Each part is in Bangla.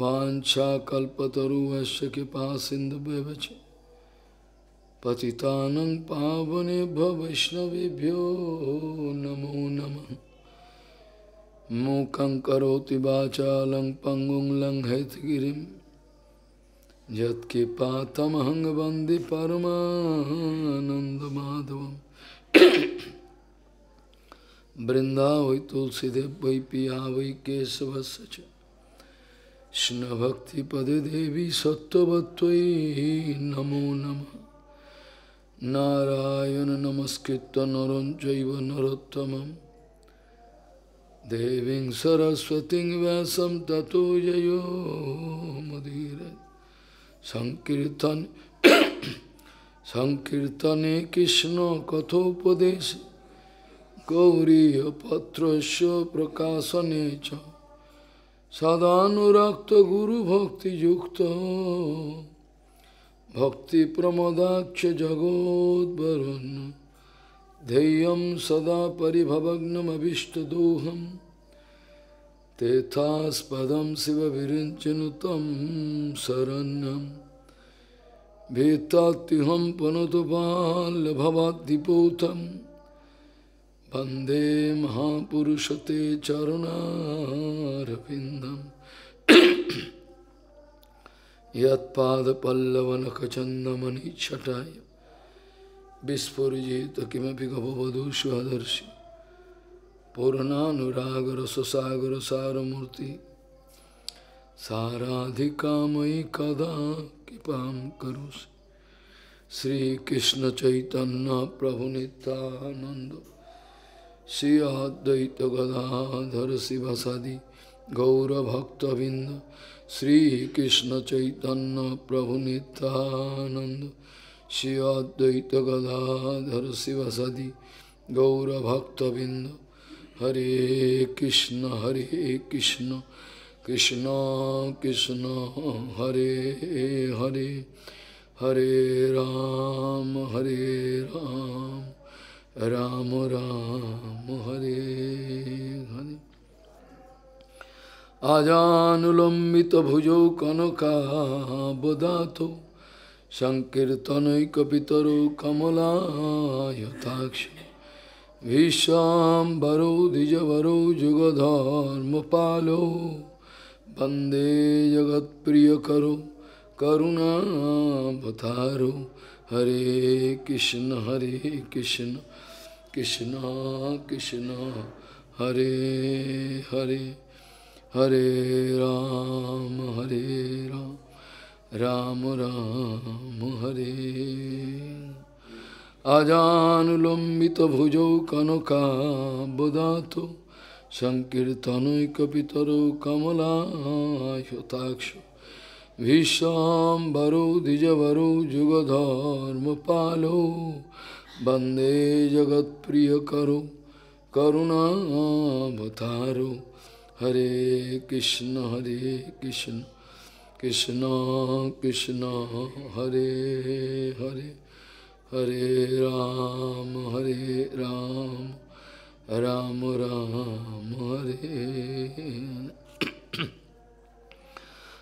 वाछा वाछाकल्पतरुश्य कृपा सिंधु पतितानं पावने वैष्णवभ्यो नमो नम मूक करोति वाचालं पंगुं लङ् हैतगिरिं यत्कृपातमहं वन्दे परमानन्दमाधवम् वृंदा वै तुलसीदेव वै पिया वै केशवस्य Krishna Bhakti Pade Devi Sattvatvai Namo Nama Narayana Namaskritta Naranjaiva Narottamam Deving Saraswati Vyasam Tato Jayo Madhira Sankirtan Sankirtane Krishna Kathopadesi Gauriya Patrasya Prakasanecha সদানুরক্ত গুরু ভক্তি যুক্ত ভক্তি প্রমদাক্ষ জগোদ্বরণ ধেয়ম সদা পরিভবগ্নমীষ্টদোহম তেথাস্পদম শিবভিরিঞ্চনুতম শরণ্যম ভেত্তাহম পনুতপাল ভবাদ্দিপৌতম वन्दे महापुरुषते चरुणारविन्दम् यत्पादपल्लवनखचन्दमनिच्छटाय विस्फुरिजित किमपि गपवधूष्वादर्शि पूर्णानुरागरससागरसारमूर्ति साराधिकामयि कदा कृपां करोषि श्रीकृष्णचैतन्यप्रभुनितानन्द श्री अद्वैत गदाधर शिवसादि गौरभक्तबिंद श्री कृष्ण चैतन्य प्रभु नित्यानंद श्री अद्वैत गदाधर शिवसादि गौरभक्तबिंद हरे कृष्ण हरे कृष्ण कृष्ण कृष्ण हरे हरे हरे राम हरे राम রাম রাম হরে হরে আজানুলম্বিত ভুজৌ কনকাবদাত সংকীর্তনৈকিতর কমলায়তাক্ষ ভীষ্মরৌ দ্বিজবরৌ যুগধর্ম পালো বন্দে জগৎপ্রিয় করো করুণাবতারো Hare Krishna Hare Krishna Krishna Krishna Hare Hare Hare Ram Hare Ram Ram Ram Hare আজানুলম্বিত ভুজৌ কনকাবদাত সংকীর্তনৈকিতর কমলায়তাক্ষ भीष्वाम्बरो द्विजवरो जुगधर्मपालो वन्दे जगत्प्रियकरो करुणावतारो हरे कृष्ण हरे कृष्ण कृष्ण कृष्ण हरे हरे हरे राम हरे राम राम राम हरे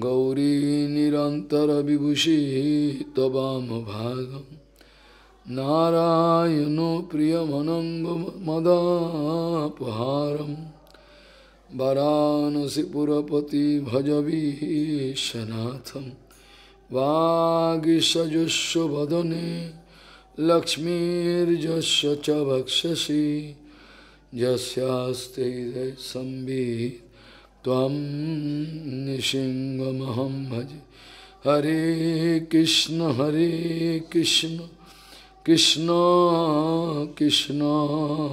गौरी विभूषी तवाम भाग नारायण वरानसिपुरपति मदापहारम वागीषजस्व भजबीशनाथ लक्ष्मीर्जस्य च भक्षसि यस्यास्ते संवित् त्वं भज हरे कृष्ण हरे कृष्ण कृष्ण कृष्ण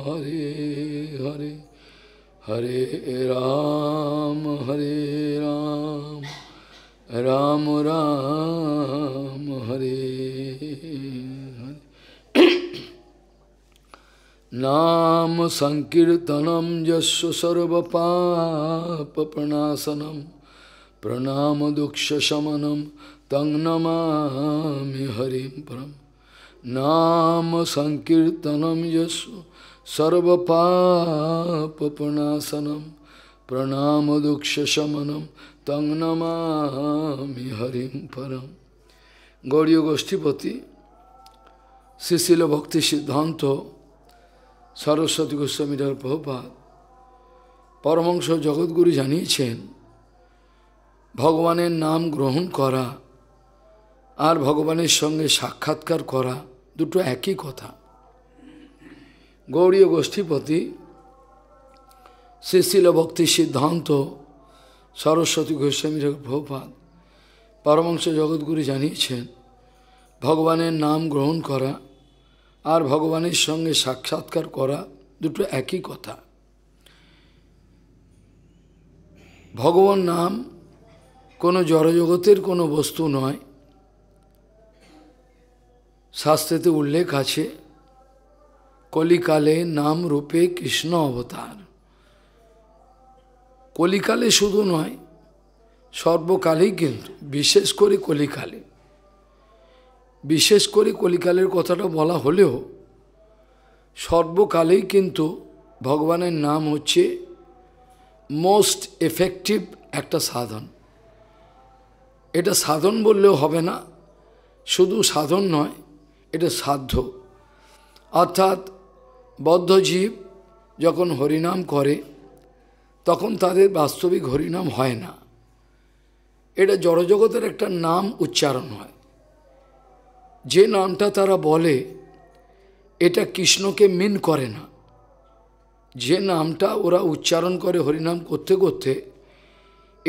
हरे हरे हरे राम हरे राम राम राम हरे नाम संकीर्तनम यस्व सर्वपापनाशनम प्रणाम दुक्ष शमनम तंग नमा हरिम परम नाम संकीर्तनम यस्व सर्वपापनाशनम प्रणाम दुक्ष शमनम तंग नमा हरिम परम गौरी गोष्ठीपति शिशिल भक्ति सिद्धांत সরস্বতী গোস্বামী ঠাকুর প্রভুপাত পরমংস জগৎগুরু জানিয়েছেন ভগবানের নাম গ্রহণ করা আর ভগবানের সঙ্গে সাক্ষাৎকার করা দুটো একই কথা গৌরী গোষ্ঠীপতি শ্রীশীল ভক্তি সিদ্ধান্ত সরস্বতী গোস্বামী প্রভুপাত পরমংস জগৎগুরু জানিয়েছেন ভগবানের নাম গ্রহণ করা আর ভগবানের সঙ্গে সাক্ষাৎকার করা দুটো একই কথা ভগবান নাম কোনো জড়জগতের কোনো বস্তু নয় শাস্ত্রেতে উল্লেখ আছে কলিকালে নাম রূপে কৃষ্ণ অবতার কলিকালে শুধু নয় সর্বকালেই কিন্তু বিশেষ করে কলিকালে বিশেষ করে কলিকালের কথাটা বলা হলেও সর্বকালেই কিন্তু ভগবানের নাম হচ্ছে মোস্ট এফেক্টিভ একটা সাধন এটা সাধন বললেও হবে না শুধু সাধন নয় এটা সাধ্য অর্থাৎ বদ্ধজীব যখন হরিনাম করে তখন তাদের বাস্তবিক হরিনাম হয় না এটা জড়জগতের একটা নাম উচ্চারণ হয় যে নামটা তারা বলে এটা কৃষ্ণকে মিন করে না যে নামটা ওরা উচ্চারণ করে হরিনাম করতে করতে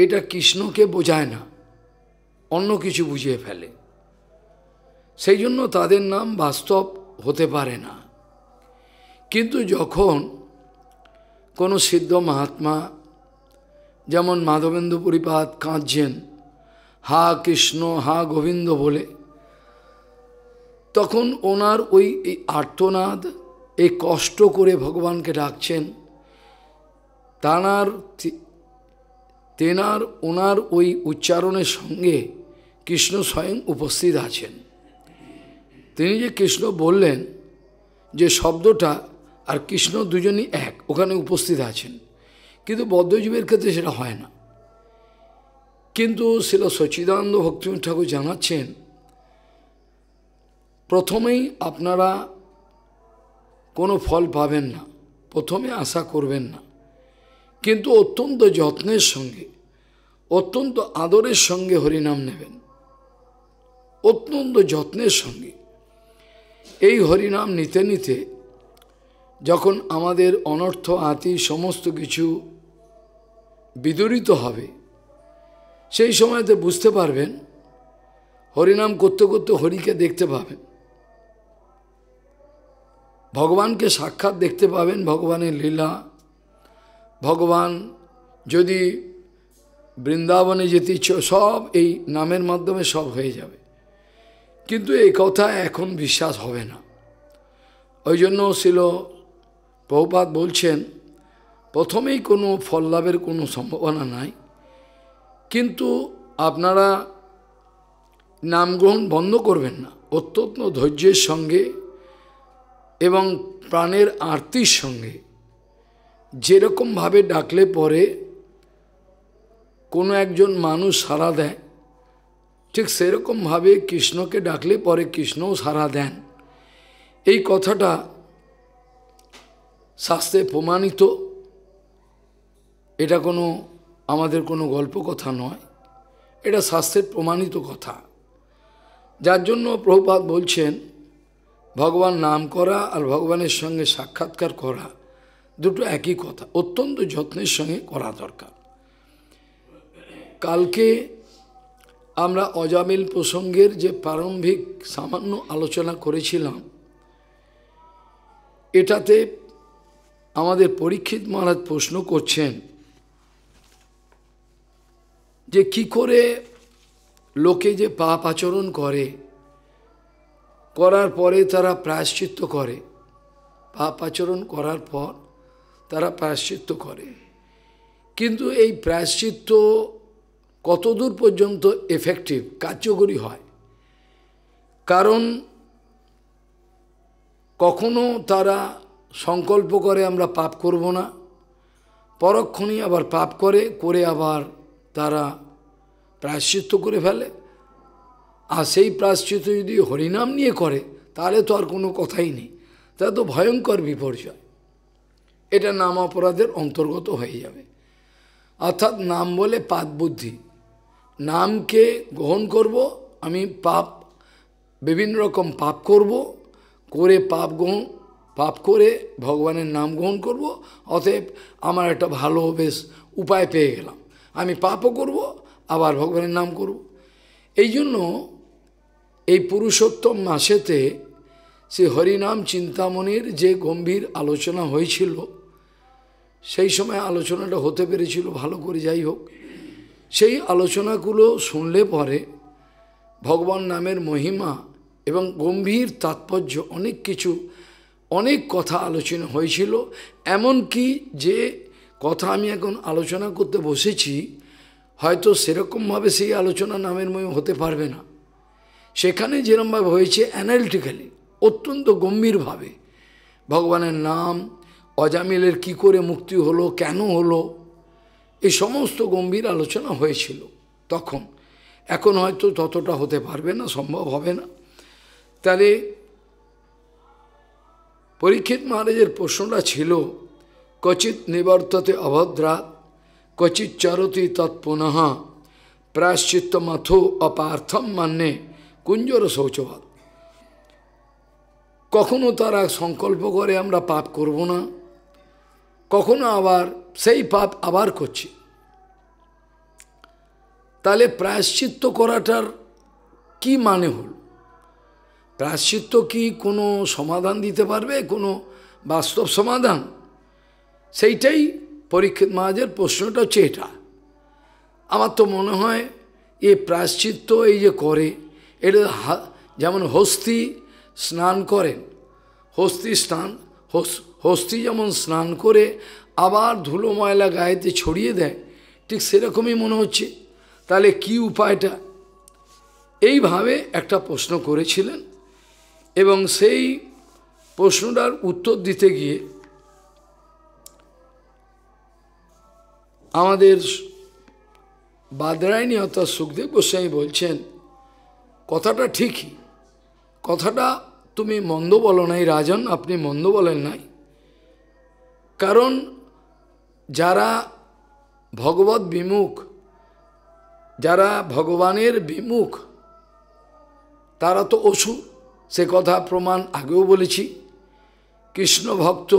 এটা কৃষ্ণকে বোঝায় না অন্য কিছু বুঝিয়ে ফেলে সেই জন্য তাদের নাম বাস্তব হতে পারে না কিন্তু যখন কোনো সিদ্ধ মহাত্মা যেমন মাধবেন্দু পরিপাত কাঁদছেন হা কৃষ্ণ হা গোবিন্দ বলে তখন ওনার ওই এই আর্তনাদ এই কষ্ট করে ভগবানকে ডাকছেন তানার তেনার ওনার ওই উচ্চারণের সঙ্গে কৃষ্ণ স্বয়ং উপস্থিত আছেন তিনি যে কৃষ্ণ বললেন যে শব্দটা আর কৃষ্ণ দুজনই এক ওখানে উপস্থিত আছেন কিন্তু বদ্ধজীবের ক্ষেত্রে সেটা হয় না কিন্তু শিল সচিদানন্দ ভক্তিম ঠাকুর জানাচ্ছেন প্রথমেই আপনারা কোনো ফল পাবেন না প্রথমে আশা করবেন না কিন্তু অত্যন্ত যত্নের সঙ্গে অত্যন্ত আদরের সঙ্গে হরিনাম নেবেন অত্যন্ত যত্নের সঙ্গে এই হরিনাম নিতে নিতে যখন আমাদের অনর্থ আতি সমস্ত কিছু বিদরিত হবে সেই সময়তে বুঝতে পারবেন হরিনাম করতে করতে হরিকে দেখতে পাবেন ভগবানকে সাক্ষাৎ দেখতে পাবেন ভগবানের লীলা ভগবান যদি বৃন্দাবনে যেতে সব এই নামের মাধ্যমে সব হয়ে যাবে কিন্তু এই কথা এখন বিশ্বাস হবে না ওই জন্য ছিল প্রভুপাত বলছেন প্রথমেই কোনো ফললাভের কোনো সম্ভাবনা নাই কিন্তু আপনারা নামগ্রহণ বন্ধ করবেন না অত্যন্ত ধৈর্যের সঙ্গে এবং প্রাণের আরতির সঙ্গে যেরকমভাবে ডাকলে পরে কোনো একজন মানুষ সারা দেয় ঠিক সেরকমভাবে কৃষ্ণকে ডাকলে পরে কৃষ্ণও সারা দেন এই কথাটা শাস্ত্রে প্রমাণিত এটা কোনো আমাদের কোনো গল্প কথা নয় এটা শাস্ত্রের প্রমাণিত কথা যার জন্য প্রভুপাত বলছেন ভগবান নাম করা আর ভগবানের সঙ্গে সাক্ষাৎকার করা দুটো একই কথা অত্যন্ত যত্নের সঙ্গে করা দরকার কালকে আমরা অজামিল প্রসঙ্গের যে প্রারম্ভিক সামান্য আলোচনা করেছিলাম এটাতে আমাদের পরীক্ষিত মহারাজ প্রশ্ন করছেন যে কি করে লোকে যে পাপ আচরণ করে করার পরে তারা প্রায়শ্চিত্ত করে পাপ আচরণ করার পর তারা প্রায়শ্চিত্ত করে কিন্তু এই প্রায়শ্চিত্ত কতদূর পর্যন্ত এফেক্টিভ কার্যকরী হয় কারণ কখনো তারা সংকল্প করে আমরা পাপ করব না পরক্ষণই আবার পাপ করে করে আবার তারা প্রায়শ্চিত্ত করে ফেলে আর সেই প্রাশ্চিত যদি হরিনাম নিয়ে করে তাহলে তো আর কোনো কথাই নেই তা তো ভয়ঙ্কর বিপর্যয় এটা নাম অপরাধের অন্তর্গত হয়ে যাবে অর্থাৎ নাম বলে পাপ বুদ্ধি নামকে গ্রহণ করব আমি পাপ বিভিন্ন রকম পাপ করব করে পাপ গ্রহণ পাপ করে ভগবানের নাম গ্রহণ করব অতএব আমার একটা ভালো বেশ উপায় পেয়ে গেলাম আমি পাপও করব আবার ভগবানের নাম করব এই জন্য এই পুরুষোত্তম মাসেতে শ্রী হরিনাম চিন্তামণির যে গম্ভীর আলোচনা হয়েছিল সেই সময় আলোচনাটা হতে পেরেছিল ভালো করে যাই হোক সেই আলোচনাগুলো শুনলে পরে ভগবান নামের মহিমা এবং গম্ভীর তাৎপর্য অনেক কিছু অনেক কথা আলোচনা হয়েছিল এমন কি যে কথা আমি এখন আলোচনা করতে বসেছি হয়তো সেরকমভাবে সেই আলোচনা নামের মহিমা হতে পারবে না সেখানে যেরমভাবে হয়েছে অ্যানালিটিক্যালি অত্যন্ত গম্ভীরভাবে ভগবানের নাম অজামিলের কি করে মুক্তি হলো কেন হলো এই সমস্ত গম্ভীর আলোচনা হয়েছিল তখন এখন হয়তো ততটা হতে পারবে না সম্ভব হবে না তাহলে পরীক্ষিত মহারাজের প্রশ্নটা ছিল কচিত নিবর্ততে অভদ্রা কচিত চরতি তৎপুনঃ প্রায়শ্চিত্তমাথ অপার্থম মান্যে কুঞ্জর শৌচবাদ কখনো তারা সংকল্প করে আমরা পাপ করব না কখনো আবার সেই পাপ আবার করছে তাহলে প্রায়শ্চিত্ত করাটার কি মানে হল প্রায়শ্চিত্ত কি কোনো সমাধান দিতে পারবে কোনো বাস্তব সমাধান সেইটাই পরীক্ষিত মহাজের প্রশ্নটা হচ্ছে এটা আমার তো মনে হয় এ প্রায়শ্চিত্ত এই যে করে এটা যেমন হস্তি স্নান করেন হস্তি স্নান হস্তি যেমন স্নান করে আবার ধুলো ময়লা গায়েতে ছড়িয়ে দেয় ঠিক সেরকমই মনে হচ্ছে তাহলে কি উপায়টা এইভাবে একটা প্রশ্ন করেছিলেন এবং সেই প্রশ্নটার উত্তর দিতে গিয়ে আমাদের বাদরায়ণী অর্থাৎ সুখদেব গোস্বাই বলছেন কথাটা ঠিকই কথাটা তুমি মন্দ বলো নাই রাজন আপনি মন্দ বলেন নাই কারণ যারা ভগবত বিমুখ যারা ভগবানের বিমুখ তারা তো অসু সে কথা প্রমাণ আগেও বলেছি কৃষ্ণ ভক্ত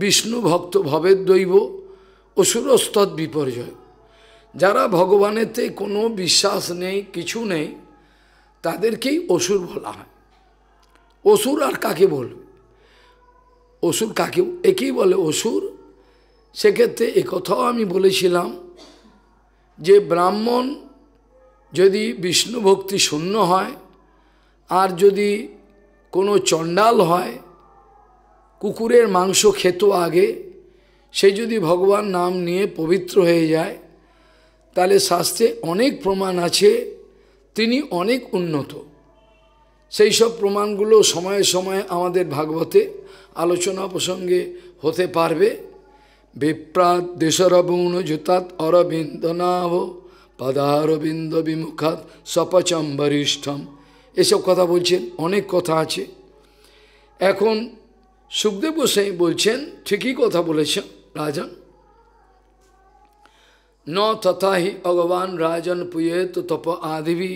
বিষ্ণু ভক্ত ভবের দৈব অসুরস্তৎ বিপর্যয় যারা ভগবানেতে কোনো বিশ্বাস নেই কিছু নেই তাদেরকেই অসুর বলা হয় অসুর আর কাকে বলবে অসুর কাকে একেই বলে অসুর সেক্ষেত্রে একথাও আমি বলেছিলাম যে ব্রাহ্মণ যদি বিষ্ণু ভক্তি শূন্য হয় আর যদি কোনো চণ্ডাল হয় কুকুরের মাংস খেত আগে সে যদি ভগবান নাম নিয়ে পবিত্র হয়ে যায় তাহলে শাস্ত্রে অনেক প্রমাণ আছে তিনি অনেক উন্নত সেই সব প্রমাণগুলো সময়ে সময়ে আমাদের ভাগবতে আলোচনা প্রসঙ্গে হতে পারবে বিপ্রাত দেশরবণ জুতাত নাভ পদারবিন্দ বিমুখাত সপচম্বরিষ্ঠম এসব কথা বলছেন অনেক কথা আছে এখন সুখদেব গোসাই বলছেন ঠিকই কথা বলেছেন রাজন ন तथा ही भगवान राजन पुयेत तप आदिवी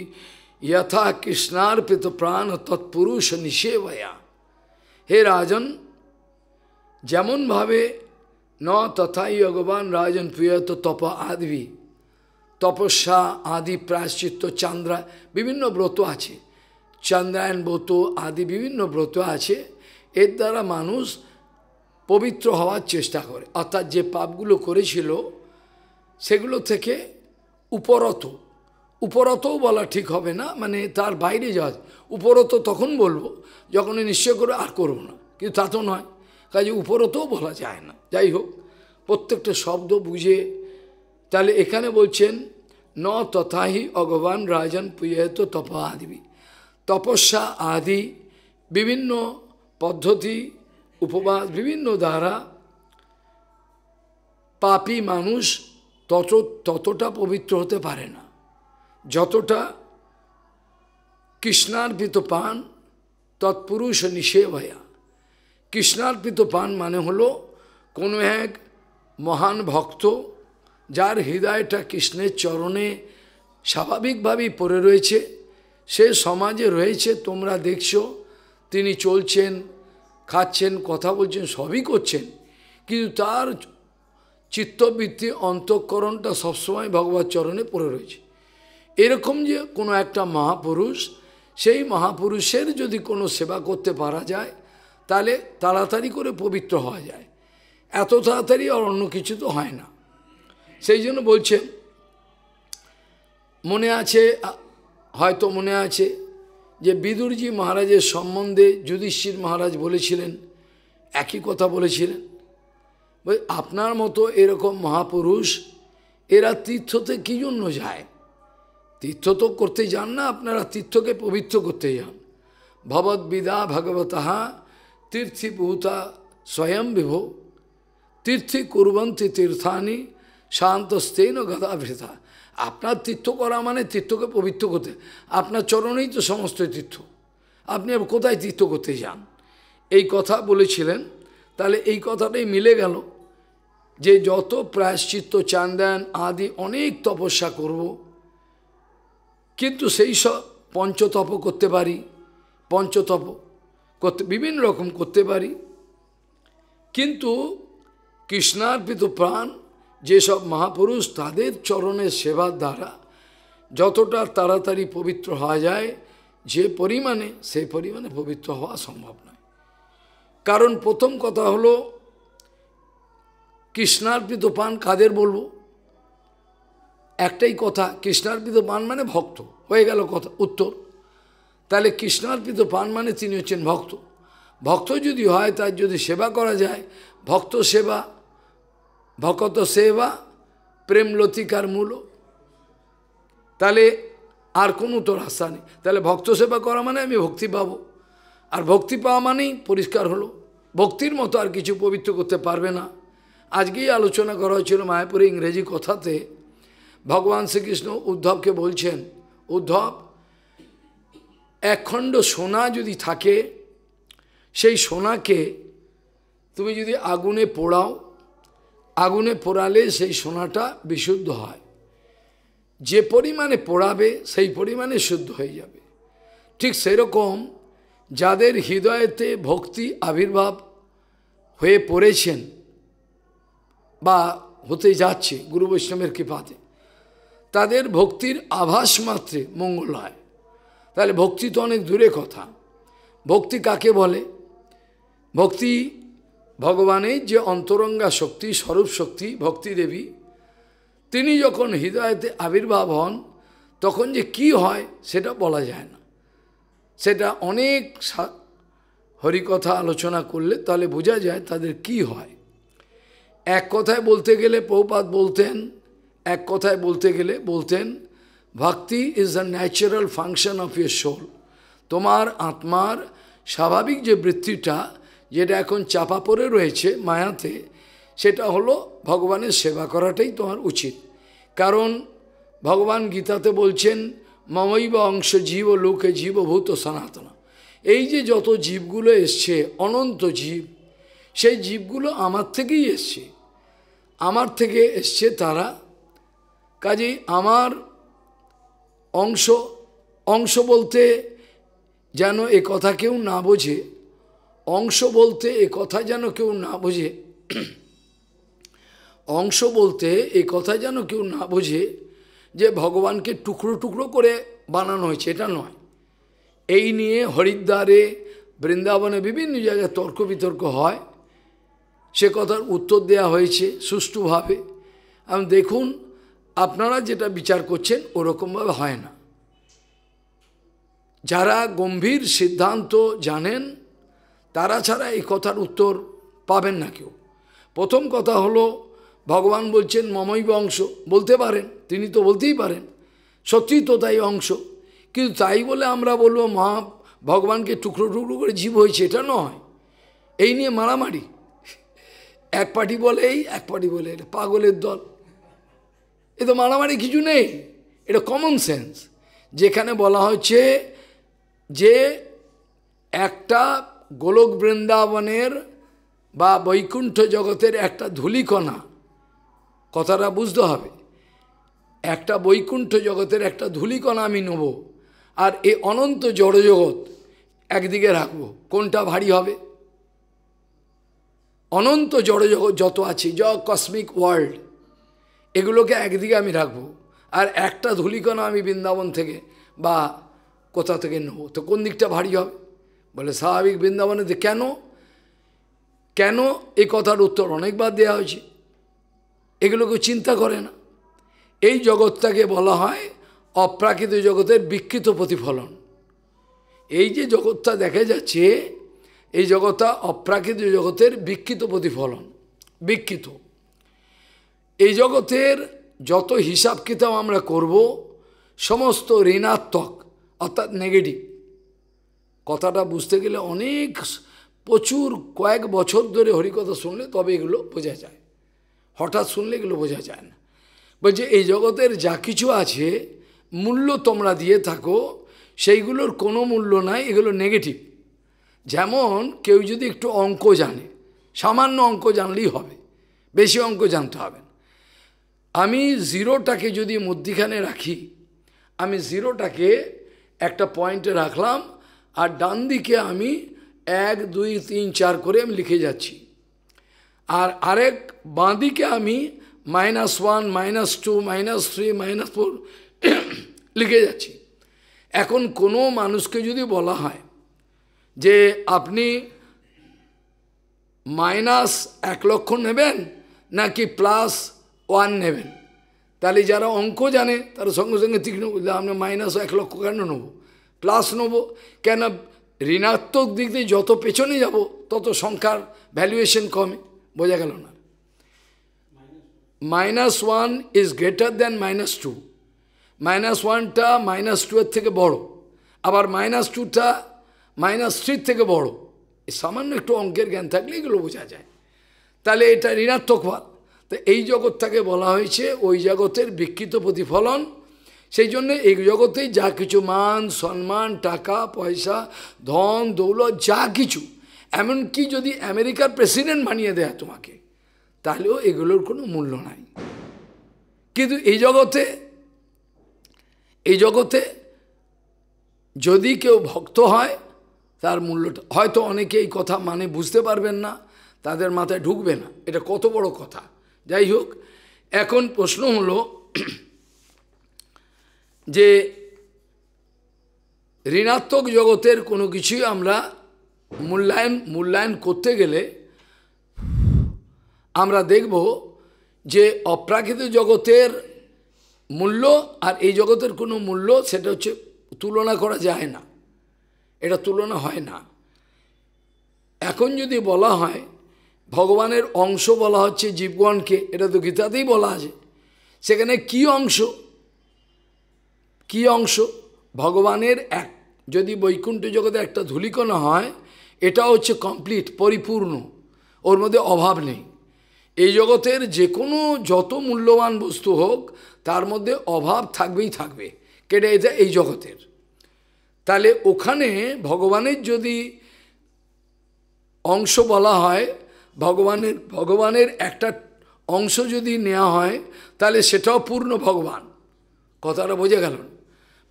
यथा कृष्णार्पित प्राण तत्पुरुष নিষেবয়া হে রাজন যেমনভাবে ন তথাই ভগবান রাজন প্রিয়ত তপ আদি তপস্যা আদি প্রায়শ্চিত্ত চান্দ্রা বিভিন্ন ব্রত আছে চন্দ্রায়ণ ব্রত আদি বিভিন্ন ব্রত আছে এর দ্বারা মানুষ পবিত্র হওয়ার চেষ্টা করে অর্থাৎ যে পাপগুলো করেছিল সেগুলো থেকে উপরত উপরতও বলা ঠিক হবে না মানে তার বাইরে যাওয়া উপরত তখন বলবো যখন নিশ্চয় করে আর করবো না কিন্তু তা তো নয় কাজে উপরতও বলা যায় না যাই হোক প্রত্যেকটা শব্দ বুঝে তাহলে এখানে বলছেন ন তথাহি অগবান রাজন পুয়েত তপ আদিবি তপস্যা আদি বিভিন্ন পদ্ধতি উপবাস বিভিন্ন দ্বারা পাপি মানুষ তত ততটা পবিত্র হতে পারে না যতটা কৃষ্ণার্পিত পান তৎপুরুষ নিষেভয়া কৃষ্ণার্পিত পান মানে হলো কোনো এক মহান ভক্ত যার হৃদয়টা কৃষ্ণের চরণে স্বাভাবিকভাবেই পড়ে রয়েছে সে সমাজে রয়েছে তোমরা দেখছো তিনি চলছেন খাচ্ছেন কথা বলছেন সবই করছেন কিন্তু তার চিত্তবৃত্তি অন্তঃকরণটা সবসময় ভগবত চরণে পড়ে রয়েছে এরকম যে কোনো একটা মহাপুরুষ সেই মহাপুরুষের যদি কোনো সেবা করতে পারা যায় তাহলে তাড়াতাড়ি করে পবিত্র হওয়া যায় এত তাড়াতাড়ি আর অন্য কিছু তো হয় না সেই জন্য বলছেন মনে আছে হয়তো মনে আছে যে বিদুরজি মহারাজের সম্বন্ধে যুধিষ্ঠির মহারাজ বলেছিলেন একই কথা বলেছিলেন আপনার মতো এরকম মহাপুরুষ এরা তীর্থতে কী জন্য যায় তীর্থ তো করতে যান না আপনারা তীর্থকে পবিত্র করতে যান ভগবত বিদা ভগবতাহা তীর্থিভূতা স্বয়ং বিভো তীর্থী কুরবন্তী তীর্থানি শান্তস্তেন গদা আপনার তীর্থ করা মানে তীর্থকে পবিত্র করতে আপনার চরণেই তো সমস্ত তীর্থ আপনি কোথায় তীর্থ করতে যান এই কথা বলেছিলেন তাহলে এই কথাটাই মিলে গেল যে যত প্রায়শ্চিত্ত চান্দান আদি অনেক তপস্যা করব কিন্তু সেই সব পঞ্চতপ করতে পারি পঞ্চতপ করতে বিভিন্ন রকম করতে পারি কিন্তু কৃষ্ণার্পিত প্রাণ যেসব মহাপুরুষ তাদের চরণের সেবার দ্বারা যতটা তাড়াতাড়ি পবিত্র হওয়া যায় যে পরিমাণে সেই পরিমাণে পবিত্র হওয়া সম্ভব নয় কারণ প্রথম কথা হলো কৃষ্ণার্পিত পান কাদের বলবো একটাই কথা কৃষ্ণার্পিত পান মানে ভক্ত হয়ে গেল কথা উত্তর তাহলে কৃষ্ণার্পিত পান মানে তিনি হচ্ছেন ভক্ত ভক্ত যদি হয় তার যদি সেবা করা যায় ভক্ত সেবা ভকত সেবা প্রেম লতিকার মূল তাহলে আর কোনো তো রাস্তা নেই তাহলে ভক্ত সেবা করা মানে আমি ভক্তি পাব আর ভক্তি পাওয়া মানেই পরিষ্কার হলো ভক্তির মতো আর কিছু পবিত্র করতে পারবে না আজকেই আলোচনা করা হয়েছিল মায়াপুরে ইংরেজি কথাতে ভগবান শ্রীকৃষ্ণ উদ্ধবকে বলছেন উদ্ধব একখণ্ড সোনা যদি থাকে সেই সোনাকে তুমি যদি আগুনে পোড়াও আগুনে পোড়ালে সেই সোনাটা বিশুদ্ধ হয় যে পরিমাণে পোড়াবে সেই পরিমাণে শুদ্ধ হয়ে যাবে ঠিক সেরকম যাদের হৃদয়েতে ভক্তি আবির্ভাব হয়ে পড়েছেন বা হতে যাচ্ছে গুরু বৈষ্ণবের কৃপাতে তাদের ভক্তির আভাস মাত্রে মঙ্গল হয় তাহলে ভক্তি তো অনেক দূরে কথা ভক্তি কাকে বলে ভক্তি ভগবানের যে অন্তরঙ্গা শক্তি স্বরূপ শক্তি ভক্তি দেবী তিনি যখন হৃদয়তে আবির্ভাব হন তখন যে কি হয় সেটা বলা যায় না সেটা অনেক হরিকথা আলোচনা করলে তাহলে বোঝা যায় তাদের কি হয় এক কথায় বলতে গেলে পৌপাত বলতেন এক কথায় বলতে গেলে বলতেন ভক্তি is the natural function of your soul তোমার আত্মার স্বাভাবিক যে বৃত্তিটা যেটা এখন চাপা পড়ে রয়েছে মায়াতে সেটা হলো ভগবানের সেবা করাটাই তোমার উচিত কারণ ভগবান গীতাতে বলছেন মমৈব অংশ জীব লোকে জীবভূত সনাতন এই যে যত জীবগুলো এসছে অনন্ত জীব সেই জীবগুলো আমার থেকেই এসছে আমার থেকে এসছে তারা কাজেই আমার অংশ অংশ বলতে যেন এ কথা কেউ না বোঝে অংশ বলতে এ কথা যেন কেউ না বোঝে অংশ বলতে এ কথা যেন কেউ না বোঝে যে ভগবানকে টুকরো টুকরো করে বানানো হয়েছে এটা নয় এই নিয়ে হরিদ্বারে বৃন্দাবনে বিভিন্ন জায়গায় তর্ক বিতর্ক হয় সে কথার উত্তর দেয়া হয়েছে সুষ্ঠুভাবে আমি দেখুন আপনারা যেটা বিচার করছেন ওরকমভাবে হয় না যারা গম্ভীর সিদ্ধান্ত জানেন তারা ছাড়া এই কথার উত্তর পাবেন না কেউ প্রথম কথা হলো ভগবান বলছেন মমৈব অংশ বলতে পারেন তিনি তো বলতেই পারেন সত্যিই তো তাই অংশ কিন্তু তাই বলে আমরা বলবো মহা ভগবানকে টুকরো টুকরো করে জীব হয়েছে এটা নয় এই নিয়ে মারামারি এক পার্টি বলে এই এক পার্টি বলে এটা পাগলের দল এ তো মারামারি কিছু নেই এটা কমন সেন্স যেখানে বলা হচ্ছে যে একটা গোলক বৃন্দাবনের বা বৈকুণ্ঠ জগতের একটা ধুলিকণা কথাটা বুঝতে হবে একটা বৈকুণ্ঠ জগতের একটা ধুলিকণা আমি নেব আর এ অনন্ত জড়জগৎ একদিকে রাখবো কোনটা ভারী হবে অনন্ত জড় জগৎ যত আছে য কসমিক ওয়ার্ল্ড এগুলোকে একদিকে আমি রাখবো আর একটা ধুলিকণা আমি বৃন্দাবন থেকে বা কোথা থেকে নেব তো কোন দিকটা ভারী হবে বলে স্বাভাবিক যে কেন কেন এই কথার উত্তর অনেকবার দেওয়া হয়েছে এগুলো কেউ চিন্তা করে না এই জগৎটাকে বলা হয় অপ্রাকৃত জগতের বিকৃত প্রতিফলন এই যে জগৎটা দেখা যাচ্ছে এই জগৎটা অপ্রাকৃত জগতের বিকৃত প্রতিফলন বিকৃত এই জগতের যত হিসাব কিতাব আমরা করব সমস্ত ঋণাত্মক অর্থাৎ নেগেটিভ কথাটা বুঝতে গেলে অনেক প্রচুর কয়েক বছর ধরে হরিকথা শুনলে তবে এগুলো বোঝা যায় হঠাৎ শুনলে এগুলো বোঝা যায় না বলছে এই জগতের যা কিছু আছে মূল্য তোমরা দিয়ে থাকো সেইগুলোর কোনো মূল্য নাই এগুলো নেগেটিভ যেমন কেউ যদি একটু অঙ্ক জানে সামান্য অঙ্ক জানলেই হবে বেশি অঙ্ক জানতে হবে আমি জিরোটাকে যদি মধ্যিখানে রাখি আমি জিরোটাকে একটা পয়েন্টে রাখলাম আর ডান দিকে আমি এক দুই তিন চার করে আমি লিখে যাচ্ছি আর আরেক বাঁদিকে আমি minus one minus two minus three minus four লিখে যাচ্ছি এখন কোনো মানুষকে যদি বলা হয় যে আপনি মাইনাস এক লক্ষ নেবেন নাকি প্লাস ওয়ান নেবেন তাহলে যারা অঙ্ক জানে তারা সঙ্গে সঙ্গে তীক্ষ্ণ বুঝলে আপনি মাইনাস এক লক্ষ কেন নেবো প্লাস নেবো কেন ঋণাত্মক দিক দিয়ে যত পেছনে যাব তত সংখ্যার ভ্যালুয়েশন কমে বোঝা গেল না minus one is greater than minus two minus ওয়ানটা মাইনাস টু এর থেকে বড় আবার মাইনাস টুটা মাইনাস থ্রির থেকে বড় সামান্য একটু অঙ্কের জ্ঞান থাকলে এগুলো বোঝা যায় তাহলে এটা ঋণাত্মকবাদ তো এই জগৎটাকে বলা হয়েছে ওই জগতের বিকৃত প্রতিফলন সেই জন্য এই জগতেই যা কিছু মান সম্মান টাকা পয়সা ধন দৌলত যা কিছু এমনকি যদি আমেরিকার প্রেসিডেন্ট বানিয়ে দেয় তোমাকে তাহলেও এগুলোর কোনো মূল্য নাই কিন্তু এই জগতে এই জগতে যদি কেউ ভক্ত হয় তার মূল্যটা হয়তো অনেকে এই কথা মানে বুঝতে পারবেন না তাদের মাথায় ঢুকবে না এটা কত বড় কথা যাই হোক এখন প্রশ্ন হলো যে ঋণাত্মক জগতের কোনো কিছুই আমরা মূল্যায়ন মূল্যায়ন করতে গেলে আমরা দেখব যে অপ্রাকৃত জগতের মূল্য আর এই জগতের কোনো মূল্য সেটা হচ্ছে তুলনা করা যায় না এটা তুলনা হয় না এখন যদি বলা হয় ভগবানের অংশ বলা হচ্ছে জীবগণকে এটা তো গীতাতেই বলা আছে সেখানে কি অংশ কি অংশ ভগবানের এক যদি বৈকুণ্ঠ জগতে একটা ধুলিকণা হয় এটা হচ্ছে কমপ্লিট পরিপূর্ণ ওর মধ্যে অভাব নেই এই জগতের যে কোনো যত মূল্যবান বস্তু হোক তার মধ্যে অভাব থাকবেই থাকবে কেটে এটা এই জগতের তাহলে ওখানে ভগবানের যদি অংশ বলা হয় ভগবানের ভগবানের একটা অংশ যদি নেওয়া হয় তাহলে সেটাও পূর্ণ ভগবান কথাটা বোঝা গেল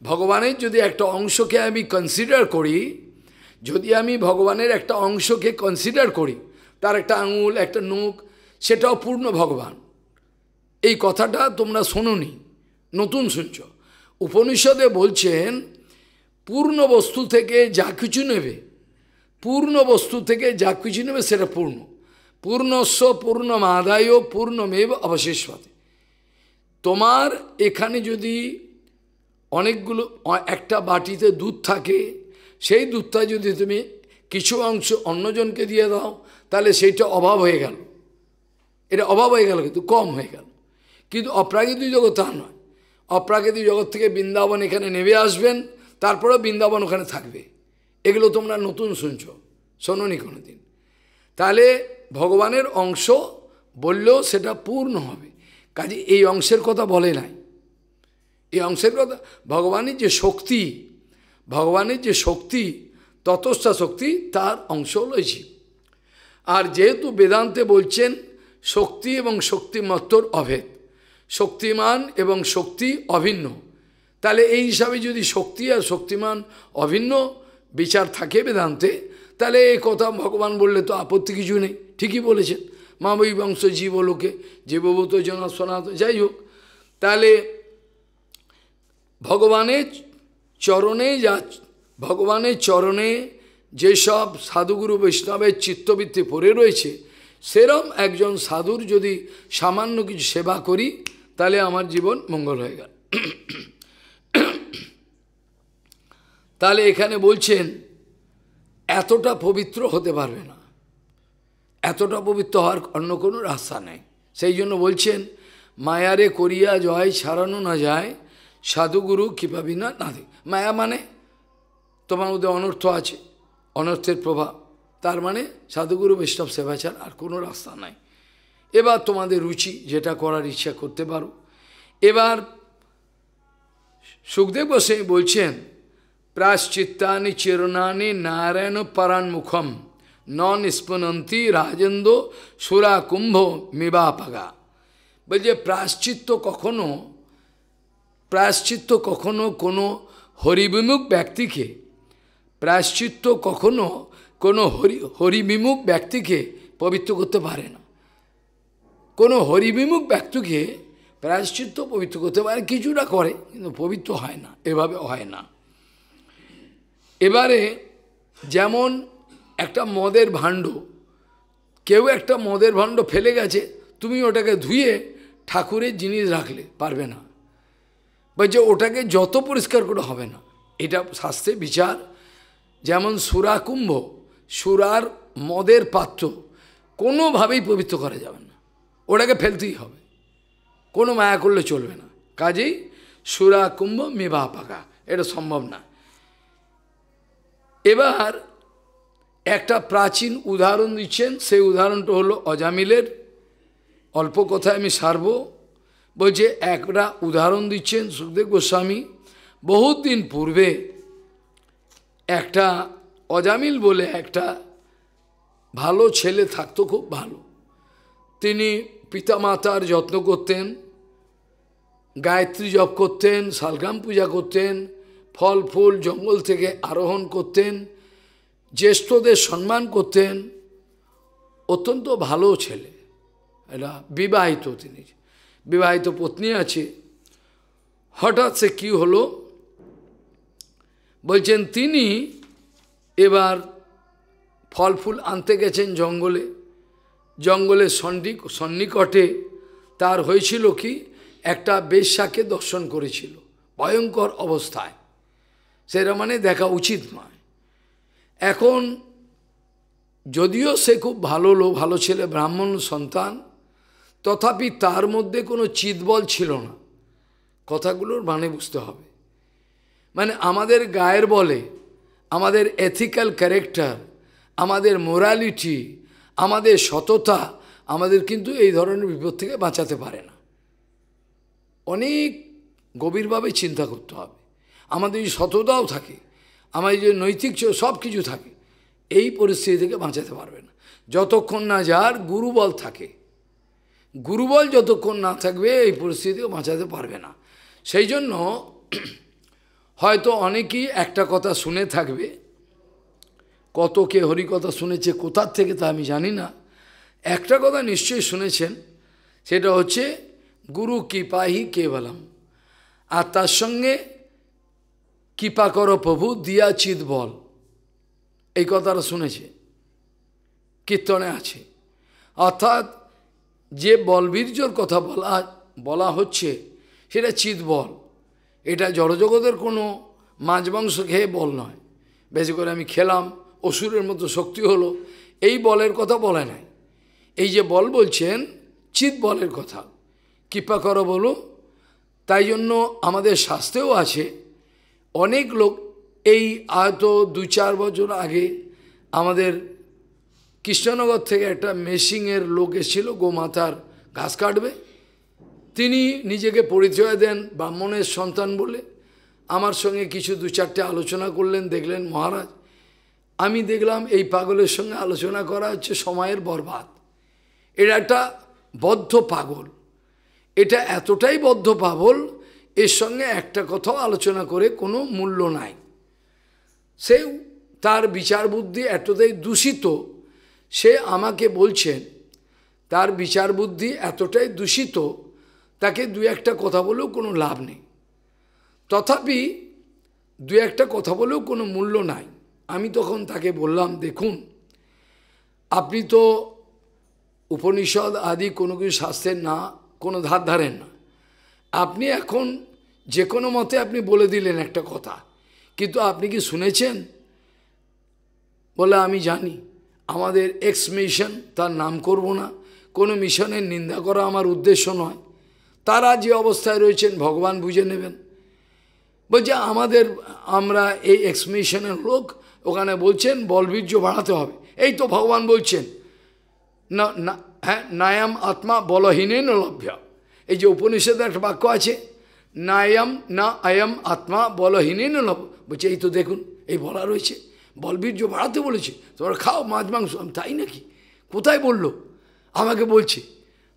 ভগবানের যদি একটা অংশকে আমি কনসিডার করি যদি আমি ভগবানের একটা অংশকে কনসিডার করি তার একটা আঙুল একটা নুক সেটাও পূর্ণ ভগবান এই কথাটা তোমরা শোনোনি নতুন শুনছ উপনিষদে বলছেন পূর্ণ বস্তু থেকে যা কিছু নেবে পূর্ণ বস্তু থেকে যা কিছু নেবে সেটা পূর্ণ পূর্ণস্ব পূর্ণ পূর্ণমাদায় পূর্ণমেব অবশেষবাদে তোমার এখানে যদি অনেকগুলো একটা বাটিতে দুধ থাকে সেই দুধটা যদি তুমি কিছু অংশ অন্যজনকে দিয়ে দাও তাহলে সেইটা অভাব হয়ে গেল এটা অভাব হয়ে গেল কিন্তু কম হয়ে গেল কিন্তু অপ্রাকৃতিক জগৎ তা নয় অপ্রাকৃতিক জগৎ থেকে বৃন্দাবন এখানে নেমে আসবেন তারপরেও বৃন্দাবন ওখানে থাকবে এগুলো তোমরা নতুন শুনছ শোনি কোনো দিন তাহলে ভগবানের অংশ বললেও সেটা পূর্ণ হবে কাজে এই অংশের কথা বলে নাই এই অংশের কথা ভগবানের যে শক্তি ভগবানের যে শক্তি ততস্থা শক্তি তার অংশ রয়েছে আর যেহেতু বেদান্তে বলছেন শক্তি এবং শক্তিমত্তর অভেদ শক্তিমান এবং শক্তি অভিন্ন তাহলে এই হিসাবে যদি শক্তি আর শক্তিমান অভিন্ন বিচার থাকে বেদান্তে তাহলে এই কথা ভগবান বললে তো আপত্তি কিছু নেই ঠিকই বলেছেন মামই বংশ লোকে জীবভূত জনা তো যাই হোক তাহলে ভগবানের চরণে যা ভগবানের চরণে যেসব সাধুগুরু বৈষ্ণবের চিত্তবৃত্তি পড়ে রয়েছে সেরম একজন সাধুর যদি সামান্য কিছু সেবা করি তাহলে আমার জীবন মঙ্গল হয়ে গেল তাহলে এখানে বলছেন এতটা পবিত্র হতে পারবে না এতটা পবিত্র হওয়ার অন্য কোনো রাস্তা নেই সেই জন্য বলছেন মায়ারে করিয়া জয় ছাড়ানো না যায় সাধুগুরু কীভাবে না না মায়া মানে তোমার মধ্যে অনর্থ আছে অনর্থের প্রভাব তার মানে সাধুগুরু বৈষ্ণব সেবাচার আর কোনো রাস্তা নাই এবার তোমাদের রুচি যেটা করার ইচ্ছা করতে পারো এবার সুখদেব গোসাই বলছেন প্রাশ্চিত্তানি চিরনানি নারায়ণ পরান্মুখম নন স্পনন্তি রাজেন্দ্র সুরা কুম্ভ মিবাপাগা বলছে প্রাশ্চিত্য কখনো প্রাশ্চিত্য কখনো কোনো হরিবিমুখ ব্যক্তিকে প্রাশ্চিত্য কখনো কোনো হরি হরিবিমুখ ব্যক্তিকে পবিত্র করতে পারে না কোনো হরিবিমুখ ব্যক্তিকে প্রায়শ্চিত্ত পবিত্র করতে পারে কিছুটা করে কিন্তু পবিত্র হয় না এভাবে হয় না এবারে যেমন একটা মদের ভাণ্ড কেউ একটা মদের ভাণ্ড ফেলে গেছে তুমি ওটাকে ধুয়ে ঠাকুরের জিনিস রাখলে পারবে না বা যে ওটাকে যত পরিষ্কার করে হবে না এটা শাস্ত্রে বিচার যেমন সুরা কুম্ভ সুরার মদের পাত্র কোনোভাবেই পবিত্র করা যাবে না ওটাকে ফেলতেই হবে কোনো মায়া করলে চলবে না কাজেই সুরা কুম্ভ মেবা পাকা এটা সম্ভব না এবার একটা প্রাচীন উদাহরণ দিচ্ছেন সেই উদাহরণটা হলো অজামিলের অল্প কথায় আমি সারব বলছে একটা উদাহরণ দিচ্ছেন সুখদেব গোস্বামী বহুত দিন পূর্বে একটা অজামিল বলে একটা ভালো ছেলে থাকতো খুব ভালো তিনি পিতামাতার যত্ন করতেন গায়ত্রী জপ করতেন শালগ্রাম পূজা করতেন ফল ফুল জঙ্গল থেকে আরোহণ করতেন জ্যেষ্ঠদের সম্মান করতেন অত্যন্ত ভালো ছেলে এটা বিবাহিত তিনি বিবাহিত পত্নী আছে হঠাৎ সে কি হলো বলছেন তিনি এবার ফল ফুল আনতে গেছেন জঙ্গলে জঙ্গলের সন্নিক সন্নিকটে তার হয়েছিল কি একটা বেশ্যাকে দর্শন করেছিল ভয়ঙ্কর অবস্থায় সেটা মানে দেখা উচিত নয় এখন যদিও সে খুব ভালো লো ভালো ছেলে ব্রাহ্মণ সন্তান তথাপি তার মধ্যে কোনো চিতবল ছিল না কথাগুলোর মানে বুঝতে হবে মানে আমাদের গায়ের বলে আমাদের এথিক্যাল ক্যারেক্টার আমাদের মোরালিটি আমাদের সততা আমাদের কিন্তু এই ধরনের বিপদ থেকে বাঁচাতে পারে না অনেক গভীরভাবে চিন্তা করতে হবে আমাদের যদি সততাও থাকে আমাদের যদি নৈতিক সব কিছু থাকে এই পরিস্থিতি থেকে বাঁচাতে না যতক্ষণ না যার গুরুবল থাকে গুরুবল যতক্ষণ না থাকবে এই পরিস্থিতি থেকে বাঁচাতে পারবে না সেই জন্য হয়তো অনেকেই একটা কথা শুনে থাকবে কত কে হরিকথা শুনেছে কোথার থেকে তা আমি জানি না একটা কথা নিশ্চয়ই শুনেছেন সেটা হচ্ছে গুরু কৃপাহি কেবলম আর তার সঙ্গে কৃপা করো প্রভু দিয়া চিত বল এই কথাটা শুনেছে কীর্তনে আছে অর্থাৎ যে বলবীর্যর কথা বলা বলা হচ্ছে সেটা চিত বল এটা জড়জগতের কোনো মাছ মাংস খেয়ে বল নয় বেশি করে আমি খেলাম অসুরের মতো শক্তি হলো এই বলের কথা বলে নাই এই যে বল বলছেন চিত বলের কথা কৃপা করো বলো তাই জন্য আমাদের শাস্তেও আছে অনেক লোক এই হয়তো দু চার বছর আগে আমাদের কৃষ্ণনগর থেকে একটা মেশিংয়ের লোক এসেছিল গোমাতার ঘাস কাটবে তিনি নিজেকে পরিচয় দেন ব্রাহ্মণের সন্তান বলে আমার সঙ্গে কিছু দু চারটে আলোচনা করলেন দেখলেন মহারাজ আমি দেখলাম এই পাগলের সঙ্গে আলোচনা করা হচ্ছে সময়ের বরবাদ এটা একটা বদ্ধ পাগল এটা এতটাই বদ্ধ পাগল এর সঙ্গে একটা কথাও আলোচনা করে কোনো মূল্য নাই সে তার বিচার বুদ্ধি এতটাই দূষিত সে আমাকে বলছেন তার বিচার বুদ্ধি এতটাই দূষিত তাকে দু একটা কথা বলেও কোনো লাভ নেই তথাপি দু একটা কথা বলেও কোনো মূল্য নাই আমি তখন তাকে বললাম দেখুন আপনি তো উপনিষদ আদি কোনো কিছু শাস্ত্রের না কোনো ধার ধারেন না আপনি এখন যে কোনো মতে আপনি বলে দিলেন একটা কথা কিন্তু আপনি কি শুনেছেন বলে আমি জানি আমাদের এক্স মিশন তার নাম করব না কোনো মিশনের নিন্দা করা আমার উদ্দেশ্য নয় তারা যে অবস্থায় রয়েছেন ভগবান বুঝে নেবেন বলছে আমাদের আমরা এই এক্স মিশনের লোক ওখানে বলছেন বলবীর্য বাড়াতে হবে এই তো ভগবান বলছেন না হ্যাঁ নায়াম আত্মা বলহীনেন লভ্য এই যে উপনিষদের একটা বাক্য আছে না এম না আয়ম আত্মা বলহীনই নব বলছে এই তো দেখুন এই বলা রয়েছে বলবীর্য বাড়াতে বলেছে তোমরা খাও মাছ মাংস আমি তাই নাকি কোথায় বললো আমাকে বলছে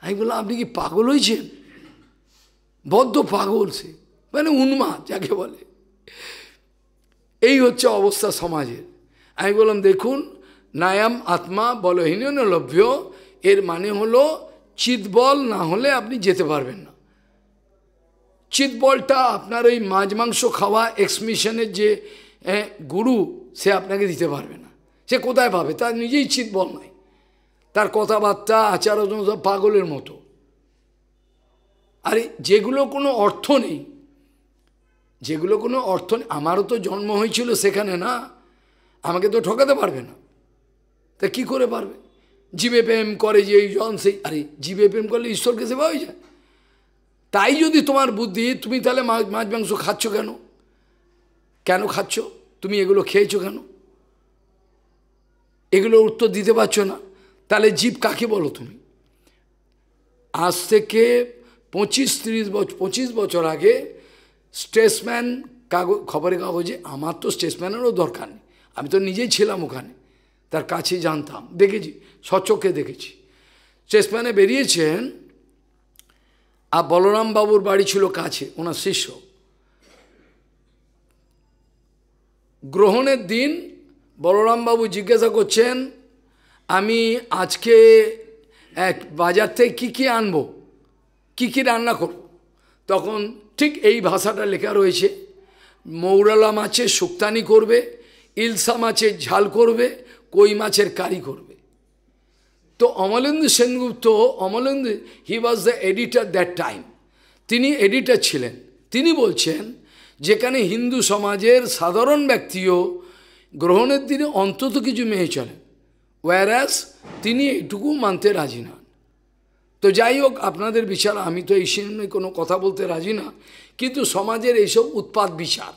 আমি বললাম আপনি কি পাগল হয়েছেন বদ্ধ পাগল সে মানে উন্মা যাকে বলে এই হচ্ছে অবস্থা সমাজের আমি বললাম দেখুন নায়াম আত্মা বলহীন লভ্য এর মানে হলো চিতবল না হলে আপনি যেতে পারবেন না চিতবলটা আপনার ওই মাছ মাংস খাওয়া এক্সমিশনের যে গুরু সে আপনাকে দিতে পারবে না সে কোথায় পাবে তার নিজেই চিতবল নাই তার কথাবার্তা আচার সব পাগলের মতো আরে যেগুলো কোনো অর্থ নেই যেগুলো কোনো অর্থ নেই আমারও তো জন্ম হয়েছিল সেখানে না আমাকে তো ঠকাতে পারবে না তা কি করে পারবে জীবে প্রেম করে যে এই জন সেই আরে জীবে প্রেম করলে ঈশ্বরকে সেবা হয়ে যায় তাই যদি তোমার বুদ্ধি তুমি তাহলে মাছ মাংস খাচ্ছ কেন কেন খাচ্ছ তুমি এগুলো খেয়েছো কেন এগুলো উত্তর দিতে পারছো না তাহলে জীব কাকে বলো তুমি আজ থেকে পঁচিশ তিরিশ বছর পঁচিশ বছর আগে স্টেসম্যান কাগজ খবরের কাগজে আমার তো স্টেসম্যানেরও দরকার নেই আমি তো নিজেই ছিলাম ওখানে তার কাছে জানতাম দেখেছি সচোখে দেখেছি চেসপ্যানে বেরিয়েছেন আর বলরাম বাবুর বাড়ি ছিল কাছে ওনার শিষ্য গ্রহণের দিন বলরামবাবু জিজ্ঞাসা করছেন আমি আজকে এক বাজার থেকে কী কী আনবো কী কী রান্না করব তখন ঠিক এই ভাষাটা লেখা রয়েছে মৌরালা মাছের শুক্তানি করবে ইলসা মাছের ঝাল করবে কই মাছের কারি করবে তো Amalendu Sengupta Amalendu he was the editor that time তিনি এডিটার ছিলেন তিনি বলছেন যেখানে হিন্দু সমাজের সাধারণ ব্যক্তিও গ্রহণের দিনে অন্তত কিছু মেয়ে চলেন ওয়ারাস তিনি এটুকু মানতে রাজি নন তো যাই হোক আপনাদের বিচার আমি তো এই নিয়ে কোনো কথা বলতে রাজি না কিন্তু সমাজের এইসব উৎপাদ বিচার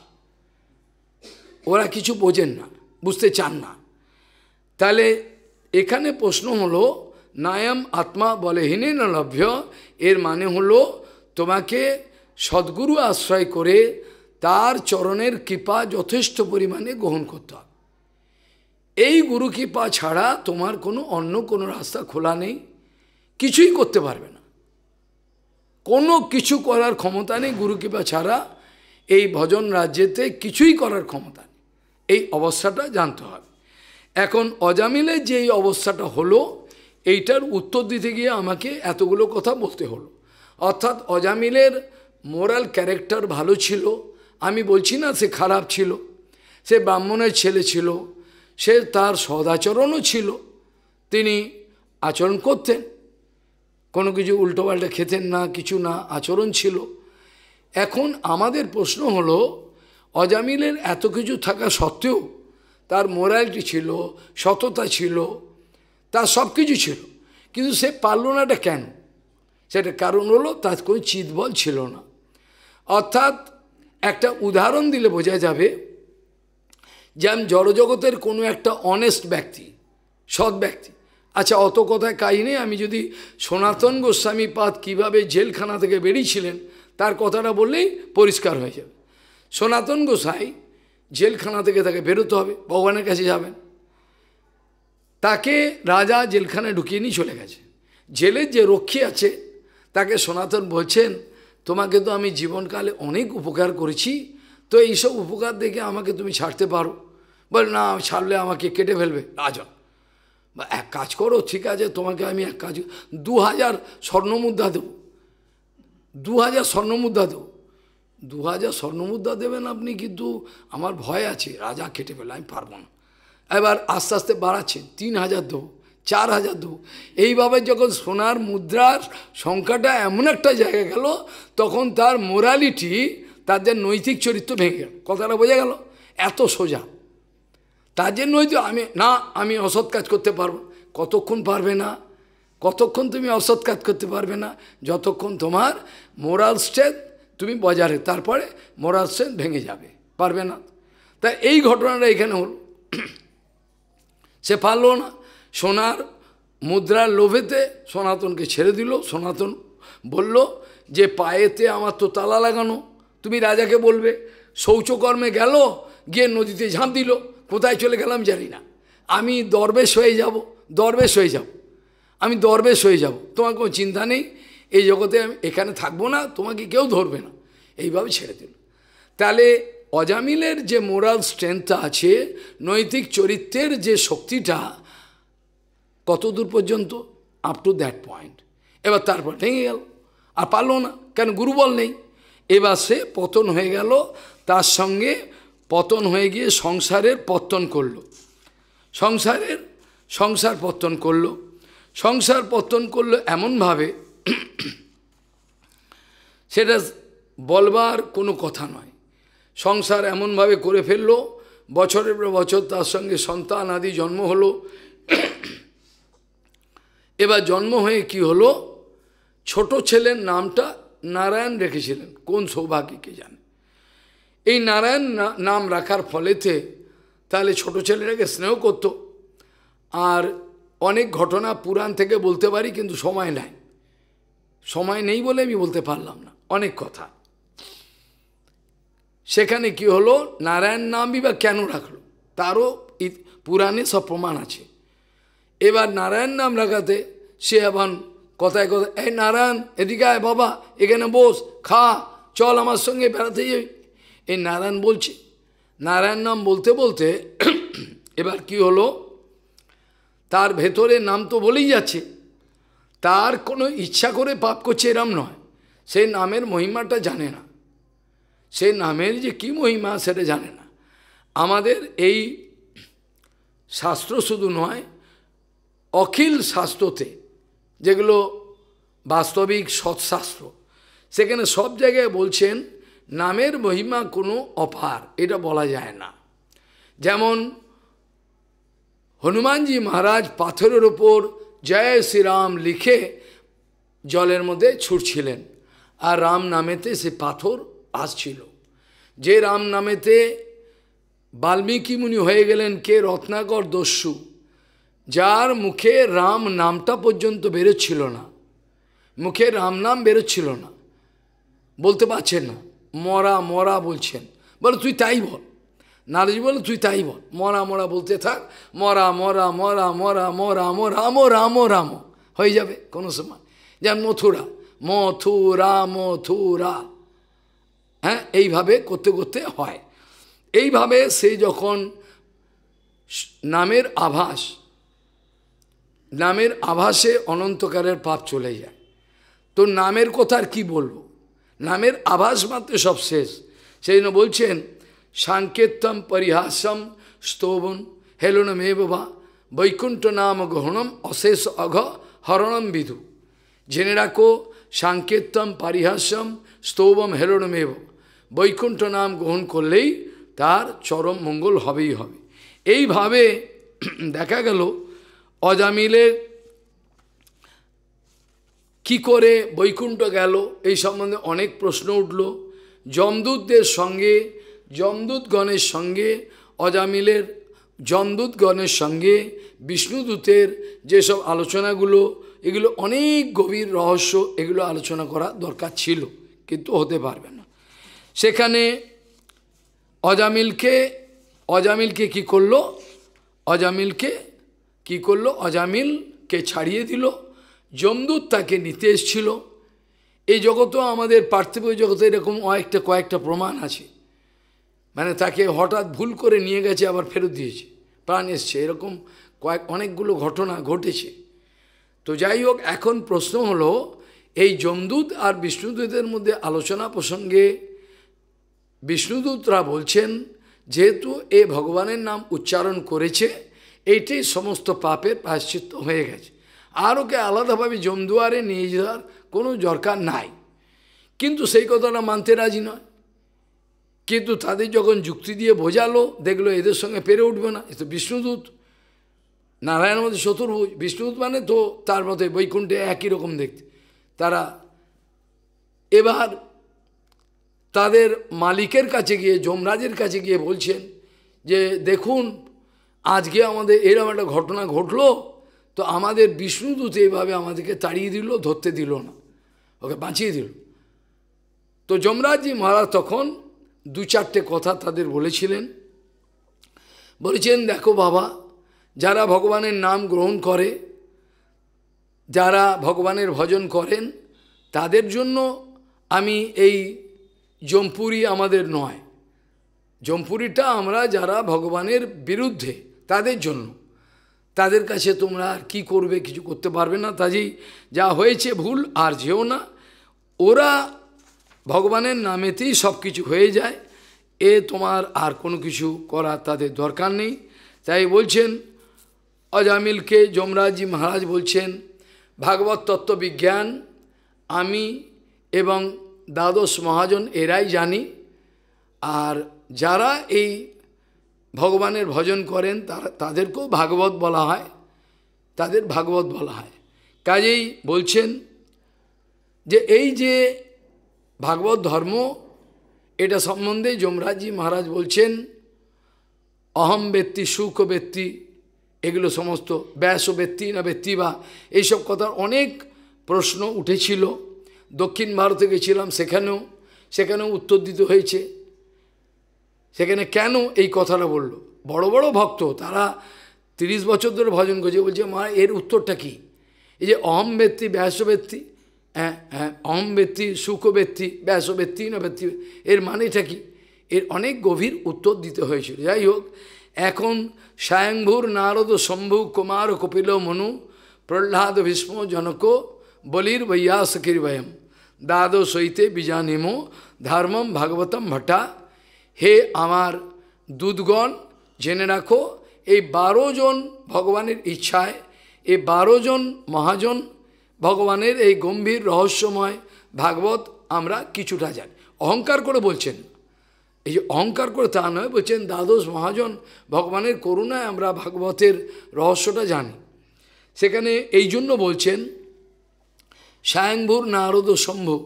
ওরা কিছু বোঝেন না বুঝতে চান না তাহলে এখানে প্রশ্ন হলো নায়াম আত্মা বলে হিনে নলভ্য এর মানে হলো তোমাকে সদ্গুরু আশ্রয় করে তার চরণের কৃপা যথেষ্ট পরিমাণে গ্রহণ করতে হবে এই গুরু কৃপা ছাড়া তোমার কোনো অন্য কোনো রাস্তা খোলা নেই কিছুই করতে পারবে না কোনো কিছু করার ক্ষমতা নেই গুরু কৃপা ছাড়া এই ভজন রাজ্যেতে কিছুই করার ক্ষমতা নেই এই অবস্থাটা জানতে হবে এখন অজামিলের যেই অবস্থাটা হলো এইটার উত্তর দিতে গিয়ে আমাকে এতগুলো কথা বলতে হলো অর্থাৎ অজামিলের মোরাল ক্যারেক্টার ভালো ছিল আমি বলছি না সে খারাপ ছিল সে ব্রাহ্মণের ছেলে ছিল সে তার সদাচরণও ছিল তিনি আচরণ করতেন কোনো কিছু পাল্টা খেতেন না কিছু না আচরণ ছিল এখন আমাদের প্রশ্ন হলো অজামিলের এত কিছু থাকা সত্ত্বেও তার মোরালিটি ছিল সততা ছিল তার সব কিছু ছিল কিন্তু সে পারল না এটা কেন সেটা কারণ হলো তার কোনো চিতবল ছিল না অর্থাৎ একটা উদাহরণ দিলে বোঝা যাবে যেমন জড়জগতের কোনো একটা অনেস্ট ব্যক্তি সৎ ব্যক্তি আচ্ছা অত কথায় কাহিনী আমি যদি সনাতন গোস্বামী পাত কীভাবে জেলখানা থেকে বেরিয়েছিলেন তার কথাটা বললেই পরিষ্কার হয়ে যাবে সনাতন গোসাই জেলখানা থেকে তাকে বেরোতে হবে ভগবানের কাছে যাবেন তাকে রাজা জেলখানায় ঢুকিয়ে নিয়ে চলে গেছে জেলের যে রক্ষী আছে তাকে সনাতন বলছেন তোমাকে তো আমি জীবনকালে অনেক উপকার করেছি তো এইসব উপকার দেখে আমাকে তুমি ছাড়তে পারো বল না ছাড়লে আমাকে কেটে ফেলবে রাজা বা এক কাজ করো ঠিক আছে তোমাকে আমি এক কাজ দু হাজার স্বর্ণমুদ্রা দেবো দু হাজার স্বর্ণমুদ্রা দেবো দু হাজার স্বর্ণমুদ্রা দেবেন আপনি কিন্তু আমার ভয় আছে রাজা খেটে ফেলে আমি পারবো না এবার আস্তে আস্তে বাড়াচ্ছেন তিন হাজার দেবো চার হাজার দেবো এইভাবে যখন সোনার মুদ্রার সংখ্যাটা এমন একটা জায়গা গেল তখন তার মোরালিটি তার যে নৈতিক চরিত্র ভেঙে গেল কথাটা বোঝা গেল এত সোজা তার যে নৈতিক আমি না আমি অসৎ কাজ করতে পারবো কতক্ষণ পারবে না কতক্ষণ তুমি অসৎ কাজ করতে পারবে না যতক্ষণ তোমার মোরাল স্ট্রেংথ তুমি বজারে তারপরে মরার সেন ভেঙে যাবে পারবে না তা এই ঘটনাটা এখানে হল সে পারল না সোনার মুদ্রার লোভেতে সনাতনকে ছেড়ে দিল সনাতন বলল যে পায়েতে আমার তো তালা লাগানো তুমি রাজাকে বলবে শৌচকর্মে গেল গিয়ে নদীতে ঝাঁপ দিল কোথায় চলে গেলাম জানি না আমি দরবেশ হয়ে যাব দরবেশ হয়ে যাব আমি দরবেশ হয়ে যাব তোমার কোনো চিন্তা নেই এই জগতে আমি এখানে থাকবো না তোমাকে কেউ ধরবে না এইভাবে ছেড়ে দিল তাহলে অজামিলের যে মোরাল স্ট্রেংথটা আছে নৈতিক চরিত্রের যে শক্তিটা কতদূর পর্যন্ত আপ টু দ্যাট পয়েন্ট এবার তারপর ভেঙে গেল আর পারলো না কেন গুরুবল নেই এবার সে পতন হয়ে গেল তার সঙ্গে পতন হয়ে গিয়ে সংসারের পত্তন করল সংসারের সংসার পত্তন করল সংসার পত্তন করলো এমনভাবে সেটা বলবার কোনো কথা নয় সংসার এমনভাবে করে ফেললো বছরের পর বছর তার সঙ্গে সন্তান আদি জন্ম হলো এবার জন্ম হয়ে কি হলো ছোট ছেলের নামটা নারায়ণ রেখেছিলেন কোন সৌভাগ্যকে জানে এই নারায়ণ নাম রাখার ফলেতে তাহলে ছোট ছেলেটাকে স্নেহ করত আর অনেক ঘটনা পুরাণ থেকে বলতে পারি কিন্তু সময় নাই সময় নেই বলে আমি বলতে পারলাম না অনেক কথা সেখানে কি হলো নারায়ণ নামই বা কেন রাখলো তারও পুরাণে সব প্রমাণ আছে এবার নারায়ণ নাম রাখাতে সে এখন কথায় কথায় এই নারায়ণ এদিকে আয় বাবা এখানে বস খা চল আমার সঙ্গে বেড়াতে যাবি এই নারায়ণ বলছে নারায়ণ নাম বলতে বলতে এবার কি হলো তার ভেতরে নাম তো বলেই যাচ্ছে তার কোনো ইচ্ছা করে পাপ করছে এরম নয় সে নামের মহিমাটা জানে না সে নামের যে কি মহিমা সেটা জানে না আমাদের এই শাস্ত্র শুধু নয় অখিল শাস্ত্রতে যেগুলো বাস্তবিক সৎশাস্ত্র সেখানে সব জায়গায় বলছেন নামের মহিমা কোনো অপার এটা বলা যায় না যেমন হনুমানজি মহারাজ পাথরের ওপর জয় শ্রীরাম লিখে জলের মধ্যে ছুটছিলেন আর রাম নামেতে সে পাথর আসছিল যে রাম নামেতে বাল্মীকি মুনি হয়ে গেলেন কে রত্নাকর দস্যু যার মুখে রাম নামটা পর্যন্ত বেরোচ্ছিল না মুখে রাম নাম বেরোচ্ছিল না বলতে পারছেন না মরা মরা বলছেন বলো তুই তাই বল নারদজি বলল তুই তাই বল মরা মরা বলতে থাক মরা মরা মরা মরা মরা মরা রাম রাম রাম হয়ে যাবে কোনো সময় যেন মথুরা মথুরা মথুরা হ্যাঁ এইভাবে করতে করতে হয় এইভাবে সে যখন নামের আভাস নামের আভাসে অনন্তকারের পাপ চলে যায় তো নামের কথা আর কী বলবো নামের আভাস মাত্র সব শেষ সেই জন্য বলছেন সাংকেতম পরিহাসম স্তোবন হেলনম বা বৈকুণ্ঠ নাম গ্রহণম অশেষ অঘ হরণম বিধু জেনে রাখো সাংকেতম পারিহাসম স্তোবম হেলনম এব বৈকুণ্ঠ নাম গ্রহণ করলেই তার চরম মঙ্গল হবেই হবে এইভাবে দেখা গেল অজামিলের কি করে বৈকুণ্ঠ গেল এই সম্বন্ধে অনেক প্রশ্ন উঠল যমদূতদের সঙ্গে যমদূতগণের সঙ্গে অজামিলের যমদূতগণের সঙ্গে বিষ্ণুদূতের যেসব আলোচনাগুলো এগুলো অনেক গভীর রহস্য এগুলো আলোচনা করা দরকার ছিল কিন্তু হতে পারবে না সেখানে অজামিলকে অজামিলকে কি করলো অজামিলকে কি করলো অজামিলকে ছাড়িয়ে দিল যমদূত তাকে নিতে এসছিল এই জগতেও আমাদের পার্থিব জগতে এরকম অনেকটা কয়েকটা প্রমাণ আছে মানে তাকে হঠাৎ ভুল করে নিয়ে গেছে আবার ফেরত দিয়েছে প্রাণ এসছে এরকম কয়েক অনেকগুলো ঘটনা ঘটেছে তো যাই হোক এখন প্রশ্ন হলো এই যমদূত আর বিষ্ণুদূতের মধ্যে আলোচনা প্রসঙ্গে বিষ্ণুদূতরা বলছেন যেহেতু এ ভগবানের নাম উচ্চারণ করেছে এইটি সমস্ত পাপের প্রায়শ্চিত্ত হয়ে গেছে আর ওকে আলাদাভাবে জমদুয়ারে নিয়ে যাওয়ার কোনো দরকার নাই কিন্তু সেই কথাটা মানতে রাজি নয় কিন্তু তাদের যখন যুক্তি দিয়ে বোঝালো দেখলো এদের সঙ্গে পেরে উঠবে না এ তো বিষ্ণুদূত নারায়ণের মধ্যে চতুর্ভুজ বিষ্ণুদূত মানে তো তার মধ্যে বৈকুণ্ঠে একই রকম দেখতে তারা এবার তাদের মালিকের কাছে গিয়ে যমরাজের কাছে গিয়ে বলছেন যে দেখুন আজকে আমাদের এরকম একটা ঘটনা ঘটলো তো আমাদের বিষ্ণুদূত এইভাবে আমাদেরকে তাড়িয়ে দিল ধরতে দিল না ওকে বাঁচিয়ে দিল তো যমরাজজি মহারাজ তখন দু চারটে কথা তাদের বলেছিলেন বলেছেন দেখো বাবা যারা ভগবানের নাম গ্রহণ করে যারা ভগবানের ভজন করেন তাদের জন্য আমি এই জম্পুরি আমাদের নয় জম্পুরিটা আমরা যারা ভগবানের বিরুদ্ধে তাদের জন্য তাদের কাছে তোমরা আর কী করবে কিছু করতে পারবে না তাজেই যা হয়েছে ভুল আর যেও না ওরা ভগবানের নামেতেই সব কিছু হয়ে যায় এ তোমার আর কোনো কিছু করা তাদের দরকার নেই তাই বলছেন অজামিলকে যমরাজি মহারাজ বলছেন ভাগবত তত্ত্ববিজ্ঞান আমি এবং দ্বাদশ মহাজন এরাই জানি আর যারা এই ভগবানের ভজন করেন তারা তাদেরকেও ভাগবত বলা হয় তাদের ভাগবত বলা হয় কাজেই বলছেন যে এই যে ভাগবত ধর্ম এটা সম্বন্ধে যমরাজি মহারাজ বলছেন অহম ব্যক্তি সুখ ব্যক্তি এগুলো সমস্ত ব্যাস ব্যক্তি না ব্যক্তি বা এইসব কথার অনেক প্রশ্ন উঠেছিল দক্ষিণ ভারতে গেছিলাম সেখানেও সেখানেও উত্তর দিতে হয়েছে সেখানে কেন এই কথাটা বলল বড় বড় ভক্ত তারা ৩০ বছর ধরে ভজন করছে বলছে মা এর উত্তরটা কি এই যে অহম ব্যক্তি ব্যাস ব্যক্তি অম ব্যক্তি সুখ ব্যক্তি ব্যাস ব্যক্তি না ব্যক্তি এর মানেটা কি এর অনেক গভীর উত্তর দিতে হয়েছিল যাই হোক এখন স্বয়ংভুর নারদ শম্ভু কুমার কপিল মনু প্রহ্লাদ ভীষ্ম জনক বলির বৈয়াসকীর ভয়ম দাদো সইতে বিজানিম ধর্মম ভাগবতম ভট্টা হে আমার দুধগণ জেনে রাখো এই বারো জন ভগবানের ইচ্ছায় এই বারো জন মহাজন ভগবানের এই গম্ভীর রহস্যময় ভাগবত আমরা কিছুটা জানি অহংকার করে বলছেন এই যে অহংকার করে তা নয় বলছেন দ্বাদশ মহাজন ভগবানের করুণায় আমরা ভাগবতের রহস্যটা জানি সেখানে এই জন্য বলছেন সায়ংভুর নারদ শম্ভু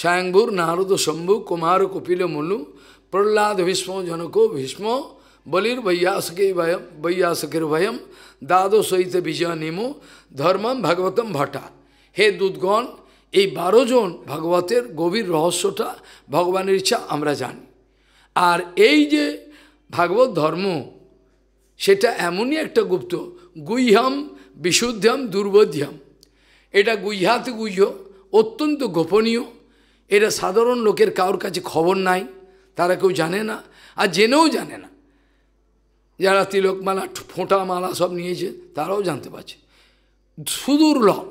সায়ংভুর নারদ শম্ভু কুমার কপিল মনু প্রহ্লাদ ভীষ্ম জনক ভীষ্ম বলির বৈয়াসকে ভয়ম বৈয়াসকের ভয়ম দাদো সহিত বিজয় নিমু ধর্মম ভাগবতম ভটা হে দুধগণ এই বারো জন ভাগবতের গভীর রহস্যটা ভগবানের ইচ্ছা আমরা জানি আর এই যে ভাগবত ধর্ম সেটা এমনই একটা গুপ্ত গুহ্যম বিশুদ্ধম দুর্বোধ্যম এটা গুহ্যাত গুহ্য অত্যন্ত গোপনীয় এটা সাধারণ লোকের কারোর কাছে খবর নাই তারা কেউ জানে না আর জেনেও জানে না যারা তিলকমালা ফোঁটা মালা সব নিয়েছে তারাও জানতে পারছে সুদুর্লভ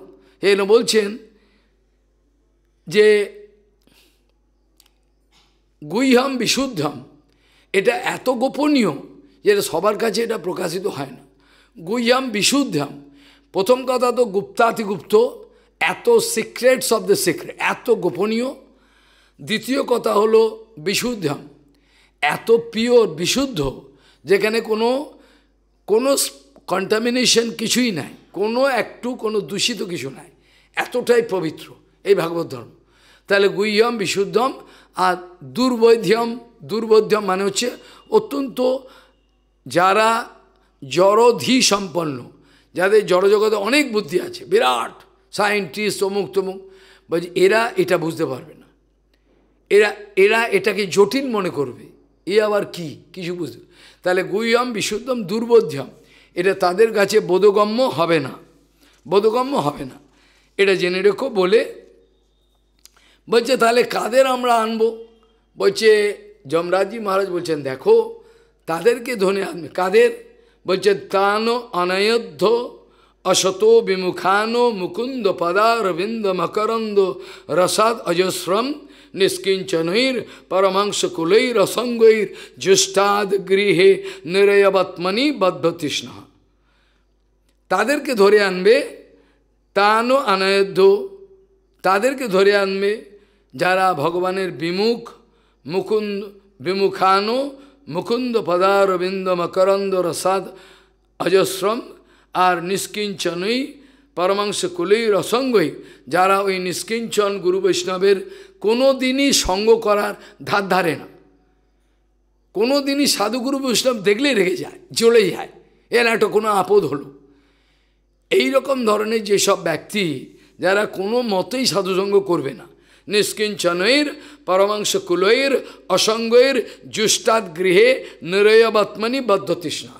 এন বলছেন যে গুইহাম বিশুদ্ধম এটা এত গোপনীয় যেটা সবার কাছে এটা প্রকাশিত হয় না গুইহাম বিশুদ্ধম প্রথম কথা তো গুপ্তাতিগুপ্ত এত সিক্রেটস শব্দ দ্য সিক্রেট এত গোপনীয় দ্বিতীয় কথা হলো বিশুদ্ধম এত পিওর বিশুদ্ধ যেখানে কোনো কোনো কন্টামিনেশন কিছুই নাই কোনো একটু কোনো দূষিত কিছু নাই এতটাই পবিত্র এই ভাগবত ধর্ম তাহলে গুহ্যম বিশুদ্ধম আর দুর্বৈধ্যম দুর্বোধ্যম মানে হচ্ছে অত্যন্ত যারা জড়ধি সম্পন্ন যাদের জড়জগতে অনেক বুদ্ধি আছে বিরাট সায়েন্টিস্ট অমুক তমুক বলছি এরা এটা বুঝতে পারবে না এরা এরা এটাকে জটিল মনে করবে এ আবার কি কিছু বুঝবে তাহলে গুহ্যম বিশুদ্ধম দুর্বোধ্যম এটা তাদের কাছে বোধগম্য হবে না বোধগম্য হবে না এটা জেনে রেখো বলে বলছে তাহলে কাদের আমরা আনবো বলছে যমরাজি মহারাজ বলছেন দেখো তাদেরকে ধনে আনবে কাদের বলছে তান অনায়ধ্য অসত বিমুখানো মুকুন্দ পদা রবীন্দ্র মকরন্দ রসাদ অজস্রম নিষ্কিঞ্চনৈর পরমাংস কুলৈর অসঙ্গৈর জ্যেষ্ঠাদ গৃহে নিরয়বাত্মনি বদ্ধতৃষ্ণ তাদেরকে ধরে আনবে তানও আনায়ধ্য তাদেরকে ধরে আনবে যারা ভগবানের বিমুখ মুকুন্দ বিমুখানো মুকুন্দ পদারবিন্দ মকরন্দ রসাদ অজস্রম আর নিষ্কিঞ্চনই পরমাংস কুলেই রসঙ্গই যারা ওই নিষ্কিঞ্চন গুরু বৈষ্ণবের কোনো দিনই সঙ্গ করার ধার ধারে না কোনো দিনই সাধুগুরু বৈষ্ণব দেখলেই রেগে যায় জ্বলেই যায় এর একটা কোনো আপদ হলো এই রকম ধরনের যেসব ব্যক্তি যারা কোনো মতেই সাধুসঙ্গ করবে না নিষ্কিঞ্চনৈর পরমাংশ কুলৈর অসঙ্গৈর জুষ্টাত গৃহে নিরয়বাত্মানি বদ্ধতৃষ্ণা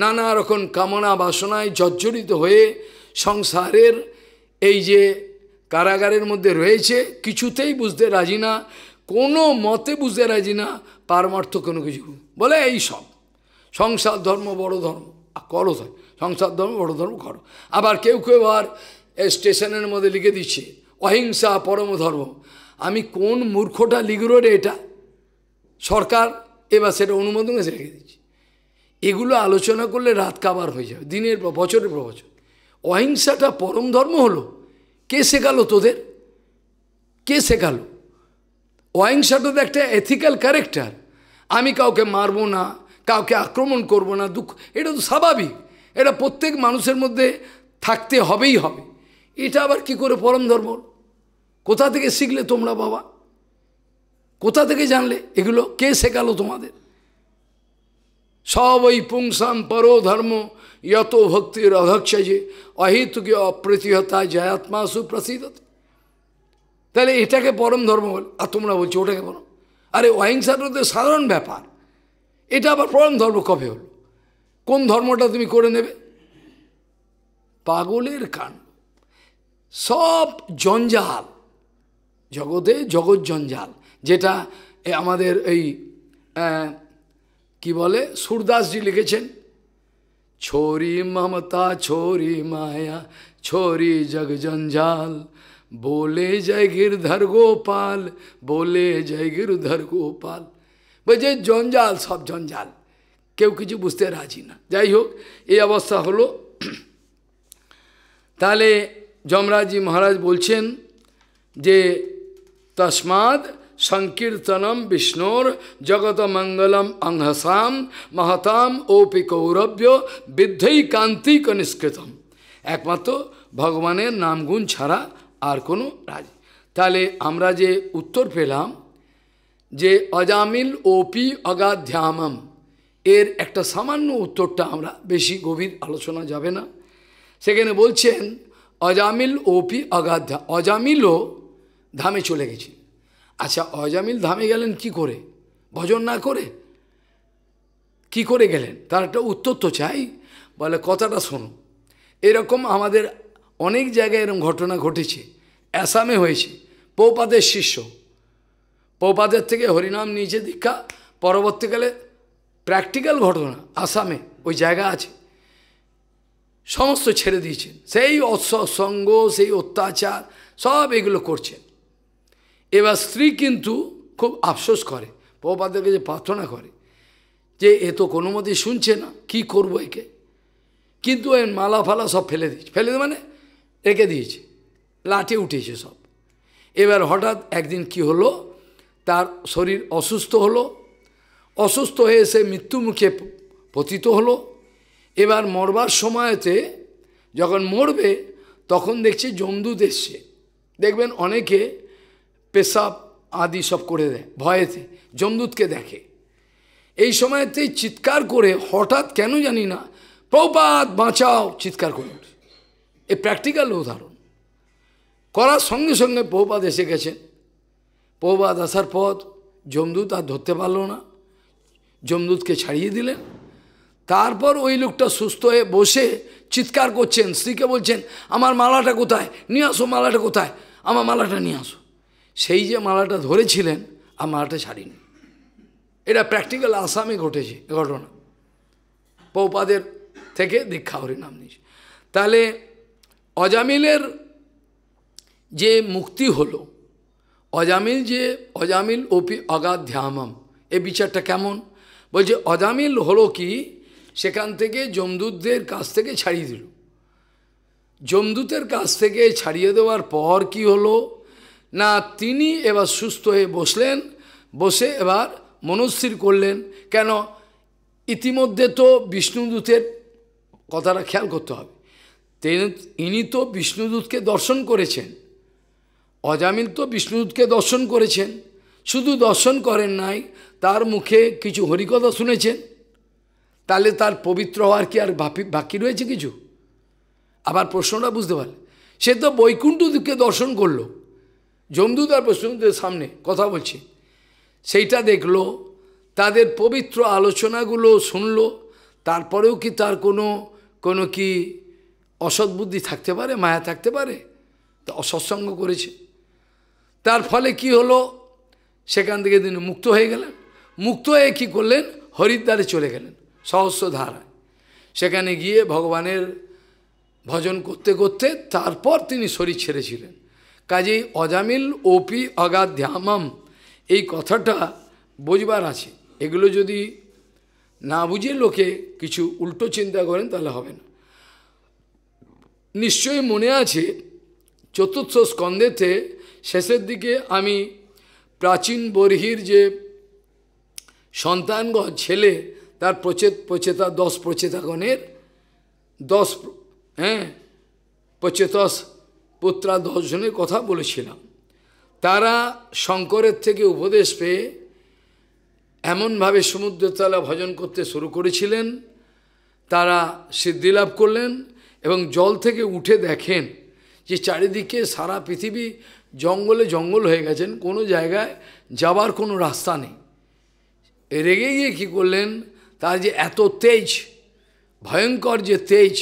নানা রকম কামনা বাসনায় জর্জরিত হয়ে সংসারের এই যে কারাগারের মধ্যে রয়েছে কিছুতেই বুঝতে রাজি না কোনো মতে বুঝতে রাজি না পারমার্থ কোনো কিছু বলে এই সব সংসার ধর্ম বড় ধর্ম করো সংসার ধর্ম বড় ধর্ম করো আবার কেউ কেউ আর স্টেশনের মধ্যে লিখে দিচ্ছে অহিংসা পরম ধর্ম আমি কোন মূর্খটা লিখলো রে এটা সরকার এবার সেটা অনুমোদন এসে রেখে দিচ্ছে এগুলো আলোচনা করলে রাত কাবার হয়ে যাবে দিনের বছরের পর বছর অহিংসাটা পরম ধর্ম হলো কে শেখালো তোদের কে শেখালো অহিংসাটা তো একটা এথিক্যাল ক্যারেক্টার আমি কাউকে মারবো না কাউকে আক্রমণ করব না দুঃখ এটা তো স্বাভাবিক এটা প্রত্যেক মানুষের মধ্যে থাকতে হবেই হবে এটা আবার কি করে পরম ধর্ম কোথা থেকে শিখলে তোমরা বাবা কোথা থেকে জানলে এগুলো কে শেখালো তোমাদের সব ওই পুংসাম পরো ধর্ম ভক্তির भक्ति যে অহিতুকে অপ্রতিহতা জয়াত্মা সুপ্রসিদ্ধ তাহলে এটাকে পরম ধর্ম বলে আর তোমরা বলছো ওটাকে পরম আরে অহিংসাটা তো সাধারণ ব্যাপার এটা আবার পরম ধর্ম কবে হলো কোন ধর্মটা তুমি করে নেবে পাগলের কাণ্ড সব জঞ্জাল জগতে জগৎ জঞ্জাল যেটা আমাদের এই কি বলে সুরদাসজি লিখেছেন ছোরি মমতা ছোরি মায়া ছোরি জগ জঞ্জাল बोले জয় গিরধর গোপাল বোলে জয় গিরধর গোপাল বলছে যে জঞ্জাল সব জঞ্জাল কেউ কিছু বুঝতে রাজি না যাই হোক এই অবস্থা হলো তাহলে যমরাজি মহারাজ বলছেন যে তসমাদ সংকীর্তনম বিষ্ণুর জগত মঙ্গলম অংহসাম মহতাম ওপি কৌরভ্য বিদ্ধই কান্তিক নিষ্কৃতম একমাত্র ভগবানের নামগুণ ছাড়া আর কোনো রাজ তাহলে আমরা যে উত্তর পেলাম যে অজামিল ওপি অগাধ্যামম এর একটা সামান্য উত্তরটা আমরা বেশি গভীর আলোচনা যাবে না সেখানে বলছেন অজামিল ওপি অগাধ্যা অজামিলও ধামে চলে গেছে আচ্ছা অজামিল ধামে গেলেন কি করে ভজন না করে কি করে গেলেন তার একটা উত্তর তো চাই বলে কথাটা শোনো এরকম আমাদের অনেক জায়গায় এরকম ঘটনা ঘটেছে অ্যাসামে হয়েছে পৌপাদের শিষ্য পৌপাদের থেকে হরিনাম নিয়েছে দীক্ষা পরবর্তীকালে প্র্যাকটিক্যাল ঘটনা আসামে ওই জায়গা আছে সমস্ত ছেড়ে দিয়েছেন সেই অসঙ্গ সেই অত্যাচার সব এগুলো করছেন এবার স্ত্রী কিন্তু খুব আফসোস করে প্রভুপাদের কাছে প্রার্থনা করে যে এ তো কোনো মতেই শুনছে না কি করবো একে কিন্তু এর মালা ফালা সব ফেলে দিয়েছে ফেলে মানে রেখে দিয়েছে লাটে উঠেছে সব এবার হঠাৎ একদিন কি হলো তার শরীর অসুস্থ হলো অসুস্থ হয়ে সে মৃত্যু মুখে পতিত হলো এবার মরবার সময়তে যখন মরবে তখন দেখছি জমদুত এসছে দেখবেন অনেকে পেশাব আদি সব করে দেয় ভয়েতে যমদূতকে দেখে এই সময়তে চিৎকার করে হঠাৎ কেন জানি না প্রপাত বাঁচাও চিৎকার করে উঠে এ প্র্যাকটিক্যাল উদাহরণ করার সঙ্গে সঙ্গে প্রপাত এসে গেছেন প্রপাত আসার পর যমদূত আর ধরতে পারল না যমদূতকে ছাড়িয়ে দিলেন তারপর ওই লোকটা সুস্থ হয়ে বসে চিৎকার করছেন স্ত্রীকে বলছেন আমার মালাটা কোথায় নিয়ে আসো মালাটা কোথায় আমার মালাটা নিয়ে আসো সেই যে মালাটা ধরেছিলেন আর মালাটা ছাড়িনি এটা প্র্যাকটিক্যাল আসামে ঘটেছে ঘটনা পৌপাদের থেকে দীক্ষা হরিনাম নিয়েছে তাহলে অজামিলের যে মুক্তি হলো অজামিল যে অজামিল ওপি অগাধ্যামম এ বিচারটা কেমন বলছে অজামিল হলো কি সেখান থেকে যমদূতদের কাছ থেকে ছাড়িয়ে দিল যমদূতের কাছ থেকে ছাড়িয়ে দেওয়ার পর কি হলো না তিনি এবার সুস্থ হয়ে বসলেন বসে এবার মনস্থির করলেন কেন ইতিমধ্যে তো বিষ্ণুদূতের কথাটা খেয়াল করতে হবে তিনি ইনি তো বিষ্ণুদূতকে দর্শন করেছেন অজামিল তো বিষ্ণুদূতকে দর্শন করেছেন শুধু দর্শন করেন নাই তার মুখে কিছু হরিকথা শুনেছেন তাহলে তার পবিত্র হওয়ার কি আর বাকি রয়েছে কিছু আবার প্রশ্নটা বুঝতে পারলে সে তো বৈকুণ্ঠদূতকে দর্শন করলো যমদূত আর বৈষ্ণবদের সামনে কথা বলছে সেইটা দেখলো তাদের পবিত্র আলোচনাগুলো শুনল তারপরেও কি তার কোনো কোনো কি অসৎবুদ্ধি থাকতে পারে মায়া থাকতে পারে তা অসৎসঙ্গ করেছে তার ফলে কি হলো সেখান থেকে তিনি মুক্ত হয়ে গেলেন মুক্ত হয়ে কী করলেন হরিদ্বারে চলে গেলেন সহস্র ধারায় সেখানে গিয়ে ভগবানের ভজন করতে করতে তারপর তিনি শরীর ছেড়েছিলেন কাজেই অজামিল ওপি অগাধ্যামাম এই কথাটা বোঝবার আছে এগুলো যদি না বুঝে লোকে কিছু উল্টো চিন্তা করেন তাহলে হবে না নিশ্চয়ই মনে আছে চতুর্থ স্কন্ধেতে শেষের দিকে আমি প্রাচীন বর্হির যে সন্তানগণ ছেলে তার প্রচেত প্রচেতা দশ প্রচেতাগণের দশ হ্যাঁ প্রচেতস পুত্রা দশজনের কথা বলেছিলাম তারা শঙ্করের থেকে উপদেশ পেয়ে এমনভাবে সমুদ্রতলা ভজন করতে শুরু করেছিলেন তারা সিদ্ধিলাভ করলেন এবং জল থেকে উঠে দেখেন যে চারিদিকে সারা পৃথিবী জঙ্গলে জঙ্গল হয়ে গেছেন কোনো জায়গায় যাবার কোনো রাস্তা নেই রেগে গিয়ে কী করলেন তার যে এত তেজ ভয়ঙ্কর যে তেজ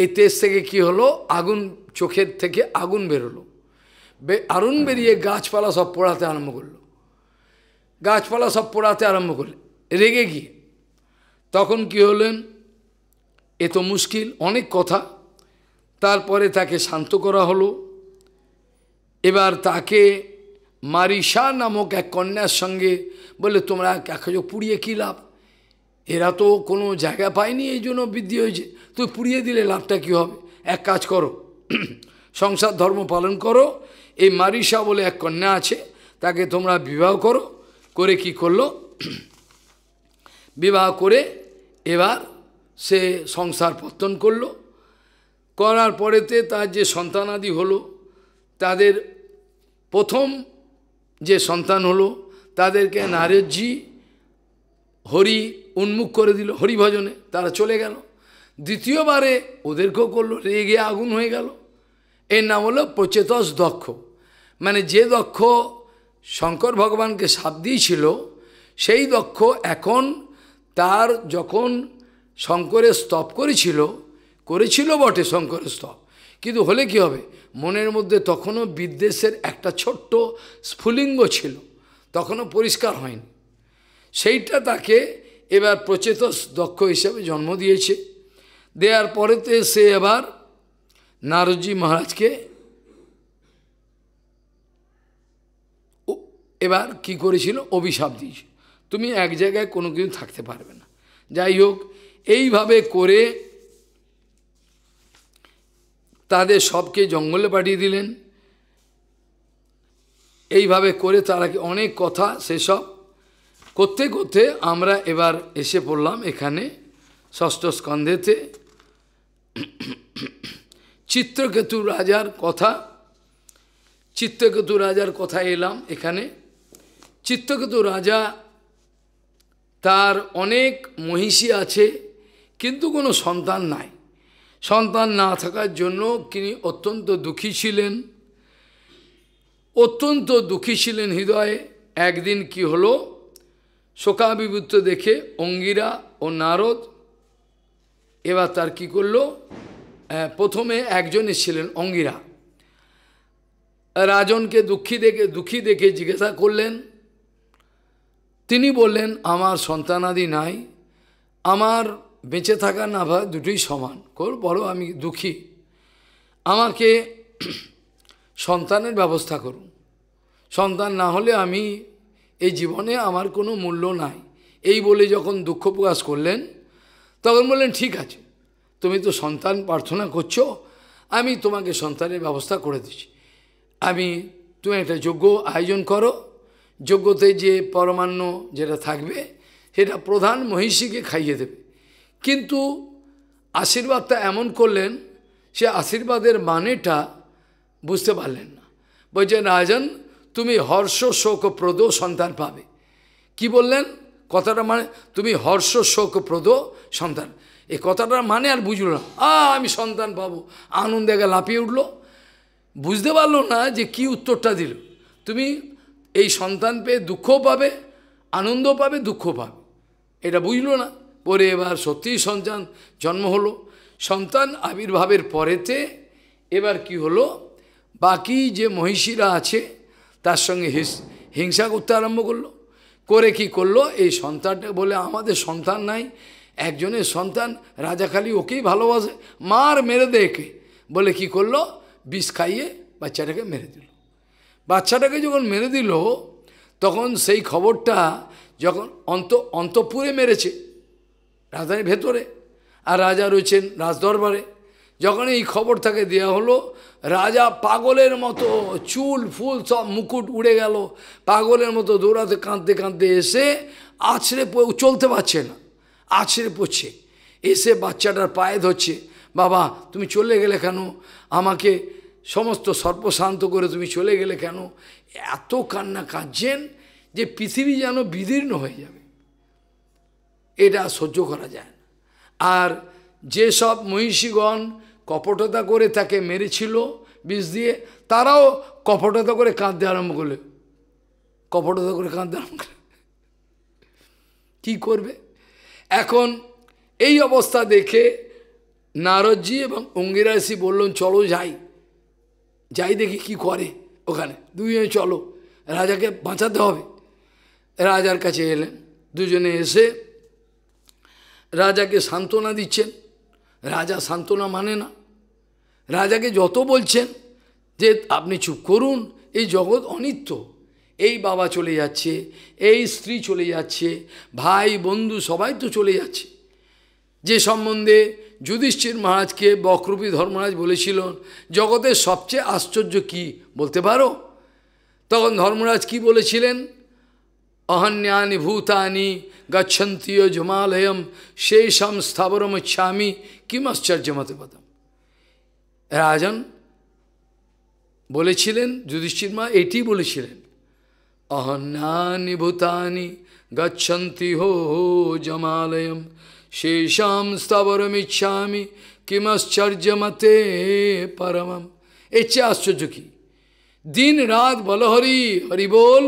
এই তেজ থেকে কি হলো আগুন চোখের থেকে আগুন বেরোলো বে আগুন বেরিয়ে গাছপালা সব পোড়াতে আরম্ভ করলো গাছপালা সব পোড়াতে আরম্ভ করলেন রেগে গিয়ে তখন কি হলেন এ তো মুশকিল অনেক কথা তারপরে তাকে শান্ত করা হলো এবার তাকে মারিসা নামক এক কন্যার সঙ্গে বলে তোমরা এক হাজার পুড়িয়ে কী লাভ এরা তো কোনো জায়গা পায়নি এই জন্য বৃদ্ধি হয়েছে তুই পুড়িয়ে দিলে লাভটা কী হবে এক কাজ করো সংসার ধর্ম পালন করো এই মারিসা বলে এক কন্যা আছে তাকে তোমরা বিবাহ করো করে কি করলো বিবাহ করে এবার সে সংসার পত্তন করলো করার পরেতে তার যে সন্তানাদি হলো তাদের প্রথম যে সন্তান হলো তাদেরকে নারজ্জি হরি উন্মুখ করে দিল হরিভজনে তারা চলে গেল দ্বিতীয়বারে ওদেরকেও করলো রেগে আগুন হয়ে গেল এর নাম হলো প্রচেতস দক্ষ মানে যে দক্ষ শঙ্কর ভগবানকে সাপ দিয়েছিল সেই দক্ষ এখন তার যখন শঙ্করের স্তব করেছিল করেছিল বটে শঙ্করের স্তব কিন্তু হলে কি হবে মনের মধ্যে তখনও বিদ্বেষের একটা ছোট্ট স্ফুলিঙ্গ ছিল তখনও পরিষ্কার হয়নি সেইটা তাকে এবার প্রচেতস দক্ষ হিসেবে জন্ম দিয়েছে দেওয়ার পরেতে সে এবার নারদজি মহারাজকে এবার কি করেছিল অভিশাপ দিয়েছিল তুমি এক জায়গায় কোনো কিছু থাকতে পারবে না যাই হোক এইভাবে করে তাদের সবকে জঙ্গলে পাঠিয়ে দিলেন এইভাবে করে তারা অনেক কথা সেসব করতে করতে আমরা এবার এসে পড়লাম এখানে ষষ্ঠ স্কন্ধেতে চিত্রকেতু রাজার কথা চিত্রকেতু রাজার কথা এলাম এখানে চিত্রকেতু রাজা তার অনেক মহিষী আছে কিন্তু কোনো সন্তান নাই সন্তান না থাকার জন্য তিনি অত্যন্ত দুঃখী ছিলেন অত্যন্ত দুঃখী ছিলেন হৃদয়ে একদিন কি হলো শোকাবিভূত দেখে অঙ্গিরা ও নারদ এবার তার কি করলো প্রথমে একজন এসেছিলেন অঙ্গিরা রাজনকে দুঃখী দেখে দুঃখী দেখে জিজ্ঞাসা করলেন তিনি বললেন আমার সন্তানাদি নাই আমার বেঁচে থাকা না ভা দুটোই সমান কর বলো আমি দুঃখী আমাকে সন্তানের ব্যবস্থা করুন সন্তান না হলে আমি এই জীবনে আমার কোনো মূল্য নাই এই বলে যখন দুঃখ প্রকাশ করলেন তখন বললেন ঠিক আছে তুমি তো সন্তান প্রার্থনা করছো আমি তোমাকে সন্তানের ব্যবস্থা করে দিচ্ছি আমি তুমি একটা যোগ্য আয়োজন করো যোগ্যতে যে পরমান্ন যেটা থাকবে সেটা প্রধান মহিষীকে খাইয়ে দেবে কিন্তু আশীর্বাদটা এমন করলেন সে আশীর্বাদের মানেটা বুঝতে পারলেন না বলছে রাজন তুমি হর্ষ শোকপ্রদ সন্তান পাবে কি বললেন কথাটা মানে তুমি হর্ষ প্রদ সন্তান এ কথাটা মানে আর বুঝল না আ আমি সন্তান পাবো আনন্দে গা লাফিয়ে উঠলো বুঝতে পারলো না যে কি উত্তরটা দিল তুমি এই সন্তান পেয়ে দুঃখ পাবে আনন্দ পাবে দুঃখ পাবে এটা বুঝলো না পরে এবার সত্যিই সন্তান জন্ম হলো সন্তান আবির্ভাবের পরেতে এবার কি হলো বাকি যে মহিষীরা আছে তার সঙ্গে হিংসা করতে আরম্ভ করলো করে কি করলো এই সন্তানটা বলে আমাদের সন্তান নাই একজনের সন্তান রাজা খালি ওকেই ভালোবাসে মার মেরে দে একে বলে কি করলো বিষ খাইয়ে বাচ্চাটাকে মেরে দিল বাচ্চাটাকে যখন মেরে দিল তখন সেই খবরটা যখন অন্ত অন্তপুরে মেরেছে রাজধানীর ভেতরে আর রাজা রয়েছেন রাজদরবারে যখন এই খবর তাকে দেওয়া হলো রাজা পাগলের মতো চুল ফুল সব মুকুট উড়ে গেল পাগলের মতো দৌড়াতে কাঁদতে কাঁদতে এসে আছড়ে চলতে পারছে না আছড়ে পড়ছে এসে বাচ্চাটার পায়ে ধরছে বাবা তুমি চলে গেলে কেন আমাকে সমস্ত সর্বশান্ত করে তুমি চলে গেলে কেন এত কান্না কাঁদছেন যে পৃথিবী যেন বিদীর্ণ হয়ে যাবে এটা সহ্য করা যায় না আর যেসব মহিষীগণ কপটতা করে তাকে মেরেছিল বিষ দিয়ে তারাও কপটতা করে কাঁদতে আরম্ভ করলে কপটতা করে কাঁদতে আরম্ভ করে কী করবে এখন এই অবস্থা দেখে নারদজি এবং অঙ্গিরাসি বললেন চলো যাই যাই দেখি কি করে ওখানে দুজনে চলো রাজাকে বাঁচাতে হবে রাজার কাছে এলেন দুজনে এসে রাজাকে সান্ত্বনা দিচ্ছেন রাজা সান্ত্বনা মানে না রাজাকে যত বলছেন যে আপনি চুপ করুন এই জগৎ অনিত্য এই বাবা চলে যাচ্ছে এই স্ত্রী চলে যাচ্ছে ভাই বন্ধু সবাই তো চলে যাচ্ছে যে সম্বন্ধে যুধিষ্ঠির মহারাজকে বক্রপী ধর্মরাজ বলেছিলেন জগতের সবচেয়ে আশ্চর্য কি বলতে পারো তখন ধর্মরাজ কি বলেছিলেন অহন্যানি ভূতানি গচ্ছন্তীয় জমালয়ম সেই সম স্থাবরম ইচ্ছামি কিম মতে পাতাম রাজন বলেছিলেন যুধিষ্ঠির মা এটি বলেছিলেন অহনানি ভূতানি গচ্ছন্তি হো হো জমালয়ম শেষাম স্থাবরমিচ্ছামি কিমশ্চর্যমতে পরমম এর চেয়ে আশ্চর্য কি দিন রাত বল হরি হরি বল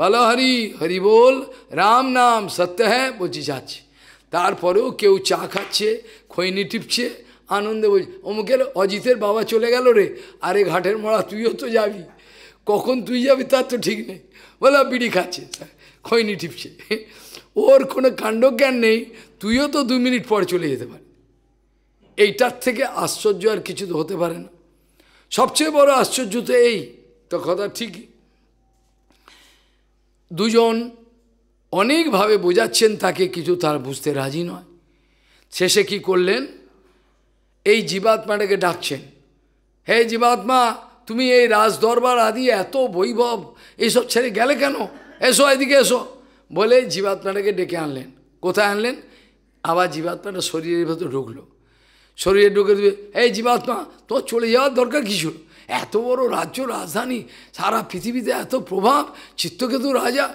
বল হরি হরি বল রাম নাম সত্য হ্যাঁ বলছি যাচ্ছে তারপরেও কেউ চা খাচ্ছে খৈনি টিপছে আনন্দে বলছে অমুকের অজিতের বাবা চলে গেল রে আরে ঘাটের মরা তুইও তো যাবি কখন তুই যাবি তার তো ঠিক নেই বলে বিড়ি খাচ্ছে খৈনি টিপছে ওর কোনো কাণ্ডজ্ঞান নেই তুইও তো দু মিনিট পর চলে যেতে পারে এইটার থেকে আশ্চর্য আর কিছু তো হতে পারে না সবচেয়ে বড় আশ্চর্য তো এই তো কথা ঠিক দুজন অনেকভাবে বোঝাচ্ছেন তাকে কিছু তার বুঝতে রাজি নয় শেষে কি করলেন এই জীবাত্মাটাকে ডাকছেন হে জীবাত্মা তুমি এই রাজ দরবার আদি এত বৈভব এইসব ছেড়ে গেলে কেন এসো এদিকে এসো বলে জীবাত্মাটাকে ডেকে আনলেন কোথায় আনলেন আবার জীবাত্মাটা শরীরের ভেতর ঢুকলো শরীরে ঢুকে দেবে এই জীবাত্মা তোর চলে যাওয়ার দরকার কিছু এত বড় রাজ্য রাজধানী সারা পৃথিবীতে এত প্রভাব চিত্তকেতু রাজা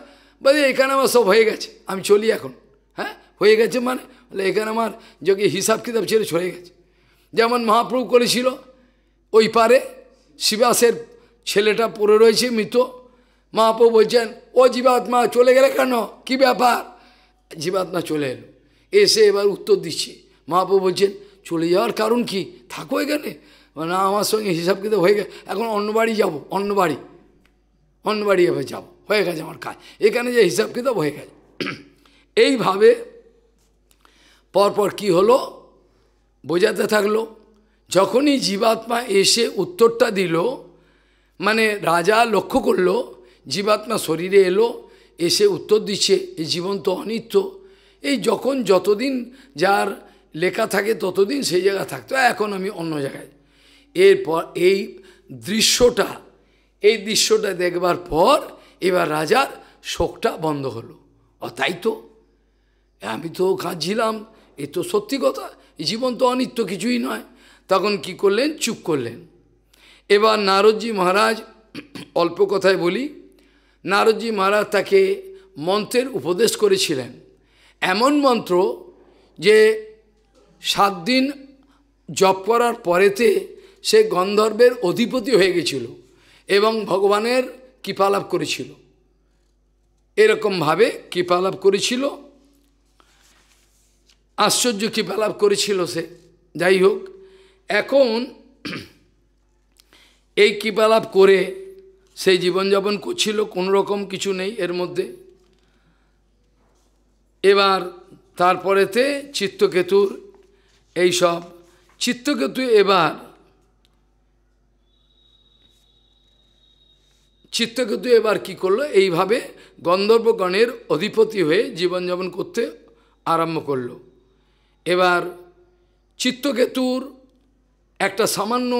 বলে এখানে আমার সব হয়ে গেছে আমি চলি এখন হ্যাঁ হয়ে গেছে মানে বলে এখানে আমার যে হিসাব কিতাব ছেড়ে ছড়ে গেছে যেমন মহাপ্রভু করেছিল ওই পারে শিবাসের ছেলেটা পড়ে রয়েছে মৃত মহাপ্রভু বলছেন ও জীবাত্মা চলে গেলে কেন কি ব্যাপার জীবাত্মা চলে এলো এসে এবার উত্তর দিচ্ছে মহাপ্রভু বলছেন চলে যাওয়ার কারণ কি থাকো এখানে না আমার সঙ্গে হিসাব কিন্তু হয়ে গেছে এখন অন্য বাড়ি যাবো অন্য বাড়ি অন্য বাড়ি এবার যাবো হয়ে গেছে আমার কাজ এখানে যে হিসাব কিতাব হয়ে গেছে এইভাবে পরপর কি হলো বোঝাতে থাকলো যখনই জীবাত্মা এসে উত্তরটা দিল মানে রাজা লক্ষ্য করল জীবাত্মা শরীরে এলো এসে উত্তর দিচ্ছে এই জীবন তো অনিত্য এই যখন যতদিন যার লেখা থাকে ততদিন সেই জায়গা থাকতো এখন আমি অন্য জায়গায় এরপর এই দৃশ্যটা এই দৃশ্যটা দেখবার পর এবার রাজার শোকটা বন্ধ হলো অ তাই তো আমি তো কাঁদছিলাম এ তো সত্যি কথা জীবন তো অনিত্য কিছুই নয় তখন কি করলেন চুপ করলেন এবার নারদজি মহারাজ অল্প কথায় বলি নারদজি মহারাজ তাকে মন্ত্রের উপদেশ করেছিলেন এমন মন্ত্র যে সাত দিন জপ করার পরেতে সে গন্ধর্বের অধিপতি হয়ে গেছিল এবং ভগবানের কৃপালাভ করেছিল এরকমভাবে কৃপালাভ করেছিল আশ্চর্য কৃপালাভ করেছিল সে যাই হোক এখন এই কৃপালাভ করে সেই জীবনযাপন করছিল কোন রকম কিছু নেই এর মধ্যে এবার তারপরেতে চিত্তকেতুর এই সব চিত্তকেতু এবার চিত্তকেতু এবার কি করলো এইভাবে গন্ধর্বগণের অধিপতি হয়ে জীবনযাপন করতে আরম্ভ করল এবার চিত্তকেতুর একটা সামান্য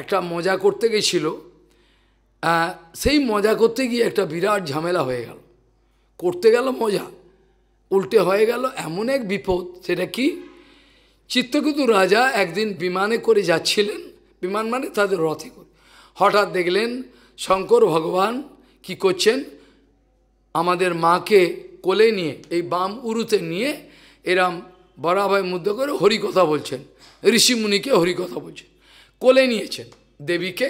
একটা মজা করতে গেছিল সেই মজা করতে গিয়ে একটা বিরাট ঝামেলা হয়ে গেল করতে গেল মজা উল্টে হয়ে গেল এমন এক বিপদ সেটা কি চিত্রকুতু রাজা একদিন বিমানে করে যাচ্ছিলেন বিমান মানে তাদের রথে করে হঠাৎ দেখলেন শঙ্কর ভগবান কি করছেন আমাদের মাকে কোলে নিয়ে এই বাম উরুতে নিয়ে এরাম বরাভাই মুদ্রা করে হরি কথা বলছেন ঋষিমুনিকে হরিকথা বলছে কোলে নিয়েছেন দেবীকে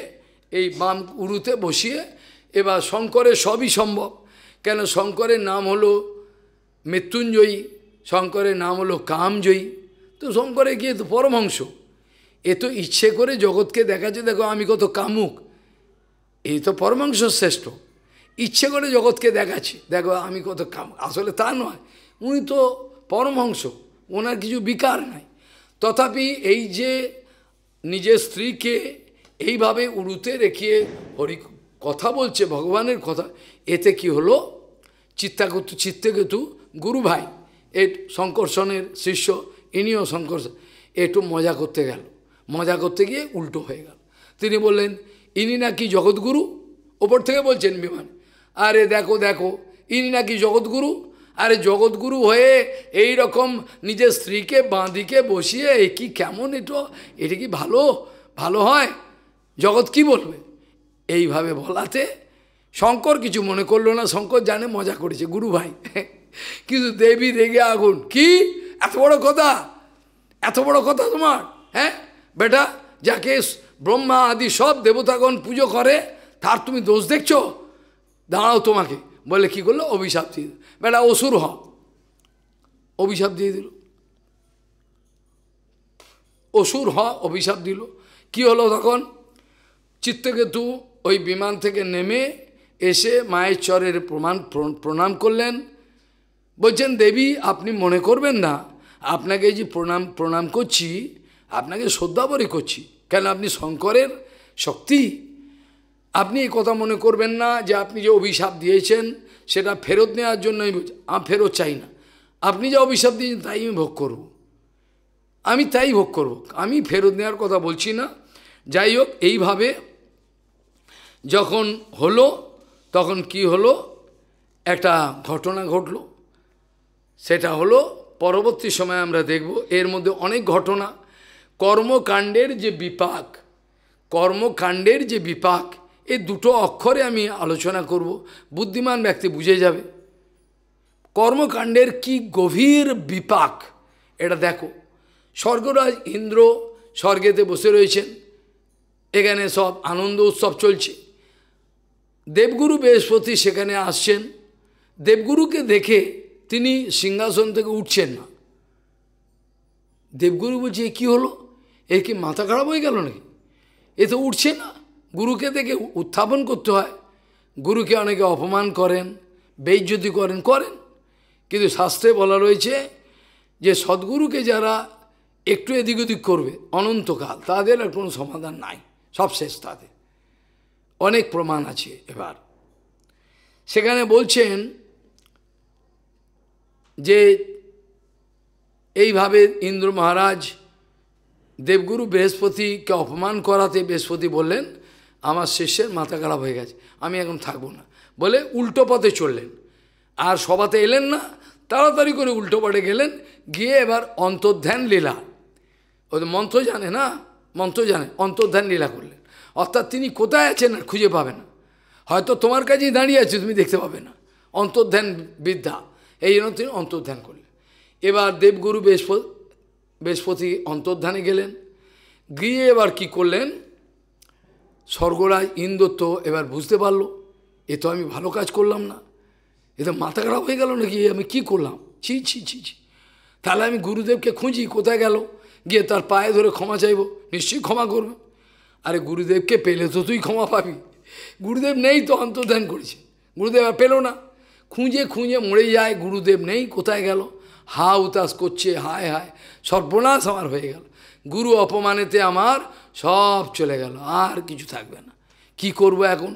এই বাম উরুতে বসিয়ে এবার শঙ্করের সবই সম্ভব কেন শঙ্করের নাম হলো মৃত্যুঞ্জয়ী শঙ্করের নাম হলো কামজয়ী তো শঙ্করে গিয়ে তো পরমহংস এ তো ইচ্ছে করে জগৎকে দেখাচ্ছে দেখো আমি কত কামুক এই তো পরমাংশ শ্রেষ্ঠ ইচ্ছে করে জগৎকে দেখাচ্ছে দেখো আমি কত কাম আসলে তা নয় উনি তো পরমহংস ওনার কিছু বিকার নাই তথাপি এই যে নিজের স্ত্রীকে এইভাবে উড়ুতে রেখে হরি কথা বলছে ভগবানের কথা এতে কি হলো চিত্তাকুতু চিত্তকেতু গুরু ভাই এ শঙ্কর্ষণের শিষ্য ইনিও শঙ্কর্ষণ একটু মজা করতে গেল মজা করতে গিয়ে উল্টো হয়ে গেল তিনি বললেন ইনি নাকি জগৎগুরু ওপর থেকে বলছেন বিমান আরে দেখো দেখো ইনি নাকি জগৎগুরু আরে জগৎগুরু হয়ে এই রকম নিজের স্ত্রীকে বাঁদিকে বসিয়ে এ কি কেমন এটো এটা কি ভালো ভালো হয় জগৎ কি বলবে এইভাবে বলাতে শঙ্কর কিছু মনে করলো না শঙ্কর জানে মজা করেছে গুরু ভাই কিন্তু দেবী রেগে আগুন কি এত বড় কথা এত বড় কথা তোমার হ্যাঁ বেটা যাকে ব্রহ্মা আদি সব দেবতাগণ পুজো করে তার তুমি দোষ দেখছো দাঁড়াও তোমাকে বলে কি করলো অভিশাপ দিয়ে বেটা অসুর হ অভিশাপ দিয়ে দিল অসুর হ অভিশাপ দিল কি হলো তখন চিত্তকেতু ওই বিমান থেকে নেমে এসে মায়ের চরের প্রমাণ প্রণাম করলেন বলছেন দেবী আপনি মনে করবেন না আপনাকে যে প্রণাম প্রণাম করছি আপনাকে শ্রদ্ধাবরে করছি কেন আপনি শঙ্করের শক্তি আপনি এ কথা মনে করবেন না যে আপনি যে অভিশাপ দিয়েছেন সেটা ফেরত নেওয়ার জন্য আমি ফেরত চাই না আপনি যা অভিশাপ দিয়েছেন তাই আমি ভোগ করব আমি তাই ভোগ করব আমি ফেরত নেওয়ার কথা বলছি না যাই হোক এইভাবে যখন হলো তখন কি হলো একটা ঘটনা ঘটল সেটা হলো পরবর্তী সময় আমরা দেখব এর মধ্যে অনেক ঘটনা কর্মকাণ্ডের যে বিপাক কর্মকাণ্ডের যে বিপাক এই দুটো অক্ষরে আমি আলোচনা করব বুদ্ধিমান ব্যক্তি বুঝে যাবে কর্মকাণ্ডের কি গভীর বিপাক এটা দেখো স্বর্গরাজ ইন্দ্র স্বর্গেতে বসে রয়েছেন এখানে সব আনন্দ উৎসব চলছে দেবগুরু বৃহস্পতি সেখানে আসছেন দেবগুরুকে দেখে তিনি সিংহাসন থেকে উঠছেন না দেবগুরু বলছে এ কী হলো এর কি মাথা খারাপ হয়ে গেল নাকি এ তো উঠছে না গুরুকে থেকে উত্থাপন করতে হয় গুরুকে অনেকে অপমান করেন বেজ্যতি করেন করেন কিন্তু শাস্ত্রে বলা রয়েছে যে সদ্গুরুকে যারা একটু এদিক ওদিক করবে অনন্তকাল তাদের আর কোনো সমাধান নাই সব শেষ তাদের অনেক প্রমাণ আছে এবার সেখানে বলছেন যে এইভাবে ইন্দ্র মহারাজ দেবগুরু বৃহস্পতিকে অপমান করাতে বৃহস্পতি বললেন আমার শিষ্যের মাথা খারাপ হয়ে গেছে আমি এখন থাকবো না বলে উল্টো পথে চললেন আর সবাতে এলেন না তাড়াতাড়ি করে উল্টো পথে গেলেন গিয়ে এবার অন্তর্ধ্যান লীলা ও মন্ত্র জানে না মন্ত্র জানে অন্তর্ধ্যান লীলা করলেন অর্থাৎ তিনি কোথায় আছেন আর খুঁজে পাবে না হয়তো তোমার কাছেই দাঁড়িয়ে আছে তুমি দেখতে পাবে না অন্তর্ধ্যান বিদ্যা এই জন্য তিনি অন্তর্ধ্যান করলেন এবার দেবগুরু বৃহস্পতি বৃহস্পতি অন্তর্ধানে গেলেন গিয়ে এবার কি করলেন স্বর্গরাজ ইন্দ্র তো এবার বুঝতে পারলো এ তো আমি ভালো কাজ করলাম না এ তো মাথা খারাপ হয়ে গেল নাকি আমি কি করলাম ছি ছি ছি ছি তাহলে আমি গুরুদেবকে খুঁজি কোথায় গেল গিয়ে তার পায়ে ধরে ক্ষমা চাইব নিশ্চয়ই ক্ষমা করবে আরে গুরুদেবকে পেলে তো তুই ক্ষমা পাবি গুরুদেব নেই তো অন্তর্ধান করেছে গুরুদেব আর পেলো না খুঁজে খুঁজে মরে যায় গুরুদেব নেই কোথায় গেল হা উতাস করছে হায় হায় সর্বনাশ আমার হয়ে গেল গুরু অপমানেতে আমার সব চলে গেল আর কিছু থাকবে না কি করব এখন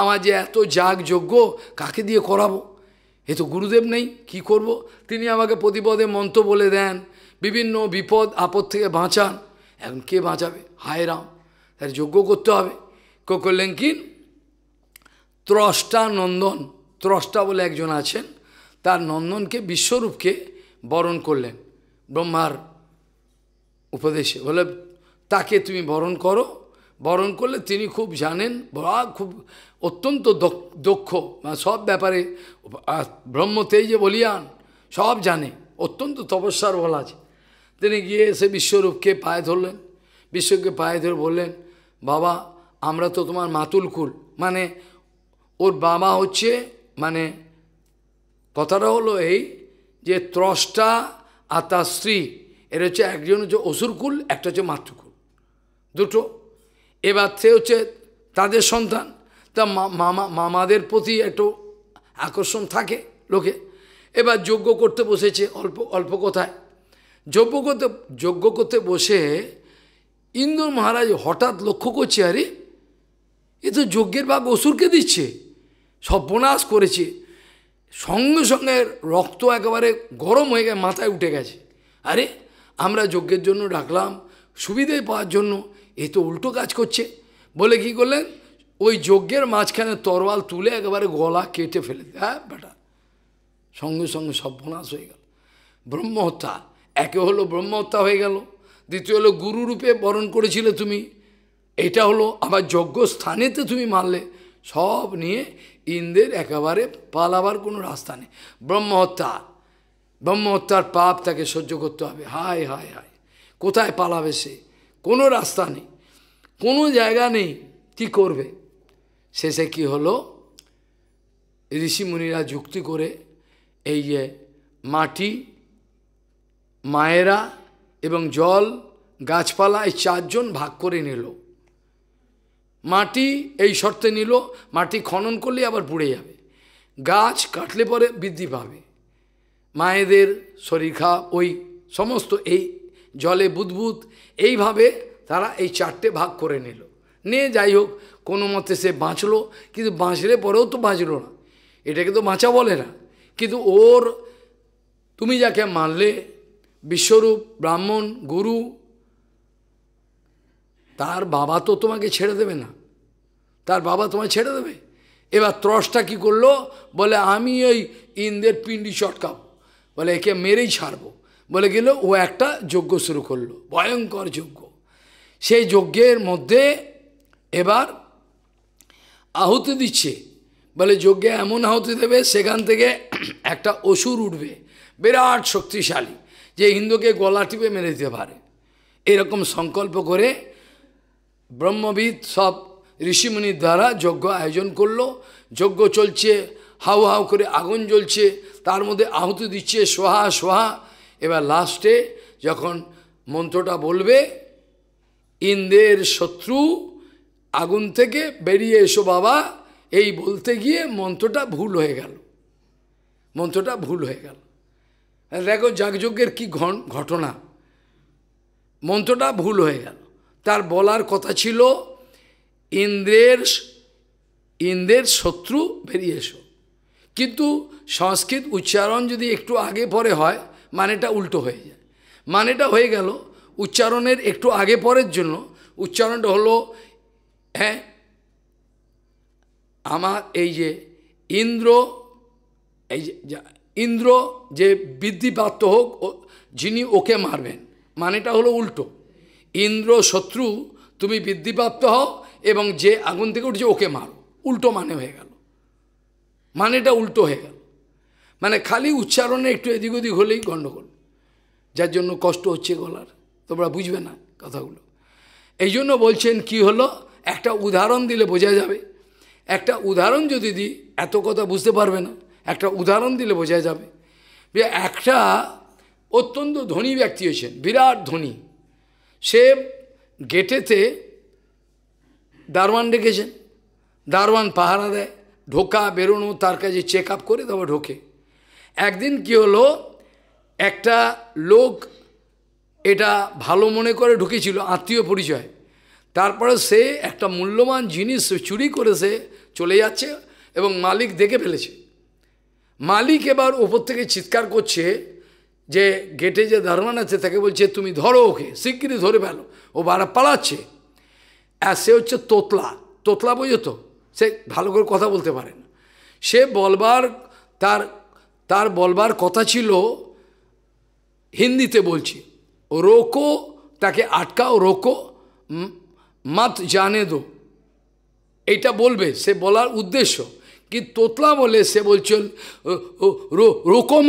আমার যে এত যাগ যোগ্য কাকে দিয়ে করাবো এ তো গুরুদেব নেই কি করব। তিনি আমাকে প্রতিপদে মন্ত্র বলে দেন বিভিন্ন বিপদ আপদ থেকে বাঁচান এখন কে বাঁচাবে হায় রাম তার যোগ্য করতে হবে কেউ করলেন কি ত্রষ্টা নন্দন ত্রষ্টা বলে একজন আছেন তার নন্দনকে বিশ্বরূপকে বরণ করলেন ব্রহ্মার উপদেশে বলে তাকে তুমি বরণ করো বরণ করলে তিনি খুব জানেন বড় খুব অত্যন্ত দক্ষ মানে সব ব্যাপারে ব্রহ্মতেই যে বলিয়ান সব জানে অত্যন্ত তপস্যার বলা আছে তিনি গিয়ে সে বিশ্বরূপকে পায়ে ধরলেন বিশ্বকে পায়ে ধরে বললেন বাবা আমরা তো তোমার মাতুলকুল মানে ওর বাবা হচ্ছে মানে কথাটা হলো এই যে ত্রষ্টা আর তার স্ত্রী এটা হচ্ছে একজন হচ্ছে অসুরকুল একটা হচ্ছে মাতৃকুল দুটো এবার সে হচ্ছে তাদের সন্তান তা মামা মামাদের প্রতি একটু আকর্ষণ থাকে লোকে এবার যজ্ঞ করতে বসেছে অল্প অল্প কথায় যজ্ঞ করতে যজ্ঞ করতে বসে ইন্দ্র মহারাজ হঠাৎ লক্ষ্য করছে আরে এ তো যজ্ঞের বাঘ অসুরকে দিচ্ছে সর্বনাশ করেছে সঙ্গে সঙ্গে রক্ত একেবারে গরম হয়ে গেছে মাথায় উঠে গেছে আরে আমরা যজ্ঞের জন্য রাখলাম সুবিধে পাওয়ার জন্য এ তো উল্টো কাজ করছে বলে কি করলেন ওই যজ্ঞের মাঝখানে তরওয়াল তুলে একেবারে গলা কেটে ফেলে হ্যাঁ বেটা সঙ্গে সঙ্গে সর্বনাশ হয়ে গেল ব্রহ্মহত্যা একে হলো ব্রহ্মহত্যা হয়ে গেল দ্বিতীয় হলো গুরুরূপে বরণ করেছিলে তুমি এটা হলো আবার যজ্ঞ স্থানেতে তুমি মারলে সব নিয়ে ইন্দ্রের একেবারে পালাবার কোনো রাস্তা নেই ব্রহ্মহত্যা ব্রহ্মহত্যার পাপ তাকে সহ্য করতে হবে হায় হায় হায় কোথায় পালাবে সে কোনো রাস্তা নেই কোনো জায়গা নেই কী করবে শেষে কি হলো ঋষিমুনিরা যুক্তি করে এই যে মাটি মায়েরা এবং জল গাছপালা এই চারজন ভাগ করে নিল মাটি এই শর্তে নিল মাটি খনন করলে আবার পুড়ে যাবে গাছ কাটলে পরে বৃদ্ধি পাবে মায়েদের শরীখা ওই সমস্ত এই জলে বুদবুদ এইভাবে তারা এই চারটে ভাগ করে নিল নিয়ে যাই হোক কোনো মতে সে বাঁচলো কিন্তু বাঁচলে পরেও তো বাঁচলো না এটাকে তো বাঁচা বলে না কিন্তু ওর তুমি যাকে মানলে বিশ্বরূপ ব্রাহ্মণ গুরু তার বাবা তো তোমাকে ছেড়ে দেবে না তার বাবা তোমায় ছেড়ে দেবে এবার ত্রসটা কি করলো বলে আমি ওই ইন্দের পিণ্ডি চটকাব বলে একে মেরেই ছাড়বো বলে গেল ও একটা যজ্ঞ শুরু করলো ভয়ঙ্কর যজ্ঞ সেই যজ্ঞের মধ্যে এবার আহুতি দিচ্ছে বলে যজ্ঞে এমন আহুতি দেবে সেখান থেকে একটা অসুর উঠবে বিরাট শক্তিশালী যে হিন্দুকে গলা টিপে মেরে দিতে পারে এরকম সংকল্প করে ব্রহ্মবিদ সব ঋষিমুনির দ্বারা যজ্ঞ আয়োজন করলো যজ্ঞ চলছে হাউ হাউ করে আগুন জ্বলছে তার মধ্যে আহুতি দিচ্ছে সোহা সোহা এবার লাস্টে যখন মন্ত্রটা বলবে ইন্দ্রের শত্রু আগুন থেকে বেরিয়ে এসো বাবা এই বলতে গিয়ে মন্ত্রটা ভুল হয়ে গেল মন্ত্রটা ভুল হয়ে গেল দেখো যাগযজ্ঞের কি ঘটনা মন্ত্রটা ভুল হয়ে গেল তার বলার কথা ছিল ইন্দ্রের ইন্দ্রের শত্রু বেরিয়ে এসো কিন্তু সংস্কৃত উচ্চারণ যদি একটু আগে পরে হয় মানেটা উল্টো হয়ে যায় মানেটা হয়ে গেল উচ্চারণের একটু আগে পরের জন্য উচ্চারণটা হলো হ্যাঁ আমার এই যে ইন্দ্র এই যে ইন্দ্র যে বৃদ্ধিপ্রাপ্ত হোক যিনি ওকে মারবেন মানেটা হলো উল্টো ইন্দ্র শত্রু তুমি বৃদ্ধিপ্রাপ্ত হও এবং যে আগুন থেকে উঠছে ওকে মারো উল্টো মানে হয়ে গেল মানেটা উল্টো হয়ে গেল মানে খালি উচ্চারণে একটু এদিক ওদিক হলেই গণ্ডগোল যার জন্য কষ্ট হচ্ছে গলার তোমরা বুঝবে না কথাগুলো এই জন্য বলছেন কি হলো একটা উদাহরণ দিলে বোঝা যাবে একটা উদাহরণ যদি দিই এত কথা বুঝতে পারবে না একটা উদাহরণ দিলে বোঝা যাবে যে একটা অত্যন্ত ধনী ব্যক্তি হয়েছেন বিরাট ধনী সে গেটেতে দারোয়ান ডেকেছেন দারোয়ান পাহারা দেয় ঢোকা বেরোনো তার কাছে চেক আপ করে তবে ঢোকে একদিন কি হলো একটা লোক এটা ভালো মনে করে ঢুকেছিল আত্মীয় পরিচয় তারপরে সে একটা মূল্যবান জিনিস চুরি করে সে চলে যাচ্ছে এবং মালিক দেখে ফেলেছে মালিক এবার ওপর থেকে চিৎকার করছে যে গেটে যে দারোয়ান আছে তাকে বলছে তুমি ধরো ওকে শিগগিরি ধরে ফেলো ও বারা পালাচ্ছে আর সে হচ্ছে তোতলা তোতলা বোঝো তো সে ভালো করে কথা বলতে পারে না সে বলবার তার তার বলবার কথা ছিল হিন্দিতে বলছি রোকো তাকে আটকাও রোকো মাত জানে দো এইটা বলবে সে বলার উদ্দেশ্য কি তোতলা বলে সে বলছিল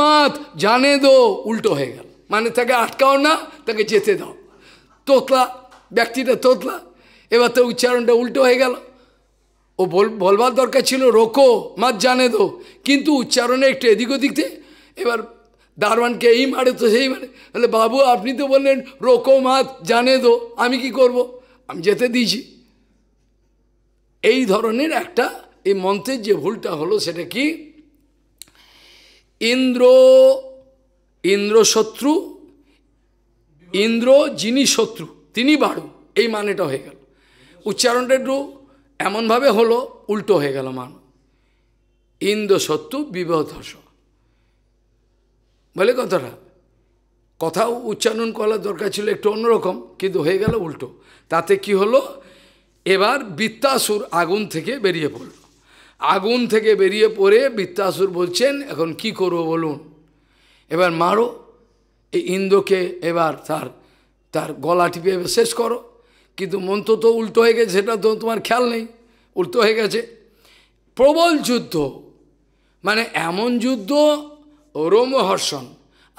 মাত জানে দো উল্টো হয়ে গেল মানে তাকে আটকাও না তাকে যেতে দাও তোতলা ব্যক্তিটা তোতলা এবার তো উচ্চারণটা উল্টো হয়ে গেল ও বলবার দরকার ছিল রোকো মাছ জানে দো কিন্তু উচ্চারণে একটু এদিক ওদিক এবার দারওয়ানকে এই মারে তো সেই মারে তাহলে বাবু আপনি তো বললেন রোকো মাত জানে দো আমি কি করব আমি যেতে দিয়েছি এই ধরনের একটা এই মন্ত্রের যে ভুলটা হলো সেটা কি ইন্দ্র ইন্দ্র শত্রু ইন্দ্র যিনি শত্রু তিনি বাড়ু এই মানেটা হয়ে গেল উচ্চারণটা একটু এমনভাবে হলো উল্টো হয়ে গেল মান ইন্দ সত্য বিবধস বলে কথাটা কথা উচ্চারণ করার দরকার ছিল একটু অন্যরকম কিন্তু হয়ে গেল উল্টো তাতে কি হলো এবার বৃত্তাসুর আগুন থেকে বেরিয়ে পড়ল আগুন থেকে বেরিয়ে পড়ে বৃত্তাসুর বলছেন এখন কি করব বলুন এবার মারো এই ইন্দ্রকে এবার তার তার গলা টিপে শেষ করো কিন্তু মন্ত্র তো উল্টো হয়ে গেছে সেটা তো তোমার খেয়াল নেই উল্টো হয়ে গেছে প্রবল যুদ্ধ মানে এমন যুদ্ধ রোমহর্ষণ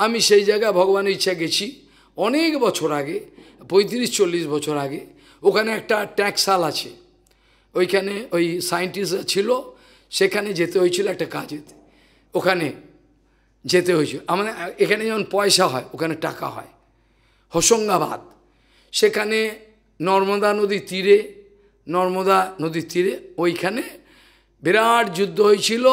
আমি সেই জায়গায় ভগবানের ইচ্ছা গেছি অনেক বছর আগে পঁয়ত্রিশ চল্লিশ বছর আগে ওখানে একটা ট্যাক্সাল আছে ওইখানে ওই সায়েন্টিস্টরা ছিল সেখানে যেতে হয়েছিল একটা কাজেতে ওখানে যেতে হয়েছিল আমাদের মানে এখানে যেমন পয়সা হয় ওখানে টাকা হয় হোসঙ্গাবাদ সেখানে নর্মদা নদীর তীরে নর্মদা নদীর তীরে ওইখানে বিরাট যুদ্ধ হয়েছিল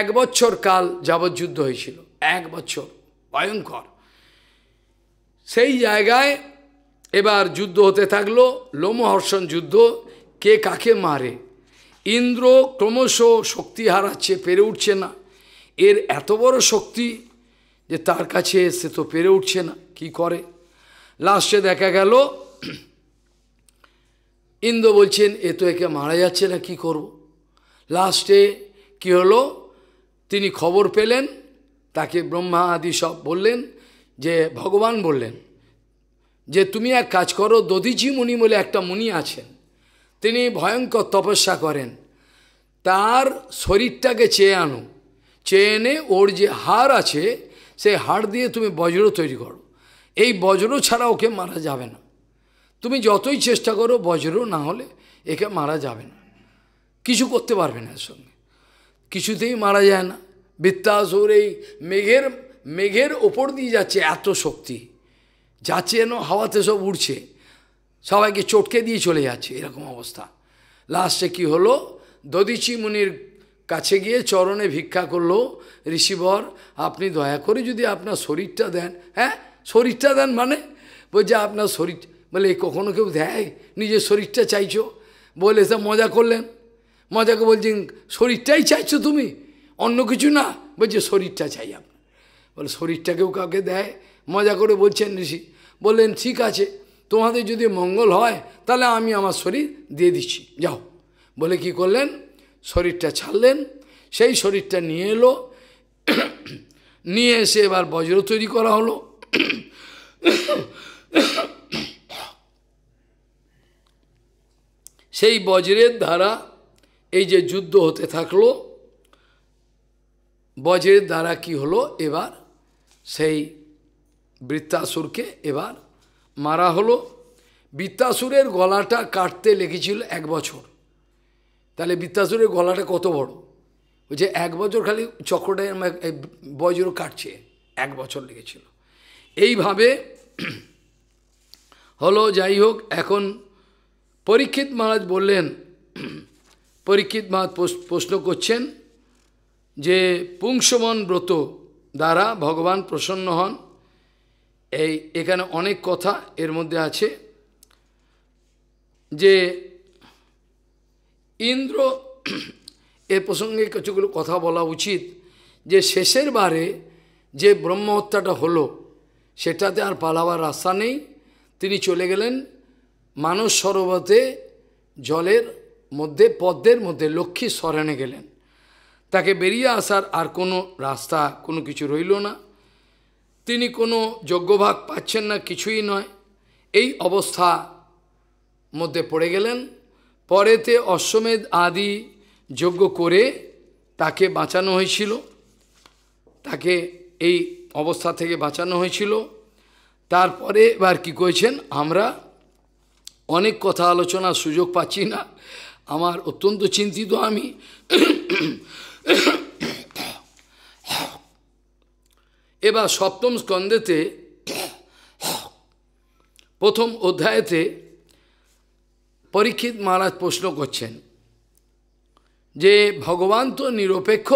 এক বছর কাল যাবৎ যুদ্ধ হয়েছিল এক বছর ভয়ঙ্কর সেই জায়গায় এবার যুদ্ধ হতে থাকলো লোমহর্ষণ যুদ্ধ কে কাকে মারে ইন্দ্র ক্রমশ শক্তি হারাচ্ছে পেরে উঠছে না এর এত বড় শক্তি যে তার কাছে সে তো পেরে উঠছে না কি করে লাস্টে দেখা গেল ইন্দ্র বলছেন এ তো একে মারা যাচ্ছে না কি করব। লাস্টে কি হলো তিনি খবর পেলেন তাকে ব্রহ্মা আদি সব বললেন যে ভগবান বললেন যে তুমি এক কাজ করো দধিজি মুনি বলে একটা মুনি আছেন তিনি ভয়ঙ্কর তপস্যা করেন তার শরীরটাকে চেয়ে আনো চেয়ে এনে ওর যে হাড় আছে সেই হাড় দিয়ে তুমি বজ্র তৈরি করো এই বজ্র ছাড়া ওকে মারা যাবে না তুমি যতই চেষ্টা করো বজ্র না হলে একে মারা যাবে না কিছু করতে পারবে না এর সঙ্গে কিছুতেই মারা যায় না বৃত্তাসুর এই মেঘের মেঘের ওপর দিয়ে যাচ্ছে এত শক্তি যাচ্ছে যেন হাওয়াতে সব উড়ছে সবাইকে চটকে দিয়ে চলে যাচ্ছে এরকম অবস্থা লাস্টে কি হলো দদিচি মুনির কাছে গিয়ে চরণে ভিক্ষা করলো ঋষিবর আপনি দয়া করে যদি আপনার শরীরটা দেন হ্যাঁ শরীরটা দেন মানে বলছে আপনার শরীর বলে এই কখনো কেউ দেয় নিজের শরীরটা চাইছো বলে সে মজা করলেন মজাকে বলছেন শরীরটাই চাইছো তুমি অন্য কিছু না বলছে শরীরটা চাই আপনার বলে শরীরটাকেও কাউকে দেয় মজা করে বলছেন ঋষি বললেন ঠিক আছে তোমাদের যদি মঙ্গল হয় তাহলে আমি আমার শরীর দিয়ে দিচ্ছি যাও বলে কি করলেন শরীরটা ছাড়লেন সেই শরীরটা নিয়ে এলো নিয়ে এসে এবার বজ্র তৈরি করা হলো সেই বজ্রের দ্বারা এই যে যুদ্ধ হতে থাকলো বজ্রের দ্বারা কি হলো এবার সেই বৃত্তাসুরকে এবার মারা হলো বৃত্তাসুরের গলাটা কাটতে লেগেছিল এক বছর তাহলে বৃত্তাসুরের গলাটা কত বড় ওই যে এক বছর খালি চক্রটা বজ্র কাটছে এক বছর লেগেছিল এইভাবে হলো যাই হোক এখন পরীক্ষিত মহারাজ বললেন পরীক্ষিত মহারাজ প্রশ্ন করছেন যে পুংসমন ব্রত দ্বারা ভগবান প্রসন্ন হন এই এখানে অনেক কথা এর মধ্যে আছে যে ইন্দ্র এর প্রসঙ্গে কিছুগুলো কথা বলা উচিত যে শেষের বারে যে ব্রহ্মহত্যাটা হলো সেটাতে আর পালাবার রাস্তা নেই তিনি চলে গেলেন মানস সরোবতে জলের মধ্যে পদ্মের মধ্যে লক্ষ্মী স্মরণে গেলেন তাকে বেরিয়ে আসার আর কোনো রাস্তা কোনো কিছু রইল না তিনি কোনো যজ্ঞভাগ পাচ্ছেন না কিছুই নয় এই অবস্থা মধ্যে পড়ে গেলেন পরেতে অশ্বমেধ আদি যজ্ঞ করে তাকে বাঁচানো হয়েছিল তাকে এই অবস্থা থেকে বাঁচানো হয়েছিল তারপরে এবার কী করেছেন আমরা অনেক কথা আলোচনা সুযোগ পাচ্ছি না আমার অত্যন্ত চিন্তিত আমি এবার সপ্তম স্কন্ধেতে প্রথম অধ্যায়েতে পরীক্ষিত মহারাজ প্রশ্ন করছেন যে ভগবান তো নিরপেক্ষ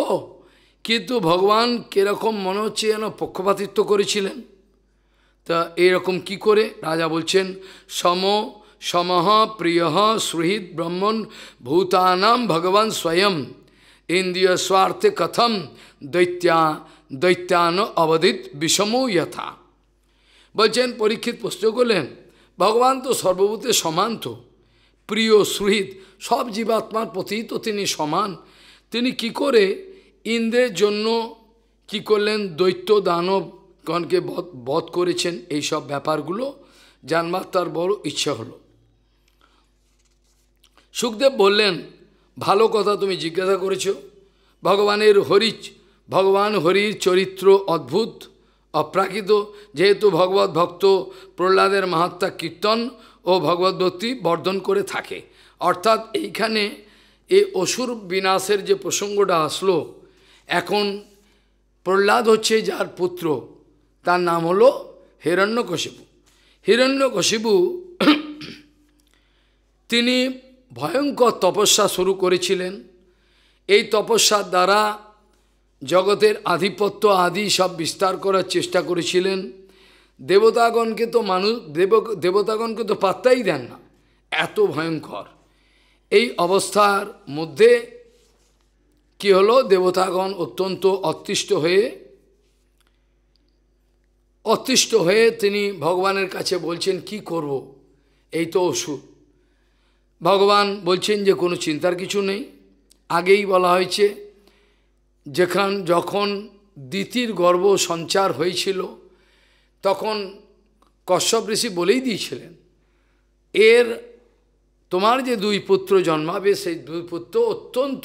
কিন্তু ভগবান কীরকম মনে হচ্ছে যেন পক্ষপাতিত্ব করেছিলেন তা এরকম কি করে রাজা বলছেন সম समह প্রিয় সুহৃদ ব্রহ্মণ ভূতানাম ভগবান স্বয়ং ইন্দ্রিয় স্বার্থে কথম দৈত্যা দৈত্যান অবধিত বিষম যথা বলছেন পরীক্ষিত প্রশ্ন করলেন ভগবান তো সর্বভূতে সমান তো প্রিয় সুহৃদ সব জীবাত্মার প্রতি তো তিনি সমান তিনি কি করে ইন্দ্রের জন্য কি করলেন দৈত্য দানবগণকে বধ করেছেন এই সব ব্যাপারগুলো জানবার তার বড় ইচ্ছা হলো সুখদেব বললেন ভালো কথা তুমি জিজ্ঞাসা করেছ ভগবানের হরিচ ভগবান হরির চরিত্র অদ্ভুত অপ্রাকৃত যেহেতু ভগবত ভক্ত প্রহ্লাদের মাহাত্মা কীর্তন ও ভগবদ্ভক্তি বর্ধন করে থাকে অর্থাৎ এইখানে এ অসুর বিনাশের যে প্রসঙ্গটা আসলো এখন প্রহ্লাদ হচ্ছে যার পুত্র তার নাম হলো হিরণ্যকশিপু হিরণ্যকশিপু তিনি ভয়ঙ্কর তপস্যা শুরু করেছিলেন এই তপস্যার দ্বারা জগতের আধিপত্য আদি সব বিস্তার করার চেষ্টা করেছিলেন দেবতাগণকে তো মানুষ দেব দেবতাগণকে তো পাত্তাই দেন না এত ভয়ঙ্কর এই অবস্থার মধ্যে কি হলো দেবতাগণ অত্যন্ত অতিষ্ঠ হয়ে অতিষ্ঠ হয়ে তিনি ভগবানের কাছে বলছেন কি করব এই তো ওষুধ ভগবান বলছেন যে কোনো চিন্তার কিছু নেই আগেই বলা হয়েছে যেখান যখন দিতির গর্ব সঞ্চার হয়েছিল তখন কশ্যপ ঋষি বলেই দিয়েছিলেন এর তোমার যে দুই পুত্র জন্মাবে সেই দুই পুত্র অত্যন্ত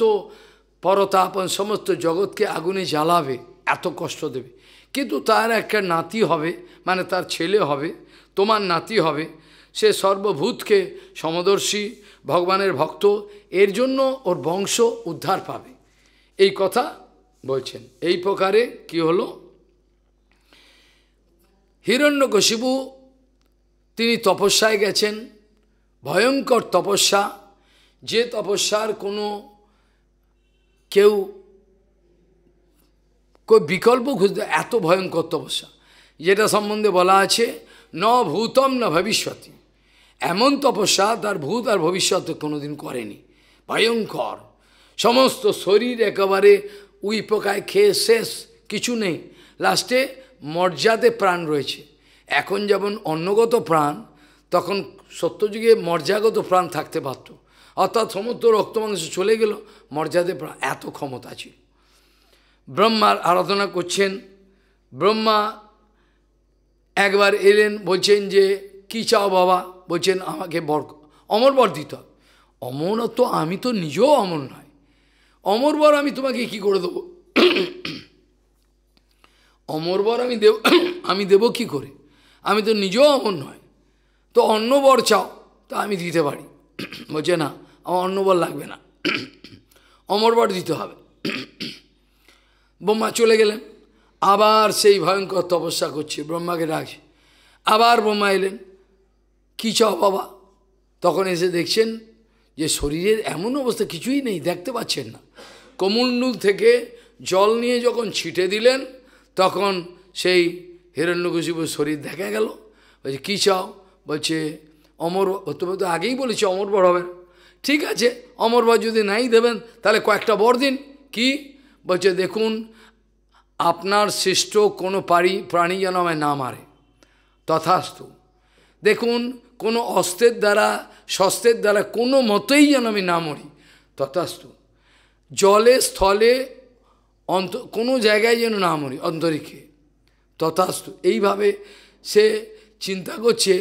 পরতাপন সমস্ত জগৎকে আগুনে জ্বালাবে এত কষ্ট দেবে কিন্তু তার একটা নাতি হবে মানে তার ছেলে হবে তোমার নাতি হবে সে সর্বভূতকে সমদর্শী ভগবানের ভক্ত এর জন্য ওর বংশ উদ্ধার পাবে এই কথা বলছেন এই প্রকারে কি হলো হিরণ্যকশিবু তিনি তপস্যায় গেছেন ভয়ঙ্কর তপস্যা যে তপস্যার কোনো কেউ কেউ বিকল্প খুঁজতে এত ভয়ঙ্কর তপস্যা যেটা সম্বন্ধে বলা আছে ন ভূতম না ভবিষ্যতী এমন তপস্যা তার ভূত আর ভবিষ্যতে কোনোদিন করেনি ভয়ঙ্কর সমস্ত শরীর একেবারে উই পোকায় খেয়ে শেষ কিছু নেই লাস্টে মর্যাদে প্রাণ রয়েছে এখন যেমন অন্নগত প্রাণ তখন সত্যযুগে মর্যাগত প্রাণ থাকতে পারত অর্থাৎ সমস্ত মাংস চলে গেল মর্যাদে প্রাণ এত ক্ষমতা ছিল ব্রহ্মার আরাধনা করছেন ব্রহ্মা একবার এলেন বলছেন যে কী চাও বাবা বলছেন আমাকে বর অমর বর দিতে হবে অমর তো আমি তো নিজেও অমর নয় অমর বর আমি তোমাকে কি করে দেবো অমর বর আমি দেব আমি দেব কি করে আমি তো নিজেও অমর নয় তো অন্য বর চাও তা আমি দিতে পারি বলছে না আমার অন্য বর লাগবে না অমর বর দিতে হবে ব্রহ্মা চলে গেলেন আবার সেই ভয়ঙ্কর তপস্যা করছে ব্রহ্মাকে ডাকছে আবার ব্রহ্মা এলেন কী চাও বাবা তখন এসে দেখছেন যে শরীরের এমন অবস্থা কিছুই নেই দেখতে পাচ্ছেন না কমণ্ডুল থেকে জল নিয়ে যখন ছিটে দিলেন তখন সেই হিরণ্যকশিপুর শরীর দেখা গেল বলছে কী চাও বলছে অমর তুমি তো আগেই বলেছি অমর বর হবে ঠিক আছে অমর বর যদি নাই দেবেন তাহলে কয়েকটা বর দিন কি বলছে দেখুন আপনার সৃষ্ট কোনো পারি প্রাণী যেন আমায় না মারে তথাস্তু দেখুন কোনো অস্ত্রের দ্বারা শস্ত্রের দ্বারা কোনো মতেই যেন আমি না মরি তথাস্তু জলে স্থলে অন্ত কোনো জায়গায় যেন না মরি অন্তরিক্ষে তথাস্তু এইভাবে সে চিন্তা করছে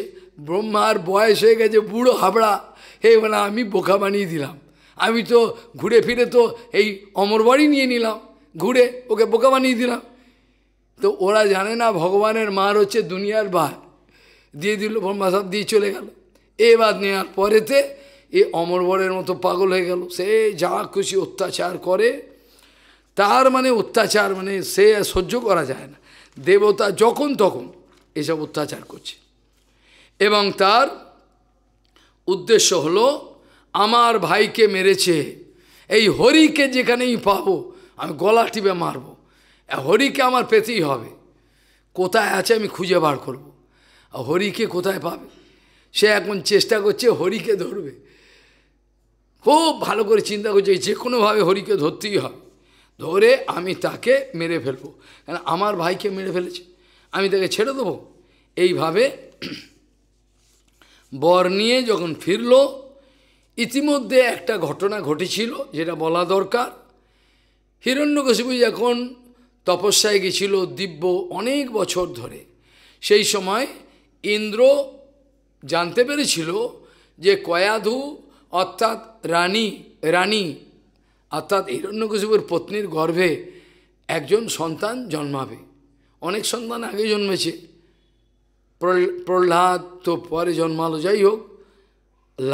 ব্রহ্মার বয়স হয়ে গেছে বুড়ো হাবড়া হে মানে আমি বোকা বানিয়ে দিলাম আমি তো ঘুরে ফিরে তো এই অমরবাড়ি নিয়ে নিলাম ঘুরে ওকে বোকা বানিয়ে দিলাম তো ওরা জানে না ভগবানের মার হচ্ছে দুনিয়ার বার দিয়ে দিল ব্রহ্মাসাপ দিয়ে চলে গেল এবার নেওয়ার পরেতে এ অমরবরের মতো পাগল হয়ে গেল সে যা খুশি অত্যাচার করে তার মানে অত্যাচার মানে সে সহ্য করা যায় না দেবতা যখন তখন এসব অত্যাচার করছে এবং তার উদ্দেশ্য হলো আমার ভাইকে মেরেছে এই হরিকে যেখানেই পাবো আমি গলা টিপে মারবো হরিকে আমার পেতেই হবে কোথায় আছে আমি খুঁজে বার করবো হরিকে কোথায় পাবে সে এখন চেষ্টা করছে হরিকে ধরবে খুব ভালো করে চিন্তা করছে যে কোনোভাবে হরিকে ধরতেই হবে ধরে আমি তাকে মেরে ফেলবো কেন আমার ভাইকে মেরে ফেলেছে আমি তাকে ছেড়ে দেবো এইভাবে বর নিয়ে যখন ফিরল ইতিমধ্যে একটা ঘটনা ঘটেছিল যেটা বলা দরকার হিরণ্যকশিপু যখন তপস্যায় গেছিল দিব্য অনেক বছর ধরে সেই সময় ইন্দ্র জানতে পেরেছিল যে কয়াধু অর্থাৎ রানী রানী অর্থাৎ হিরণ্যকশিপুর পত্নীর গর্ভে একজন সন্তান জন্মাবে অনেক সন্তান আগে জন্মেছে প্রহ্লাদ তো পরে জন্মালো যাই হোক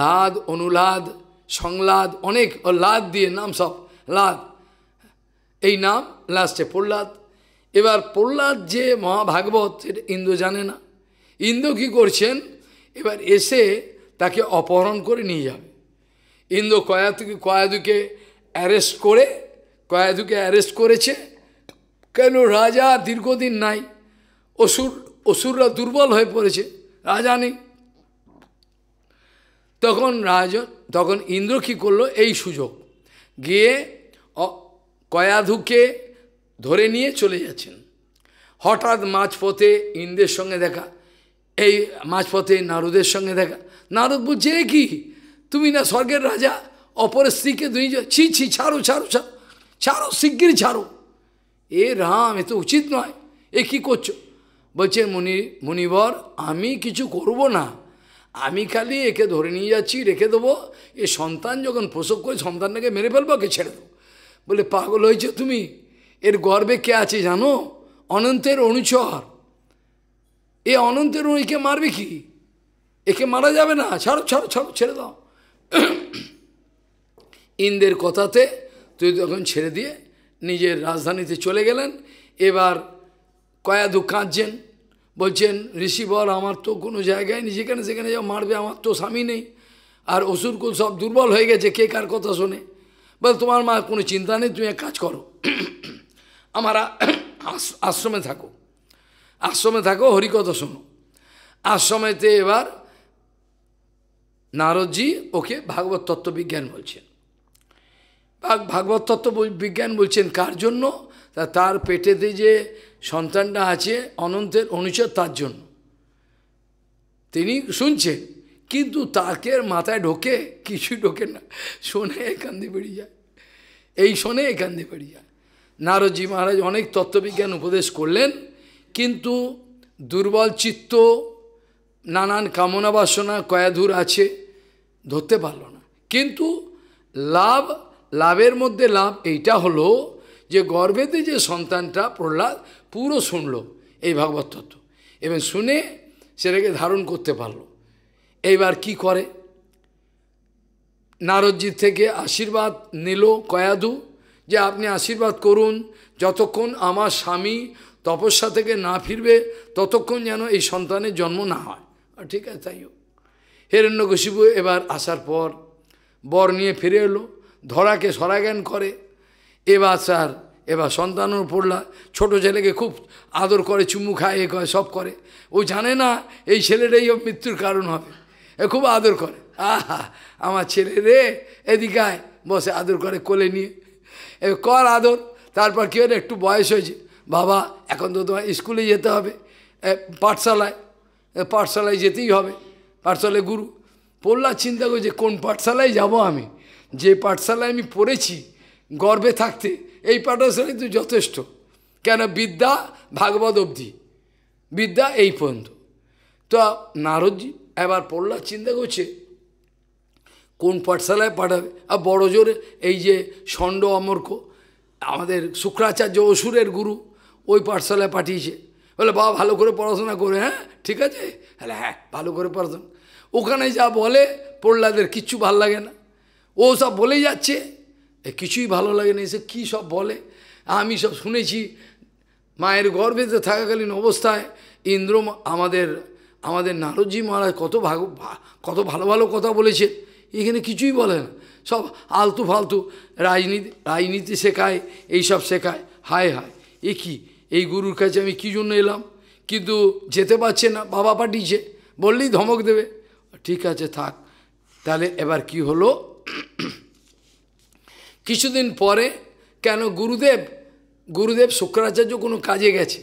লাদ অনুলাদ সংলাদ অনেক লাদ দিয়ে নাম সব লাদ এই নাম লাস্টে প্রহ্লাদ এবার প্রহ্লাদ যে মহাভাগবত সেটা ইন্দ্র জানে না ইন্দ্র কী করছেন এবার এসে তাকে অপহরণ করে নিয়ে যাবে ইন্দ্র কয়াদুকে কয়াদুকে অ্যারেস্ট করে কয়াদুকে অ্যারেস্ট করেছে কেন রাজা দীর্ঘদিন নাই অসুর অসুররা দুর্বল হয়ে পড়েছে রাজা নেই তখন রাজ তখন ইন্দ্র কী করলো এই সুযোগ গিয়ে কয়াধুকে ধরে নিয়ে চলে যাচ্ছেন হঠাৎ মাঝপথে ইন্দ্রের সঙ্গে দেখা এই মাঝপথে নারদের সঙ্গে দেখা নারদ বলছে কি তুমি না স্বর্গের রাজা অপরের স্ত্রীকে দুই ছি ছি ছাড়ো ছাড়ো ছাড়ো ছাড়ো শিগগির ছাড়ো এ রাম এ তো উচিত নয় এ কী করছো বলছে মুনি মুনিবর আমি কিছু করব না আমি খালি একে ধরে নিয়ে যাচ্ছি রেখে দেবো এ সন্তান যখন প্রসব করে সন্তানটাকে মেরে ফেলবো কে ছেড়ে দেবো বলে পাগল হয়েছে তুমি এর গর্বে কে আছে জানো অনন্তের অনুচর এ অনন্তের একে মারবে কি একে মারা যাবে না ছাড়ো ছাড়ো ছাড়ো ছেড়ে দাও ইন্দের কথাতে তুই তখন ছেড়ে দিয়ে নিজের রাজধানীতে চলে গেলেন এবার কয়াদু কাঁদছেন বলছেন ঋষিবর আমার তো কোনো জায়গায় নি যেখানে সেখানে যাও মারবে আমার তো স্বামী নেই আর অসুরকুল সব দুর্বল হয়ে গেছে কে কার কথা শোনে বল তোমার মা কোনো চিন্তা নেই তুমি এক কাজ করো আমারা আশ্রমে থাকো আশ্রমে থাকো হরিকথা শোনো আশ্রমেতে এবার নারদজি ওকে ভাগবত তত্ত্ববিজ্ঞান বলছেন ভাগবত তত্ত্ব বিজ্ঞান বলছেন কার জন্য তা তার পেটেতে যে সন্তানটা আছে অনন্তের অনুচর তার জন্য তিনি শুনছেন কিন্তু তাকে মাথায় ঢোকে কিছু ঢোকে না শোনে একান্দি দিয়ে বেরিয়ে যায় এই শোনে একান্দি দিয়ে বেরিয়ে যায় নারদজি মহারাজ অনেক তত্ত্ববিজ্ঞান উপদেশ করলেন কিন্তু দুর্বল চিত্ত নানান কামনা বাসনা কয়াধুর আছে ধরতে পারল না কিন্তু লাভ লাভের মধ্যে লাভ এইটা হলো যে গর্ভেতে যে সন্তানটা প্রহ্লাদ পুরো শুনল এই ভাগবত তত্ত্ব এবং শুনে সেটাকে ধারণ করতে পারল এইবার কি করে নারদজির থেকে আশীর্বাদ নিল কয়াধু যে আপনি আশীর্বাদ করুন যতক্ষণ আমার স্বামী তপস্যা থেকে না ফিরবে ততক্ষণ যেন এই সন্তানের জন্ম না হয় ঠিক আছে তাই হোক হিরণ্যকশিপু এবার আসার পর বর নিয়ে ফিরে এলো ধরাকে সরাজ্ঞান করে এবার স্যার এবার সন্তানও পড়লা ছোট ছেলেকে খুব আদর করে চুমু খায় এ করে সব করে ও জানে না এই ছেলেটাই মৃত্যুর কারণ হবে এ খুব আদর করে আহা আমার ছেলে রে এদিকায় বসে আদর করে কোলে নিয়ে এ কর আদর তারপর কী হলো একটু বয়স হয়েছে বাবা এখন তো তোমার স্কুলে যেতে হবে পাঠশালায় পাঠশালায় যেতেই হবে পাঠশালায় গুরু পড়লার চিন্তা করছে কোন পাঠশালায় যাব আমি যে পাঠশালায় আমি পড়েছি গর্বে থাকতে এই পাঠশালায় তো যথেষ্ট কেন বিদ্যা ভাগবত অবধি বিদ্যা এই পর্যন্ত তো নারদজি এবার পড়লার চিন্তা করছে কোন পাঠশালায় পাঠাবে আর বড় জোরে এই যে ষণ্ড অমর্ক আমাদের শুক্রাচার্য অসুরের গুরু ওই পাঠশালায় পাঠিয়েছে বলে বাবা ভালো করে পড়াশোনা করে হ্যাঁ ঠিক আছে হ্যাঁ হ্যাঁ ভালো করে পড়াশোনা ওখানে যা বলে প্রহ্লাদের কিচ্ছু ভাল লাগে না ও সব বলেই যাচ্ছে কিছুই ভালো লাগে না এসে কী সব বলে আমি সব শুনেছি মায়ের গর্ভেতে থাকাকালীন অবস্থায় ইন্দ্র আমাদের আমাদের নারদজি মহারাজ কত ভাগ কত ভালো ভালো কথা বলেছে এখানে কিছুই বলে না সব আলতু ফালতু রাজনীতি রাজনীতি শেখায় এইসব শেখায় হায় হায় এ কী এই গুরুর কাছে আমি কী জন্য এলাম কিন্তু যেতে পারছে না বাবা পাঠিয়েছে বললেই ধমক দেবে ঠিক আছে থাক তাহলে এবার কি হলো কিছুদিন পরে কেন গুরুদেব গুরুদেব শুক্রাচার্য কোনো কাজে গেছে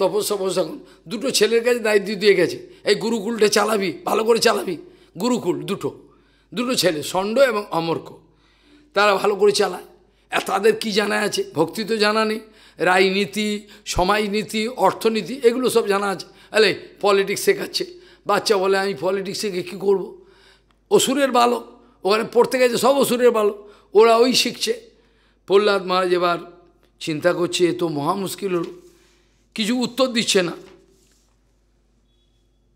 তপস এখন দুটো ছেলের কাছে দায়িত্ব দিয়ে গেছে এই গুরুকুলটা চালাবি ভালো করে চালাবি গুরুকুল দুটো দুটো ছেলে ষণ্ড এবং অমর্ক তারা ভালো করে চালায় আর তাদের কি জানা আছে ভক্তি তো জানা নেই রাজনীতি সমাজনীতি অর্থনীতি এগুলো সব জানা আছে আলে পলিটিক্স শেখাচ্ছে বাচ্চা বলে আমি পলিটিক্স শিখে কী করব। অসুরের বালক ওখানে পড়তে গেছে সব অসুরের বালক ওরা ওই শিখছে প্রহ্লাদ মহারাজ এবার চিন্তা করছে এ তো মহা মুশকিল কিছু উত্তর দিচ্ছে না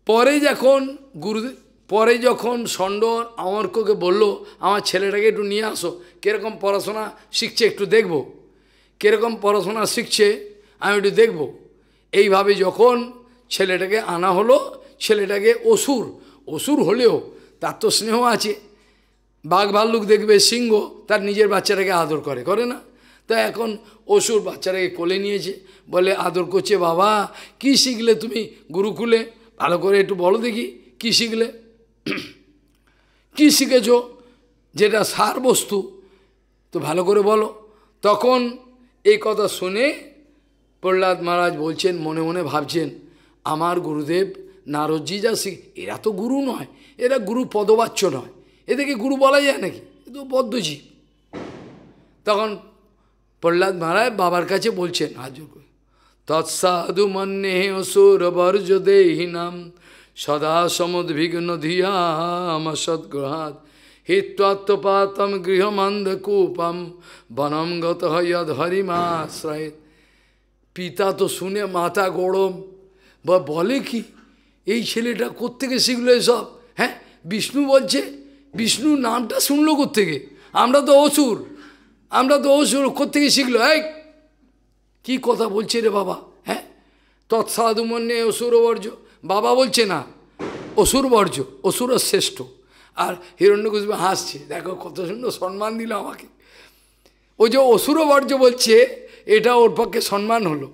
পরে যখন গুরুদেব পরে যখন ষণ্ড আমার্ককে বলল আমার ছেলেটাকে একটু নিয়ে আসো কীরকম পড়াশোনা শিখছে একটু দেখবো কীরকম পড়াশোনা শিখছে আমি একটু দেখব এইভাবে যখন ছেলেটাকে আনা হলো ছেলেটাকে অসুর অসুর হলেও তার তো স্নেহ আছে বাঘ ভাল্লুক দেখবে সিংহ তার নিজের বাচ্চাটাকে আদর করে করে না তা এখন অসুর বাচ্চাটাকে কোলে নিয়েছে বলে আদর করছে বাবা কি শিখলে তুমি গুরুকুলে ভালো করে একটু বলো দেখি কি শিখলে কি শিখেছ যেটা সার বস্তু তো ভালো করে বলো তখন এই কথা শুনে প্রহ্লাদ মহারাজ বলছেন মনে মনে ভাবছেন আমার গুরুদেব নারদজি যা শিখ এরা তো গুরু নয় এরা গুরু পদবাচ্য নয় এদেরকে গুরু বলা যায় নাকি এ তো বদ্ধজীব তখন প্রহ্লাদ মহারাজ বাবার কাছে বলছেন হাজুর তৎসাধু মন্যে অসুর বর্জ দেহিনাম সদা সমুদ্বিঘ্ন ধিয়াম সদ্গ্রহাত হিত্বাত্মপাতম কূপম বনম গত হদ হরিমাশ্রয় পিতা তো শুনে মাথা গরম বা বলে কি এই ছেলেটা কোত্থেকে শিখলো এসব হ্যাঁ বিষ্ণু বলছে বিষ্ণু নামটা শুনলো কোত্থেকে আমরা তো অসুর আমরা তো অসুর কোত্থেকে শিখলো এই কি কথা বলছে রে বাবা হ্যাঁ তৎসাধুমন্যে অসুর বর্জ্য বাবা বলছে না অসুর বর্জ্য অসুর শ্রেষ্ঠ আর হিরণ্যকুশবা হাসছে দেখো কত সুন্দর সম্মান দিল আমাকে ও যে অসুরবর্জ্য বলছে এটা ওর পক্ষে সম্মান হলো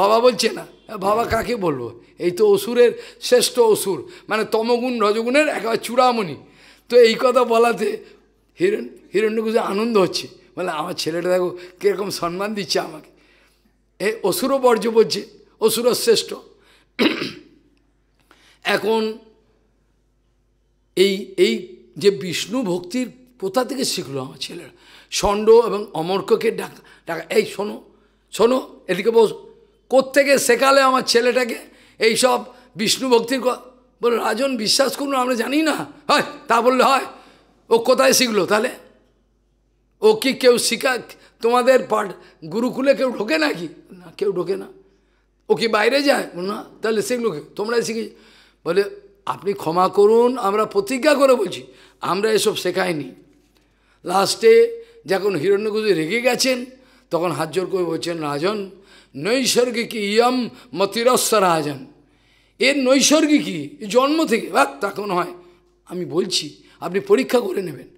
বাবা বলছে না বাবা কাকে বলবো এই তো অসুরের শ্রেষ্ঠ অসুর মানে তমগুণ রজগুণের একেবারে চূড়ামণি তো এই কথা বলাতে হিরণ হিরণ্যকুশে আনন্দ হচ্ছে বলে আমার ছেলেটা দেখো কীরকম সম্মান দিচ্ছে আমাকে এ অসুরও বর্জ্য বলছে অসুর শ্রেষ্ঠ এখন এই এই যে বিষ্ণু ভক্তির কোথা থেকে শিখলো আমার ছেলেরা ষণ্ড এবং অমর্ককে ডাকা ডাকা এই শোনো শোনো এদিকে বস কোত্থেকে শেখালে আমার ছেলেটাকে এই সব বিষ্ণু ভক্তির বলে রাজন বিশ্বাস করুন আমরা জানি না হয় তা বললে হয় ও কোথায় শিখলো তাহলে ও কি কেউ শিখা তোমাদের পাঠ গুরুকুলে কেউ ঢোকে নাকি না কেউ ঢোকে না ও কি বাইরে যায় না তাহলে শিখলো তোমরাই শিখে বলে আপনি ক্ষমা করুন আমরা প্রতিজ্ঞা করে বলছি আমরা এসব শেখাইনি লাস্টে যখন হিরণ্যগুজি রেগে গেছেন তখন হাত জোর করে বলছেন রাজন নৈসর্গিক ইয়ম মতিরস্ব রাজন এর নৈসর্গিকই জন্ম থেকে বাক তখন হয় আমি বলছি আপনি পরীক্ষা করে নেবেন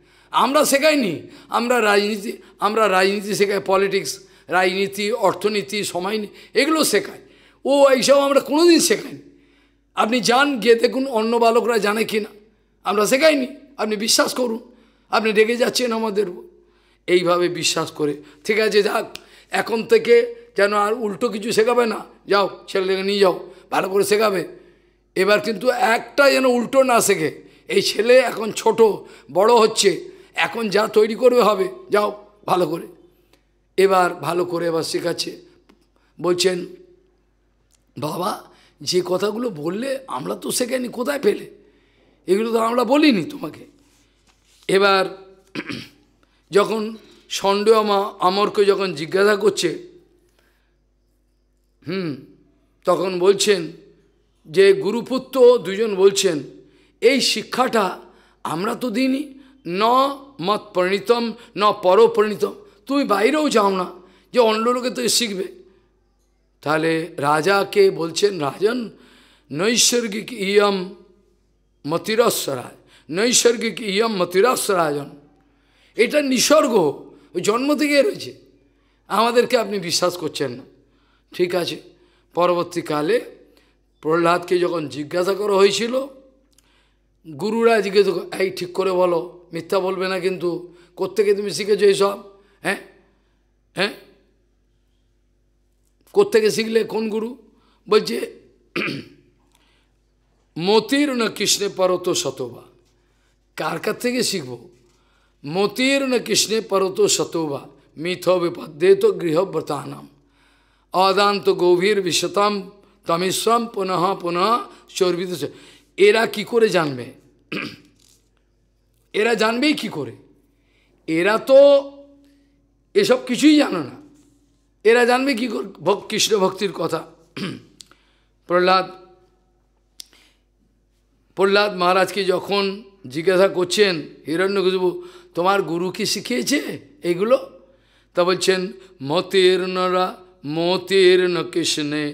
আমরা শেখাইনি আমরা রাজনীতি আমরা রাজনীতি শেখাই পলিটিক্স রাজনীতি অর্থনীতি সময় এগুলো শেখাই ও এইসব আমরা কোনোদিন শেখাইনি আপনি যান গিয়ে দেখুন অন্য বালকরা জানে কি না আমরা শেখাইনি আপনি বিশ্বাস করুন আপনি রেগে যাচ্ছেন আমাদের এইভাবে বিশ্বাস করে ঠিক আছে যাক এখন থেকে যেন আর উল্টো কিছু শেখাবে না যাও ছেলেটাকে নিয়ে যাও ভালো করে শেখাবে এবার কিন্তু একটা যেন উল্টো না শেখে এই ছেলে এখন ছোট বড় হচ্ছে এখন যা তৈরি করবে হবে যাও ভালো করে এবার ভালো করে এবার শেখাচ্ছে বলছেন বাবা যে কথাগুলো বললে আমরা তো সেখানে কোথায় পেলে এগুলো তো আমরা বলিনি তোমাকে এবার যখন সন্ডে আমা আমরকে যখন জিজ্ঞাসা করছে হুম তখন বলছেন যে গুরুপুত্র দুজন বলছেন এই শিক্ষাটা আমরা তো দিইনি ন মত প্রণীতম ন পরপ্রণীতম তুমি বাইরেও যাও না যে অন্য লোকে তো শিখবে তাহলে রাজাকে বলছেন রাজন নৈসর্গিক ইয়ম মতিরস্বরাজ নৈসর্গিক ইয়ম মতিরস্বরাজন এটা নিসর্গ ওই জন্ম থেকে রয়েছে আমাদেরকে আপনি বিশ্বাস করছেন না ঠিক আছে পরবর্তীকালে প্রহ্লাদকে যখন জিজ্ঞাসা করা হয়েছিল গুরুরা জিজ্ঞাসা এই ঠিক করে বলো মিথ্যা বলবে না কিন্তু কোথেকে তুমি শিখেছো এইসব হ্যাঁ হ্যাঁ কোথেকে শিখলে কোন গুরু বলছে মতির না কৃষ্ণে পরত শতবা কার কার থেকে শিখব মতির না কৃষ্ণে পরত শতবা মিথ বিপদে তো গৃহব্রতানাম অদান্ত গভীর বিশ্বতম তমিশ্রম পুনঃ পুনঃ চর্বিত এরা কি করে জানবে এরা জানবেই কি করে এরা তো এসব কিছুই জানো না এরা জানবে কী কৃষ্ণ ভক্তির কথা প্রহ্লাদ প্রহ্লাদ মহারাজকে যখন জিজ্ঞাসা করছেন হিরণ্যকুজবু তোমার গুরু কি শিখিয়েছে এগুলো তা বলছেন মতের মতীর্ণ কৃষ্ণে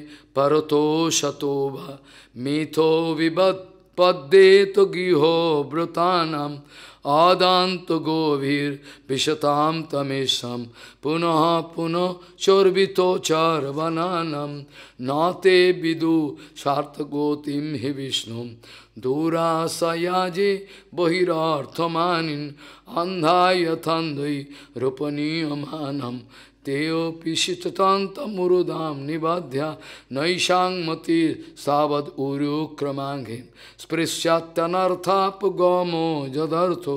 শত বা মিথো বিবদ পদ্মে তো গৃহ ব্রতানাম adanto govir vishatam tamisham punaha puno chorbito charvananam nate vidu sartagotim hi vishnum duрасаяje bahirarthamanin andhayathandai rupaniyamaanam तेयोपि शिततान्तमुरुदां निबाध्या नैषाङ्मति सावद् ऊर्योक्रमाङ्घिं स्पृश्यात्तनर्थाप गौमो जदर्थो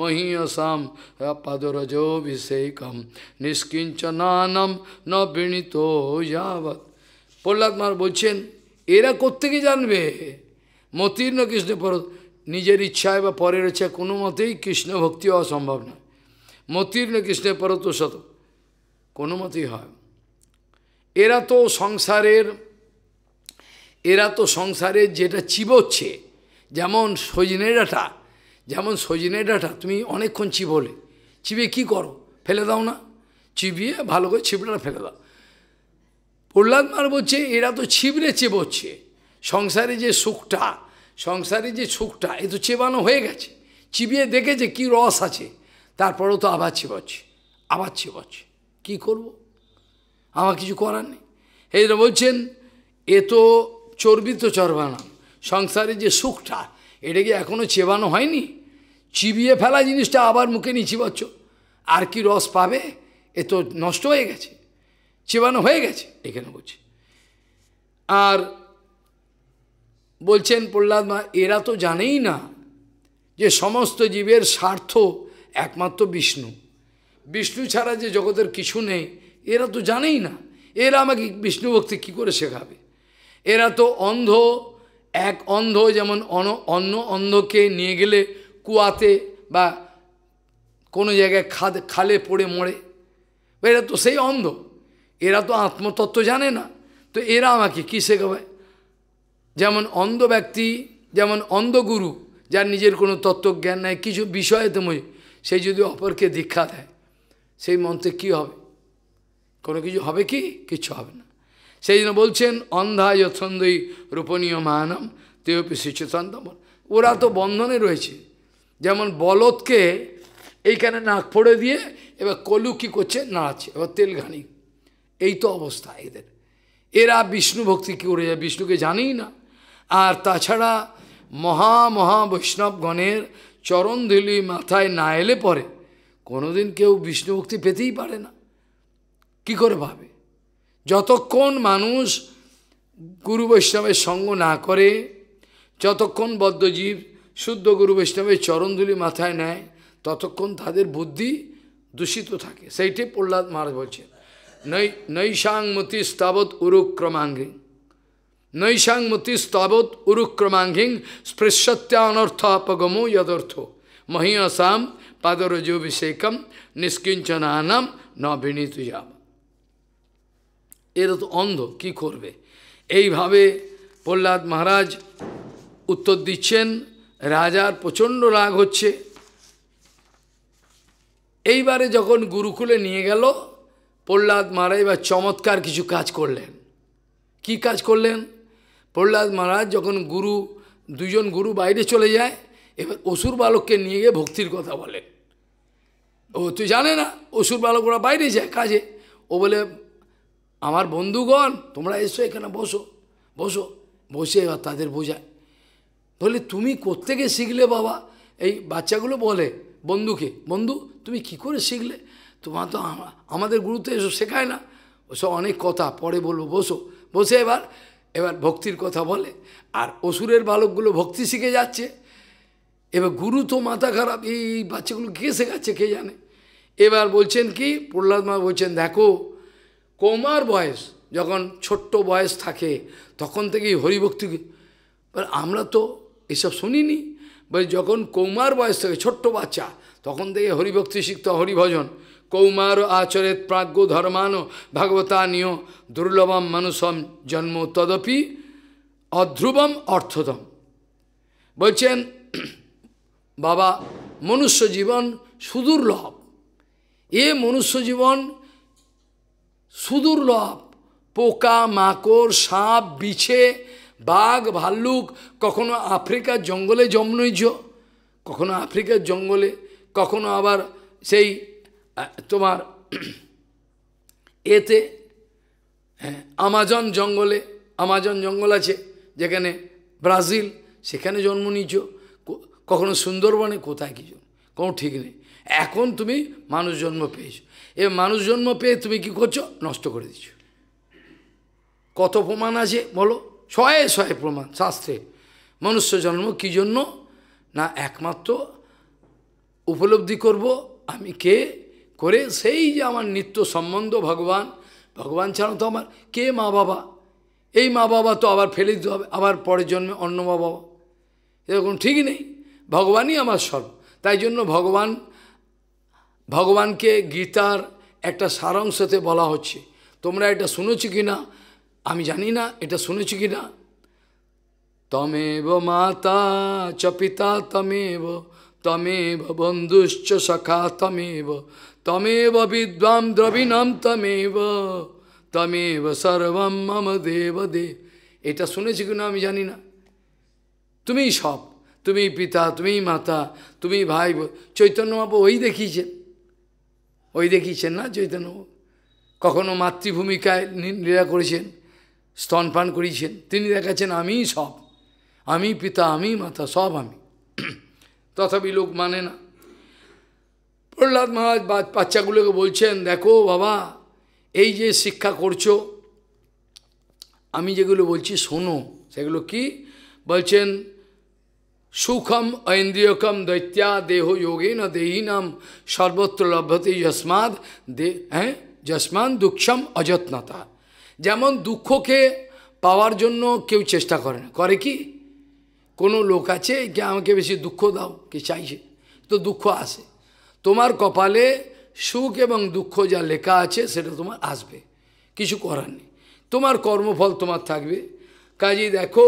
महीयसां पदरजोऽभिषेकं নিষ্কিঞ্চনানম ন বিণীত যাবৎ প্রহ্লাদ মার বলছেন এরা কোত্থেকে জানবে মতীর্ণ কৃষ্ণ পর নিজের ইচ্ছায় বা পরের ইচ্ছায় কোনো মতেই কৃষ্ণ ভক্তি হওয়া সম্ভব নয় মতীর্ণ কৃষ্ণের পরত শতক কোনো মতেই হয় এরা তো সংসারের এরা তো সংসারের যেটা চিবোচ্ছে যেমন সজনে ডাঁটা যেমন সজনে ডাঁটা তুমি অনেকক্ষণ চিবোলে চিবিয়ে কি করো ফেলে দাও না চিবিয়ে ভালো করে ছিপড়াটা ফেলে দাও প্রহ্লাদ মার বলছে এরা তো ছিবড়ে চেবোচ্ছে সংসারে যে সুখটা সংসারে যে সুখটা এ তো চেবানো হয়ে গেছে চিবিয়ে দেখেছে কি রস আছে তারপরেও তো আবার চিবাচ্ছে আবার চিবাচ্ছে কি করব। আমার কিছু করার নেই এই বলছেন এ তো চর্বিত চর্বানাম সংসারে যে সুখটা এটা কি এখনও চেবানো হয়নি চিবিয়ে ফেলা জিনিসটা আবার মুখে নিচি বচ্চ আর কি রস পাবে এ তো নষ্ট হয়ে গেছে চেবানো হয়ে গেছে এখানে বলছি আর বলছেন প্রহ্লাদ মা এরা তো জানেই না যে সমস্ত জীবের স্বার্থ একমাত্র বিষ্ণু বিষ্ণু ছাড়া যে জগতের কিছু নেই এরা তো জানেই না এরা আমাকে বিষ্ণু ভক্তি কী করে শেখাবে এরা তো অন্ধ এক অন্ধ যেমন অন অন্য অন্ধকে নিয়ে গেলে কুয়াতে বা কোনো জায়গায় খাদ খালে পড়ে মরে এরা তো সেই অন্ধ এরা তো আত্মতত্ত্ব জানে না তো এরা আমাকে কী শেখাবে যেমন অন্ধ ব্যক্তি যেমন অন্ধগুরু যার নিজের কোনো তত্ত্বজ্ঞান নেয় কিছু বিষয়ে তুমি সে যদি অপরকে দীক্ষা দেয় সেই মন্ত্রে কি হবে কোনো কিছু হবে কি কিছু হবে না সেই জন্য বলছেন অন্ধা যথন্দই রূপনীয় মানম তেয়পি শিশুতান্তম ওরা তো বন্ধনে রয়েছে যেমন বলদকে এইখানে নাক ফোড়ে দিয়ে এবার কলু কি করছে নাড়াচ্ছে এবার তেল ঘানি এই তো অবস্থা এদের এরা বিষ্ণু ভক্তি কী করে যায় বিষ্ণুকে জানেই না আর তাছাড়া মহা মহা বৈষ্ণবগণের চরণধুলি মাথায় না এলে পরে কোনোদিন কেউ বিষ্ণু ভক্তি পেতেই পারে না কি করে ভাবে যতক্ষণ মানুষ গুরু বৈষ্ণবের সঙ্গ না করে যতক্ষণ বদ্ধজীব শুদ্ধ গুরু বৈষ্ণবের চরণধুলি মাথায় নেয় ততক্ষণ তাদের বুদ্ধি দূষিত থাকে সেইটি প্রহ্লাদ মহারাজ বলছেন নৈ নৈশাংমতি স্তাবৎ উরুক্রমাঙ্গিং নৈশাংমতি স্তাবৎ উরুক্রমাঙ্গিং স্পৃশ্যত্যা অনর্থ অপগমো যদর্থ মহিয়সাম Padarajo Visekam Niskinchananam na Vinitujam. এরা তো অন্ধ কি করবে এইভাবে প্রহ্লাদ মহারাজ উত্তর দিচ্ছেন রাজার প্রচণ্ড রাগ হচ্ছে এইবারে যখন গুরুকুলে নিয়ে গেল প্রহ্লাদ মহারাজ বা চমৎকার কিছু কাজ করলেন কি কাজ করলেন প্রহ্লাদ মহারাজ যখন গুরু দুজন গুরু বাইরে চলে যায় এবার অসুর বালককে নিয়ে গিয়ে ভক্তির কথা বলেন ও তো জানে না অসুর বালকরা বাইরে যায় কাজে ও বলে আমার বন্ধুগণ তোমরা এসো এখানে বসো বসো বসে এবার তাদের বোঝায় বলে তুমি কোত্থেকে শিখলে বাবা এই বাচ্চাগুলো বলে বন্ধুকে বন্ধু তুমি কি করে শিখলে তোমার তো আমাদের গুরুত্ব এসব শেখায় না ওসব অনেক কথা পরে বলবো বসো বসে এবার এবার ভক্তির কথা বলে আর অসুরের বালকগুলো ভক্তি শিখে যাচ্ছে এবার গুরু তো মাথা খারাপ এই বাচ্চাগুলো কে শেখাচ্ছে কে জানে এবার বলছেন কি প্রহ্লাদ মা বলছেন দেখো কৌমার বয়স যখন ছোট্ট বয়স থাকে তখন থেকেই হরিভক্তি আমরা তো এসব শুনিনি বলে যখন কৌমার বয়স থেকে ছোট্ট বাচ্চা তখন থেকে হরিভক্তি শিখত হরিভজন কৌমার আচরিত প্রাজ্ঞ ধর্মান ভাগবতানীয় দুর্লভম মানুষম জন্ম তদপি অধ্রুবম অর্থতম বলছেন বাবা মনুষ্য জীবন সুদুর্লভ এ মনুষ্য জীবন সুদুর্লভ পোকা মাকড় সাপ বিছে বাঘ ভাল্লুক কখনো আফ্রিকার জঙ্গলে জমনৈজ কখনো আফ্রিকার জঙ্গলে কখনো আবার সেই তোমার এতে হ্যাঁ, আমাজন জঙ্গলে আমাজন জঙ্গল আছে যেখানে ব্রাজিল সেখানে জন্ম নিচ কখনো সুন্দরবনে কোথায় কিছু কোনো ঠিক নেই এখন তুমি মানুষ জন্ম পেয়েছো এ মানুষ জন্ম পেয়ে তুমি কি করছো নষ্ট করে দিছ কত প্রমাণ আছে বলো ছয়ে ছয় প্রমাণ শাস্ত্রে মনুষ্য জন্ম কি জন্য না একমাত্র উপলব্ধি করব আমি কে করে সেই যে আমার নিত্য সম্বন্ধ ভগবান ভগবান ছাড়া তো আমার কে মা বাবা এই মা বাবা তো আবার ফেলে দিতে হবে আবার পরের জন্মে অন্য মা বাবা এরকম ঠিক নেই ভগবানই আমার সর্ব তাই জন্য ভগবান ভগবানকে গীতার একটা সারাংশতে বলা হচ্ছে তোমরা এটা শুনেছি কি না আমি জানি না এটা শুনেছি কি না তমেব মাতা চ পিতা তমেব তমেব বন্ধুশ্চ সখা তমেব তমেব বিদ্বাম দ্রবিণম তমেব তমেব সর্বম মম দেব দেব এটা শুনেছি কিনা আমি জানি না তুমি সব তুমি পিতা তুমি মাতা তুমি ভাই চৈতন্য ওই দেখিয়েছেন ওই দেখিয়েছেন না চৈতন্য কখনো মাতৃভূমিকায় নীলা করেছেন স্তনপান করিয়েছেন তিনি দেখাচ্ছেন আমিই সব আমি পিতা আমি মাতা সব আমি তথাপি লোক মানে না প্রহ্লাদ মহারাজ বাচ্চাগুলোকে বলছেন দেখো বাবা এই যে শিক্ষা করছো আমি যেগুলো বলছি শোনো সেগুলো কি বলছেন সুখম ঐন্দ্রিয়কম দৈত্যা দেহ যোগেন নাম সর্বত্র লভ্যতে যস্মাদ দে হ্যাঁ যস্মান দুঃখম অযত্নতা যেমন দুঃখকে পাওয়ার জন্য কেউ চেষ্টা করে না করে কি কোনো লোক আছে কি আমাকে বেশি দুঃখ দাও কি চাইছে তো দুঃখ আসে তোমার কপালে সুখ এবং দুঃখ যা লেখা আছে সেটা তোমার আসবে কিছু করার নেই তোমার কর্মফল তোমার থাকবে কাজেই দেখো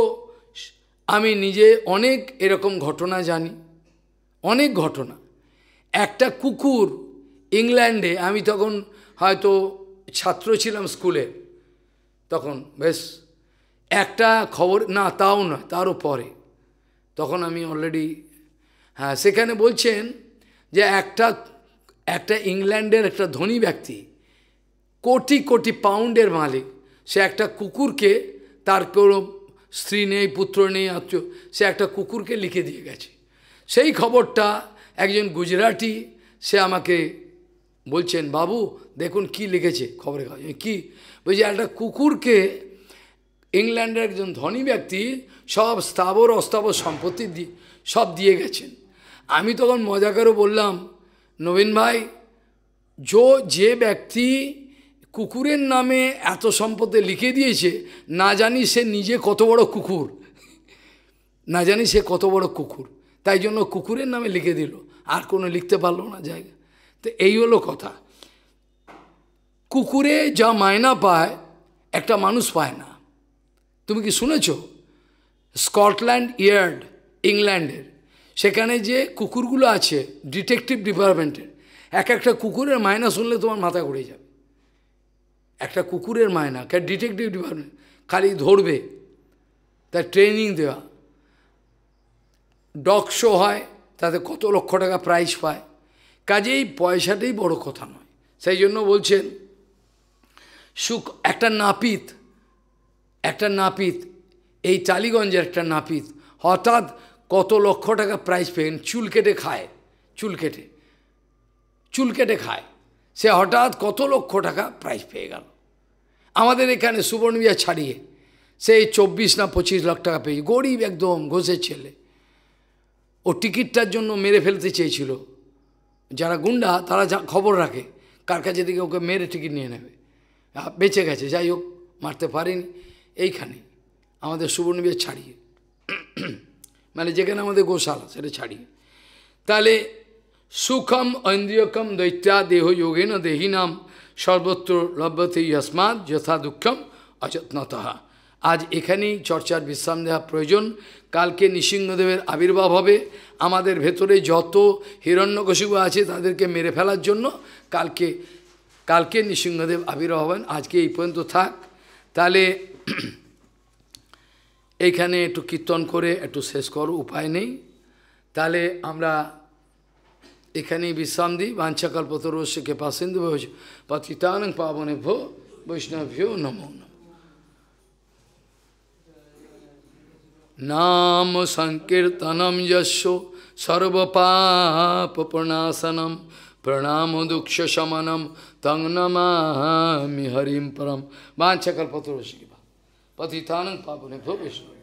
আমি নিজে অনেক এরকম ঘটনা জানি অনেক ঘটনা একটা কুকুর ইংল্যান্ডে আমি তখন হয়তো ছাত্র ছিলাম স্কুলে তখন বেশ একটা খবর না তাও না তারও পরে তখন আমি অলরেডি হ্যাঁ সেখানে বলছেন যে একটা একটা ইংল্যান্ডের একটা ধনী ব্যক্তি কোটি কোটি পাউন্ডের মালিক সে একটা কুকুরকে তার কোনো স্ত্রী নেই পুত্র নেই আত্মীয় সে একটা কুকুরকে লিখে দিয়ে গেছে সেই খবরটা একজন গুজরাটি সে আমাকে বলছেন বাবু দেখুন কি লিখেছে খবরের কাগজ কি বলছি একটা কুকুরকে ইংল্যান্ডের একজন ধনী ব্যক্তি সব স্থাবর অস্থাবর সম্পত্তি দিয়ে সব দিয়ে গেছেন আমি তখন মজা করে বললাম নবীন ভাই যে ব্যক্তি কুকুরের নামে এত সম্পদে লিখে দিয়েছে না জানি সে নিজে কত বড় কুকুর না জানি সে কত বড় কুকুর তাই জন্য কুকুরের নামে লিখে দিল আর কোনো লিখতে পারলো না জায়গা তো এই হলো কথা কুকুরে যা মায়না পায় একটা মানুষ পায় না তুমি কি শুনেছ স্কটল্যান্ড ইয়ার্ড ইংল্যান্ডের সেখানে যে কুকুরগুলো আছে ডিটেকটিভ ডিপার্টমেন্টের এক একটা কুকুরের মায়না শুনলে তোমার মাথা ঘুরে যাবে একটা কুকুরের মায়না কে ডিটেকটিভ ডিপার্টমেন্ট খালি ধরবে তার ট্রেনিং দেওয়া ডগ শো হয় তাতে কত লক্ষ টাকা প্রাইজ পায় কাজেই পয়সাটাই বড় কথা নয় সেই জন্য বলছেন সুখ একটা নাপিত একটা নাপিত এই টালিগঞ্জের একটা নাপিত হঠাৎ কত লক্ষ টাকা প্রাইজ পেন চুল কেটে খায় চুল কেটে চুল কেটে খায় সে হঠাৎ কত লক্ষ টাকা প্রাইজ পেয়ে গেল আমাদের এখানে সুবর্ণবিয়া ছাড়িয়ে সেই চব্বিশ না পঁচিশ লাখ টাকা পেয়েছে গরিব একদম ঘোষের ছেলে ও টিকিটটার জন্য মেরে ফেলতে চেয়েছিল যারা গুন্ডা তারা যা খবর রাখে কার কাছে দিকে ওকে মেরে টিকিট নিয়ে নেবে বেঁচে গেছে যাই হোক মারতে পারেনি এইখানে আমাদের সুবর্ণবিয়া ছাড়িয়ে মানে যেখানে আমাদের গোশালা সেটা ছাড়িয়ে তাহলে সুখম ঐন্দ্রিয়কম দৈত্যা দেহ যোগেন দেহিনাম সর্বত্র লভ্যতে যস্মাদ যথা দুঃখম অযত্নতহা আজ এখানেই চর্চার বিশ্রাম দেওয়া প্রয়োজন কালকে নৃসিংহদেবের আবির্ভাব হবে আমাদের ভেতরে যত হিরণ্যকশিবু আছে তাদেরকে মেরে ফেলার জন্য কালকে কালকে নৃসিংহদেব আবির্ভাব হবেন আজকে এই পর্যন্ত থাক তাহলে এইখানে একটু কীর্তন করে একটু শেষ করো উপায় নেই তাহলে আমরা এখানে বিশ্রান্তি বাঞ্ছাকল্পতরস্য কৃপা সিন্ধু ভোজ পতিতান পাবনে ভো বৈষ্ণভ্যো নমো নম নাম সংকীর্তনম যশ সর্বপাপনাশনম প্রণাম দুঃখ শমনম তং নমামি হরিম পরম বাঞ্ছাকল্পতরস্য কৃপা পতিতান পাবনে ভো বৈষ্ণব